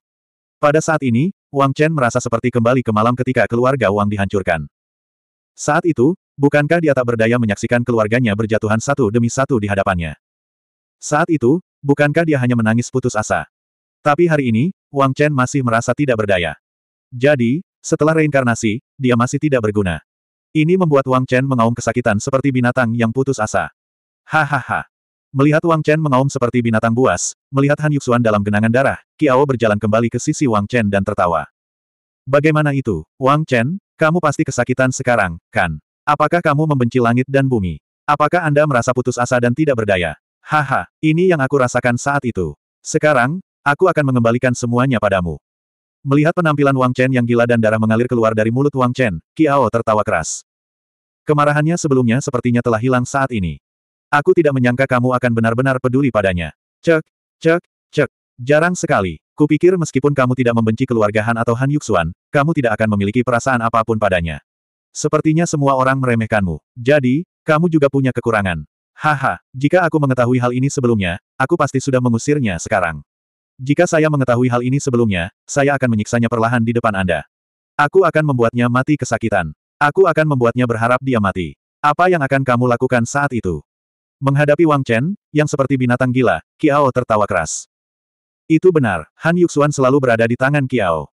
[SPEAKER 1] Pada saat ini, Wang Chen merasa seperti kembali ke malam ketika keluarga Wang dihancurkan. Saat itu, bukankah dia tak berdaya menyaksikan keluarganya berjatuhan satu demi satu di hadapannya? Saat itu, Bukankah dia hanya menangis putus asa? Tapi hari ini, Wang Chen masih merasa tidak berdaya. Jadi, setelah reinkarnasi, dia masih tidak berguna. Ini membuat Wang Chen mengaum kesakitan seperti binatang yang putus asa. Hahaha. Melihat Wang Chen mengaum seperti binatang buas, melihat Han Yuxuan dalam genangan darah, Kiao berjalan kembali ke sisi Wang Chen dan tertawa. Bagaimana itu, Wang Chen? Kamu pasti kesakitan sekarang, kan? Apakah kamu membenci langit dan bumi? Apakah Anda merasa putus asa dan tidak berdaya? Haha, ini yang aku rasakan saat itu. Sekarang, aku akan mengembalikan semuanya padamu. Melihat penampilan Wang Chen yang gila dan darah mengalir keluar dari mulut Wang Chen, Kiao tertawa keras. Kemarahannya sebelumnya sepertinya telah hilang saat ini. Aku tidak menyangka kamu akan benar-benar peduli padanya. Cek, cek, cek. Jarang sekali. Kupikir meskipun kamu tidak membenci keluarga Han atau Han Yuxuan, kamu tidak akan memiliki perasaan apapun padanya. Sepertinya semua orang meremehkanmu. Jadi, kamu juga punya kekurangan. Haha, jika aku mengetahui hal ini sebelumnya, aku pasti sudah mengusirnya sekarang. Jika saya mengetahui hal ini sebelumnya, saya akan menyiksanya perlahan di depan Anda. Aku akan membuatnya mati kesakitan. Aku akan membuatnya berharap dia mati. Apa yang akan kamu lakukan saat itu? Menghadapi Wang Chen, yang seperti binatang gila, Kiao tertawa keras. Itu benar, Han Yuxuan selalu berada di tangan Kiao.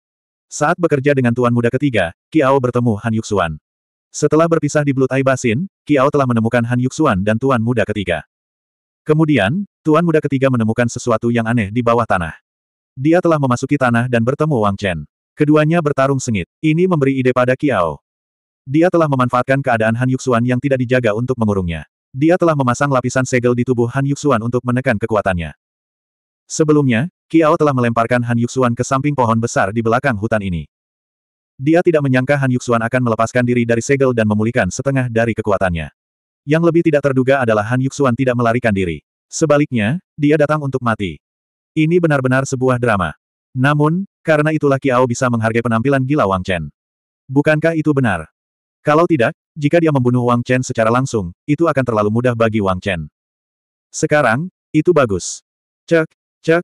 [SPEAKER 1] Saat bekerja dengan tuan muda ketiga, Kiao bertemu Han Yuxuan. Setelah berpisah di Blue Eye Basin, Kiao telah menemukan Han Yuxuan dan Tuan Muda ketiga. Kemudian, Tuan Muda ketiga menemukan sesuatu yang aneh di bawah tanah. Dia telah memasuki tanah dan bertemu Wang Chen. Keduanya bertarung sengit. Ini memberi ide pada Kiao. Dia telah memanfaatkan keadaan Han Yuxuan yang tidak dijaga untuk mengurungnya. Dia telah memasang lapisan segel di tubuh Han Yuxuan untuk menekan kekuatannya. Sebelumnya, Kiao telah melemparkan Han Yuxuan ke samping pohon besar di belakang hutan ini. Dia tidak menyangka Han Yuxuan akan melepaskan diri dari segel dan memulihkan setengah dari kekuatannya. Yang lebih tidak terduga adalah Han Yuxuan tidak melarikan diri. Sebaliknya, dia datang untuk mati. Ini benar-benar sebuah drama. Namun, karena itulah Kiao bisa menghargai penampilan gila Wang Chen. Bukankah itu benar? Kalau tidak, jika dia membunuh Wang Chen secara langsung, itu akan terlalu mudah bagi Wang Chen. Sekarang, itu bagus. Cek, cek,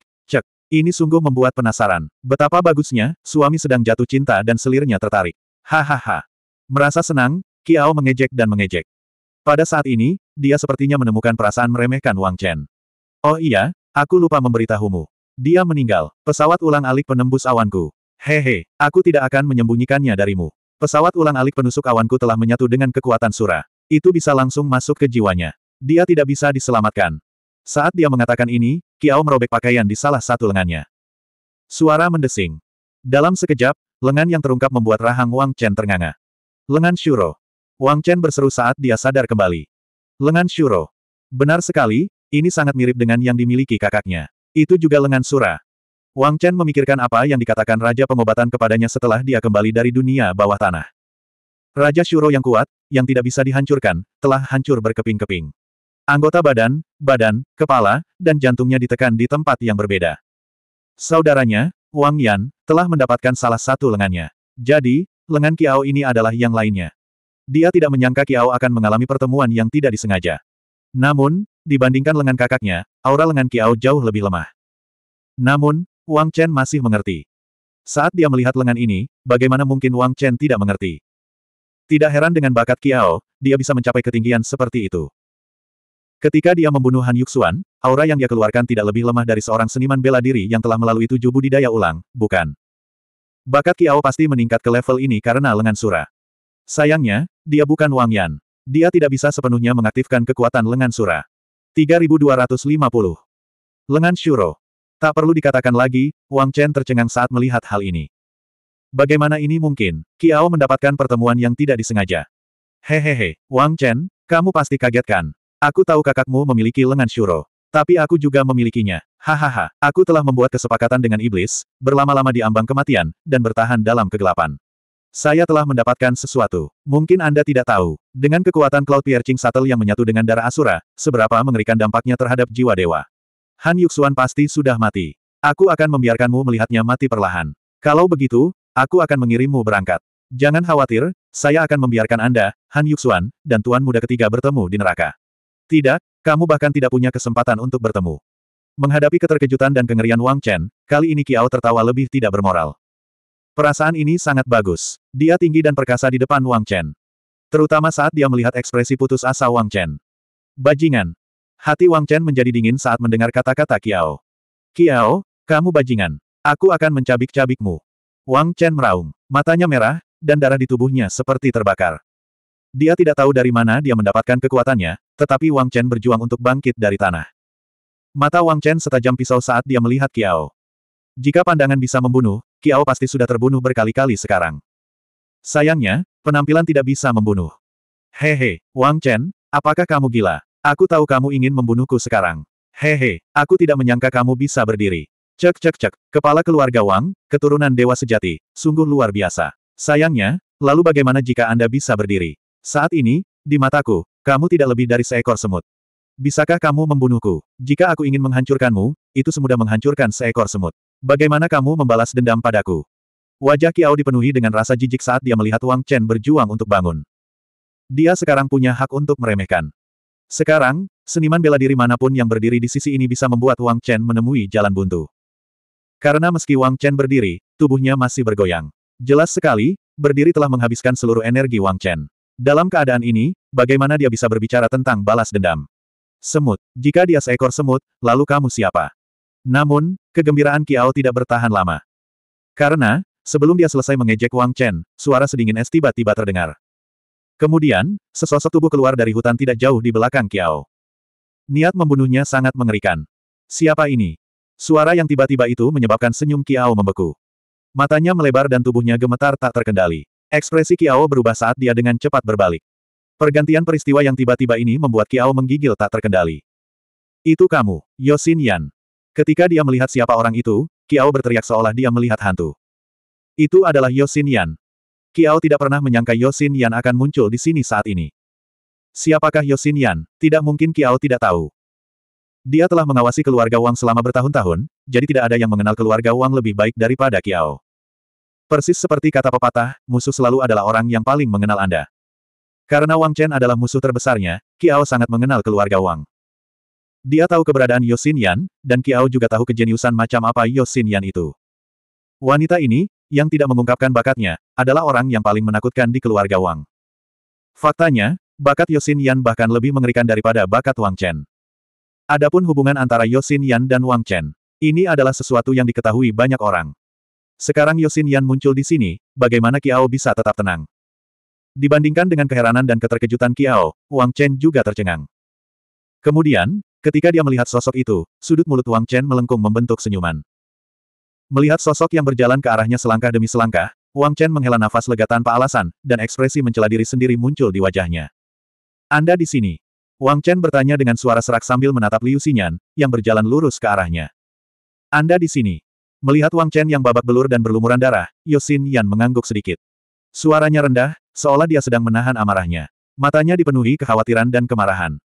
[SPEAKER 1] ini sungguh membuat penasaran. Betapa bagusnya, suami sedang jatuh cinta dan selirnya tertarik. Hahaha. Merasa senang, Kiao mengejek dan mengejek. Pada saat ini, dia sepertinya menemukan perasaan meremehkan Wang Chen. Oh iya, aku lupa memberitahumu. Dia meninggal. Pesawat ulang-alik penembus awanku. Hehe, aku tidak akan menyembunyikannya darimu. Pesawat ulang-alik penusuk awanku telah menyatu dengan kekuatan Sura. Itu bisa langsung masuk ke jiwanya. Dia tidak bisa diselamatkan. Saat dia mengatakan ini, Kiao merobek pakaian di salah satu lengannya. Suara mendesing. Dalam sekejap, lengan yang terungkap membuat rahang Wang Chen ternganga. Lengan Shuro. Wang Chen berseru saat dia sadar kembali. Lengan Shuro. Benar sekali, ini sangat mirip dengan yang dimiliki kakaknya. Itu juga lengan Sura. Wang Chen memikirkan apa yang dikatakan Raja Pengobatan kepadanya setelah dia kembali dari dunia bawah tanah. Raja Shuro yang kuat, yang tidak bisa dihancurkan, telah hancur berkeping-keping. Anggota badan, badan, kepala, dan jantungnya ditekan di tempat yang berbeda. Saudaranya, Wang Yan, telah mendapatkan salah satu lengannya. Jadi, lengan Kiao ini adalah yang lainnya. Dia tidak menyangka Kiao akan mengalami pertemuan yang tidak disengaja. Namun, dibandingkan lengan kakaknya, aura lengan Kiao jauh lebih lemah. Namun, Wang Chen masih mengerti. Saat dia melihat lengan ini, bagaimana mungkin Wang Chen tidak mengerti? Tidak heran dengan bakat Kiao, dia bisa mencapai ketinggian seperti itu. Ketika dia membunuh Han Yuxuan, aura yang dia keluarkan tidak lebih lemah dari seorang seniman bela diri yang telah melalui tujuh budidaya ulang, bukan? Bakat Kiao pasti meningkat ke level ini karena lengan Sura. Sayangnya, dia bukan Wang Yan. Dia tidak bisa sepenuhnya mengaktifkan kekuatan lengan Sura. 3250. Lengan Shuro. Tak perlu dikatakan lagi, Wang Chen tercengang saat melihat hal ini. Bagaimana ini mungkin? Kiao mendapatkan pertemuan yang tidak disengaja. Hehehe, Wang Chen, kamu pasti kaget kan? Aku tahu kakakmu memiliki lengan syuro. Tapi aku juga memilikinya. Hahaha, aku telah membuat kesepakatan dengan iblis, berlama-lama di ambang kematian, dan bertahan dalam kegelapan. Saya telah mendapatkan sesuatu. Mungkin Anda tidak tahu, dengan kekuatan Cloud Piercing Shuttle yang menyatu dengan darah Asura, seberapa mengerikan dampaknya terhadap jiwa dewa. Han Yuxuan pasti sudah mati. Aku akan membiarkanmu melihatnya mati perlahan. Kalau begitu, aku akan mengirimmu berangkat. Jangan khawatir, saya akan membiarkan Anda, Han Yuxuan, dan Tuan Muda ketiga bertemu di neraka. Tidak, kamu bahkan tidak punya kesempatan untuk bertemu. Menghadapi keterkejutan dan kengerian Wang Chen, kali ini Kiao tertawa lebih tidak bermoral. Perasaan ini sangat bagus. Dia tinggi dan perkasa di depan Wang Chen. Terutama saat dia melihat ekspresi putus asa Wang Chen. Bajingan. Hati Wang Chen menjadi dingin saat mendengar kata-kata Kiao. Kiao, kamu bajingan. Aku akan mencabik-cabikmu. Wang Chen meraung. Matanya merah, dan darah di tubuhnya seperti terbakar. Dia tidak tahu dari mana dia mendapatkan kekuatannya, tetapi Wang Chen berjuang untuk bangkit dari tanah. Mata Wang Chen setajam pisau saat dia melihat Kiao. Jika pandangan bisa membunuh, Kiao pasti sudah terbunuh berkali-kali sekarang. Sayangnya, penampilan tidak bisa membunuh. Hehe, Wang Chen, apakah kamu gila? Aku tahu kamu ingin membunuhku sekarang. Hehe, aku tidak menyangka kamu bisa berdiri. Cek cek cek, kepala keluarga Wang, keturunan dewa sejati, sungguh luar biasa. Sayangnya, lalu bagaimana jika Anda bisa berdiri? Saat ini, di mataku, kamu tidak lebih dari seekor semut. Bisakah kamu membunuhku? Jika aku ingin menghancurkanmu, itu semudah menghancurkan seekor semut. Bagaimana kamu membalas dendam padaku? Wajah Kiao dipenuhi dengan rasa jijik saat dia melihat Wang Chen berjuang untuk bangun. Dia sekarang punya hak untuk meremehkan. Sekarang, seniman bela diri manapun yang berdiri di sisi ini bisa membuat Wang Chen menemui jalan buntu. Karena meski Wang Chen berdiri, tubuhnya masih bergoyang. Jelas sekali, berdiri telah menghabiskan seluruh energi Wang Chen. Dalam keadaan ini, bagaimana dia bisa berbicara tentang balas dendam? Semut. Jika dia seekor semut, lalu kamu siapa? Namun, kegembiraan Kiao tidak bertahan lama. Karena, sebelum dia selesai mengejek Wang Chen, suara sedingin es tiba-tiba terdengar. Kemudian, sesosok tubuh keluar dari hutan tidak jauh di belakang Kiao. Niat membunuhnya sangat mengerikan. Siapa ini? Suara yang tiba-tiba itu menyebabkan senyum Kiao membeku. Matanya melebar dan tubuhnya gemetar tak terkendali. Ekspresi Kiao berubah saat dia dengan cepat berbalik. Pergantian peristiwa yang tiba-tiba ini membuat Kiao menggigil tak terkendali. Itu kamu, Yosin Yan. Ketika dia melihat siapa orang itu, Kiao berteriak seolah dia melihat hantu. Itu adalah Yosin Yan. Kiao tidak pernah menyangka Yosin Yan akan muncul di sini saat ini. Siapakah Yosin Yan? Tidak mungkin Kiao tidak tahu. Dia telah mengawasi keluarga Wang selama bertahun-tahun, jadi tidak ada yang mengenal keluarga Wang lebih baik daripada Kiao. Persis seperti kata pepatah, musuh selalu adalah orang yang paling mengenal Anda. Karena Wang Chen adalah musuh terbesarnya, Kiao sangat mengenal keluarga Wang. Dia tahu keberadaan Yosin Yan, dan Kiao juga tahu kejeniusan macam apa Yosin Yan itu. Wanita ini, yang tidak mengungkapkan bakatnya, adalah orang yang paling menakutkan di keluarga Wang. Faktanya, bakat Yosin Yan bahkan lebih mengerikan daripada bakat Wang Chen. Adapun hubungan antara Yosin Yan dan Wang Chen, ini adalah sesuatu yang diketahui banyak orang. Sekarang Yosin Yan muncul di sini, bagaimana Kiao bisa tetap tenang? Dibandingkan dengan keheranan dan keterkejutan Kiao, Wang Chen juga tercengang. Kemudian, ketika dia melihat sosok itu, sudut mulut Wang Chen melengkung membentuk senyuman. Melihat sosok yang berjalan ke arahnya selangkah demi selangkah, Wang Chen menghela nafas lega tanpa alasan, dan ekspresi mencela diri sendiri muncul di wajahnya. Anda di sini. Wang Chen bertanya dengan suara serak sambil menatap Liu Xinyan, yang berjalan lurus ke arahnya. Anda di sini. Melihat Wang Chen yang babak belur dan berlumuran darah, Yosin Yan mengangguk sedikit. Suaranya rendah, seolah dia sedang menahan amarahnya. Matanya dipenuhi kekhawatiran dan kemarahan.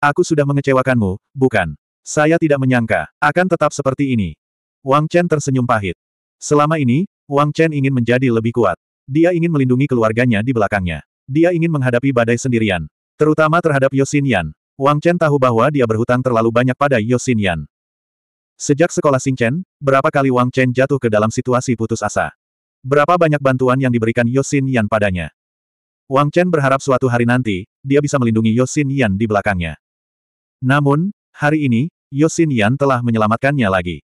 [SPEAKER 1] Aku sudah mengecewakanmu, bukan? Saya tidak menyangka, akan tetap seperti ini. Wang Chen tersenyum pahit. Selama ini, Wang Chen ingin menjadi lebih kuat. Dia ingin melindungi keluarganya di belakangnya. Dia ingin menghadapi badai sendirian. Terutama terhadap Yosin Yan. Wang Chen tahu bahwa dia berhutang terlalu banyak pada Yosin Yan. Sejak sekolah Sing Chen, berapa kali Wang Chen jatuh ke dalam situasi putus asa. Berapa banyak bantuan yang diberikan Yosin Yan padanya. Wang Chen berharap suatu hari nanti, dia bisa melindungi Yosin Yan di belakangnya. Namun, hari ini, Yosin Yan telah menyelamatkannya lagi.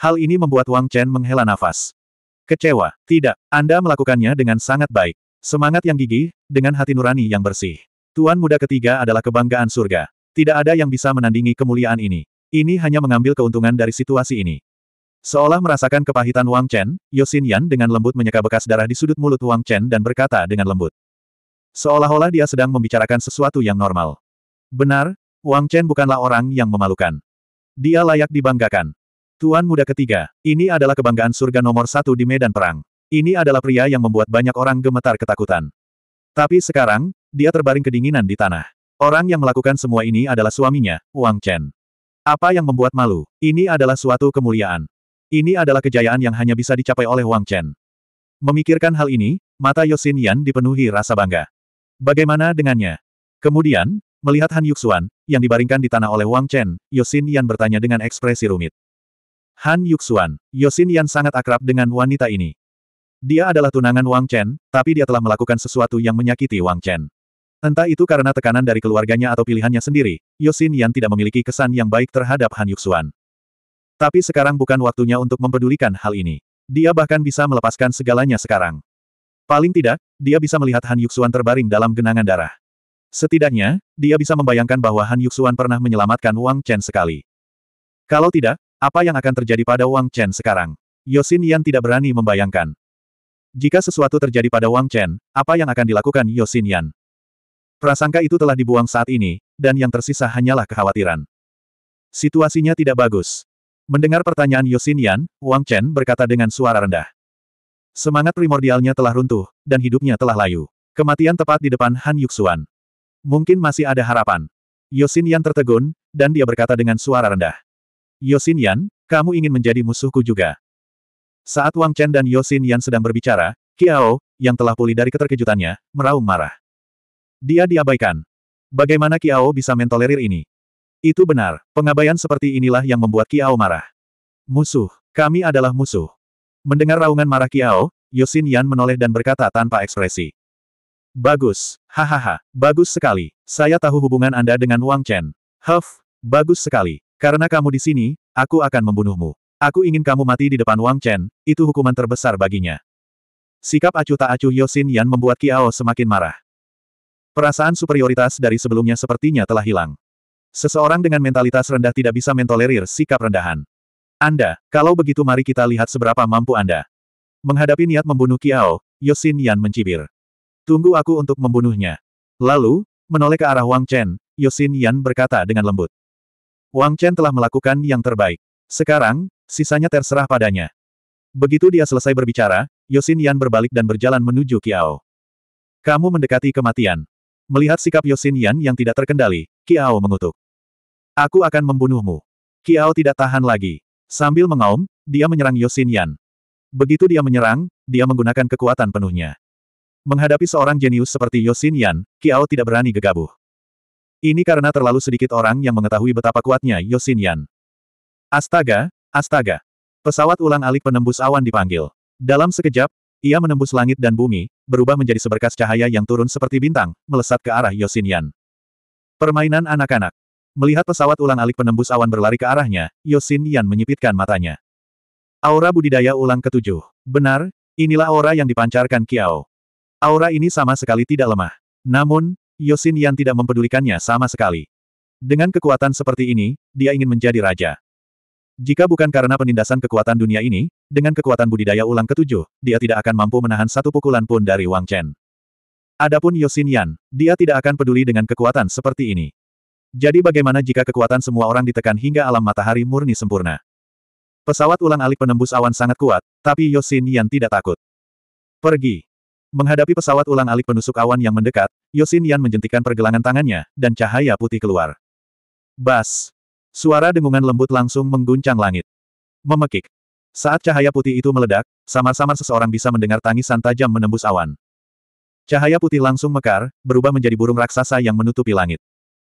[SPEAKER 1] Hal ini membuat Wang Chen menghela nafas. Kecewa, tidak, Anda melakukannya dengan sangat baik. Semangat yang gigih, dengan hati nurani yang bersih. Tuan muda ketiga adalah kebanggaan surga. Tidak ada yang bisa menandingi kemuliaan ini. Ini hanya mengambil keuntungan dari situasi ini. Seolah merasakan kepahitan Wang Chen, Yosin Yan dengan lembut menyeka bekas darah di sudut mulut Wang Chen dan berkata dengan lembut. Seolah-olah dia sedang membicarakan sesuatu yang normal. Benar, Wang Chen bukanlah orang yang memalukan. Dia layak dibanggakan. Tuan muda ketiga, ini adalah kebanggaan surga nomor satu di medan perang. Ini adalah pria yang membuat banyak orang gemetar ketakutan. Tapi sekarang, dia terbaring kedinginan di tanah. Orang yang melakukan semua ini adalah suaminya, Wang Chen. Apa yang membuat malu? Ini adalah suatu kemuliaan. Ini adalah kejayaan yang hanya bisa dicapai oleh Wang Chen. Memikirkan hal ini, mata Yosin Yan dipenuhi rasa bangga. Bagaimana dengannya? Kemudian, melihat Han Yuxuan, yang dibaringkan di tanah oleh Wang Chen, Yosin Yan bertanya dengan ekspresi rumit. Han Yuxuan, Yosin Yan sangat akrab dengan wanita ini. Dia adalah tunangan Wang Chen, tapi dia telah melakukan sesuatu yang menyakiti Wang Chen. Entah itu karena tekanan dari keluarganya atau pilihannya sendiri, Yosin Yan tidak memiliki kesan yang baik terhadap Han Yuxuan. Tapi sekarang bukan waktunya untuk mempedulikan hal ini. Dia bahkan bisa melepaskan segalanya sekarang. Paling tidak, dia bisa melihat Han Yuxuan terbaring dalam genangan darah. Setidaknya, dia bisa membayangkan bahwa Han Yuxuan pernah menyelamatkan Wang Chen sekali. Kalau tidak, apa yang akan terjadi pada Wang Chen sekarang? Yosin Yan tidak berani membayangkan. Jika sesuatu terjadi pada Wang Chen, apa yang akan dilakukan Yosin Yan? Prasangka itu telah dibuang saat ini, dan yang tersisa hanyalah kekhawatiran. Situasinya tidak bagus. Mendengar pertanyaan Yosin Yan, Wang Chen berkata dengan suara rendah. Semangat primordialnya telah runtuh, dan hidupnya telah layu. Kematian tepat di depan Han Yuxuan. Mungkin masih ada harapan. Yosin Yan tertegun, dan dia berkata dengan suara rendah. Yosin Yan, kamu ingin menjadi musuhku juga. Saat Wang Chen dan Yosin Yan sedang berbicara, Kiao, yang telah pulih dari keterkejutannya, meraung marah. Dia diabaikan. Bagaimana Kiao bisa mentolerir ini? Itu benar, pengabaian seperti inilah yang membuat Kiao marah. Musuh, kami adalah musuh. Mendengar raungan marah Kiao, Yosin Yan menoleh dan berkata tanpa ekspresi. Bagus, hahaha, bagus sekali. Saya tahu hubungan Anda dengan Wang Chen. Huff, bagus sekali. Karena kamu di sini, aku akan membunuhmu. Aku ingin kamu mati di depan Wang Chen, itu hukuman terbesar baginya. Sikap acuh tak acuh Yosin Yan membuat Kiao semakin marah. Perasaan superioritas dari sebelumnya sepertinya telah hilang. Seseorang dengan mentalitas rendah tidak bisa mentolerir sikap rendahan. Anda, kalau begitu mari kita lihat seberapa mampu Anda. Menghadapi niat membunuh Kiao, Yosin Yan mencibir. Tunggu aku untuk membunuhnya. Lalu, menoleh ke arah Wang Chen, Yosin Yan berkata dengan lembut. Wang Chen telah melakukan yang terbaik. Sekarang, sisanya terserah padanya. Begitu dia selesai berbicara, Yosin Yan berbalik dan berjalan menuju Kiao. Kamu mendekati kematian. Melihat sikap Yosin Yan yang tidak terkendali, Kiao mengutuk. Aku akan membunuhmu. Kiao tidak tahan lagi. Sambil mengaum, dia menyerang Yosin Yan. Begitu dia menyerang, dia menggunakan kekuatan penuhnya. Menghadapi seorang jenius seperti Yosin Yan, Kiao tidak berani gegabah. Ini karena terlalu sedikit orang yang mengetahui betapa kuatnya Yosin Yan. Astaga, astaga. Pesawat ulang alik penembus awan dipanggil. Dalam sekejap, ia menembus langit dan bumi, berubah menjadi seberkas cahaya yang turun seperti bintang, melesat ke arah Yosinian. Permainan anak-anak. Melihat pesawat ulang-alik penembus awan berlari ke arahnya, Yosinian menyipitkan matanya. Aura budidaya ulang ketujuh. Benar, inilah aura yang dipancarkan Kiao. Aura ini sama sekali tidak lemah. Namun, Yosinian tidak mempedulikannya sama sekali. Dengan kekuatan seperti ini, dia ingin menjadi raja. Jika bukan karena penindasan kekuatan dunia ini, dengan kekuatan budidaya ulang ketujuh, dia tidak akan mampu menahan satu pukulan pun dari Wang Chen. Adapun Yosin Yan, dia tidak akan peduli dengan kekuatan seperti ini. Jadi bagaimana jika kekuatan semua orang ditekan hingga alam matahari murni sempurna? Pesawat ulang alik penembus awan sangat kuat, tapi Yosin Yan tidak takut. Pergi. Menghadapi pesawat ulang alik penusuk awan yang mendekat, Yosin Yan menjentikan pergelangan tangannya, dan cahaya putih keluar. Bas! Suara dengungan lembut langsung mengguncang langit. Memekik. Saat cahaya putih itu meledak, samar-samar seseorang bisa mendengar tangisan tajam menembus awan. Cahaya putih langsung mekar, berubah menjadi burung raksasa yang menutupi langit.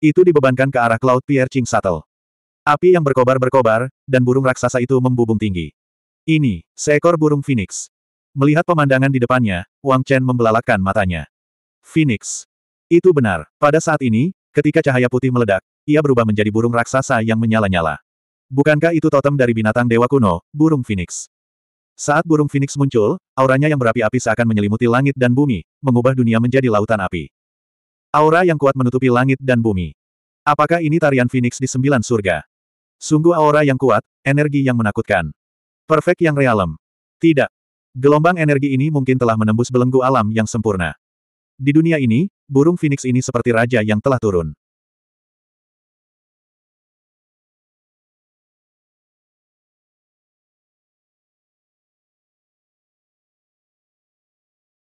[SPEAKER 1] Itu dibebankan ke arah Cloud Pierre Ching Shuttle. Api yang berkobar-berkobar, dan burung raksasa itu membubung tinggi. Ini, seekor burung Phoenix. Melihat pemandangan di depannya, Wang Chen membelalakan matanya. Phoenix. Itu benar. Pada saat ini, ketika cahaya putih meledak, ia berubah menjadi burung raksasa yang menyala-nyala. Bukankah itu totem dari binatang dewa kuno, burung phoenix? Saat burung phoenix muncul, auranya yang berapi-api seakan menyelimuti langit dan bumi, mengubah dunia menjadi lautan api. Aura yang kuat menutupi langit dan bumi. Apakah ini tarian phoenix di sembilan surga? Sungguh aura yang kuat, energi yang menakutkan. Perfect yang realem. Tidak. Gelombang energi ini mungkin telah menembus belenggu alam yang sempurna. Di dunia ini, burung phoenix ini seperti raja yang telah turun.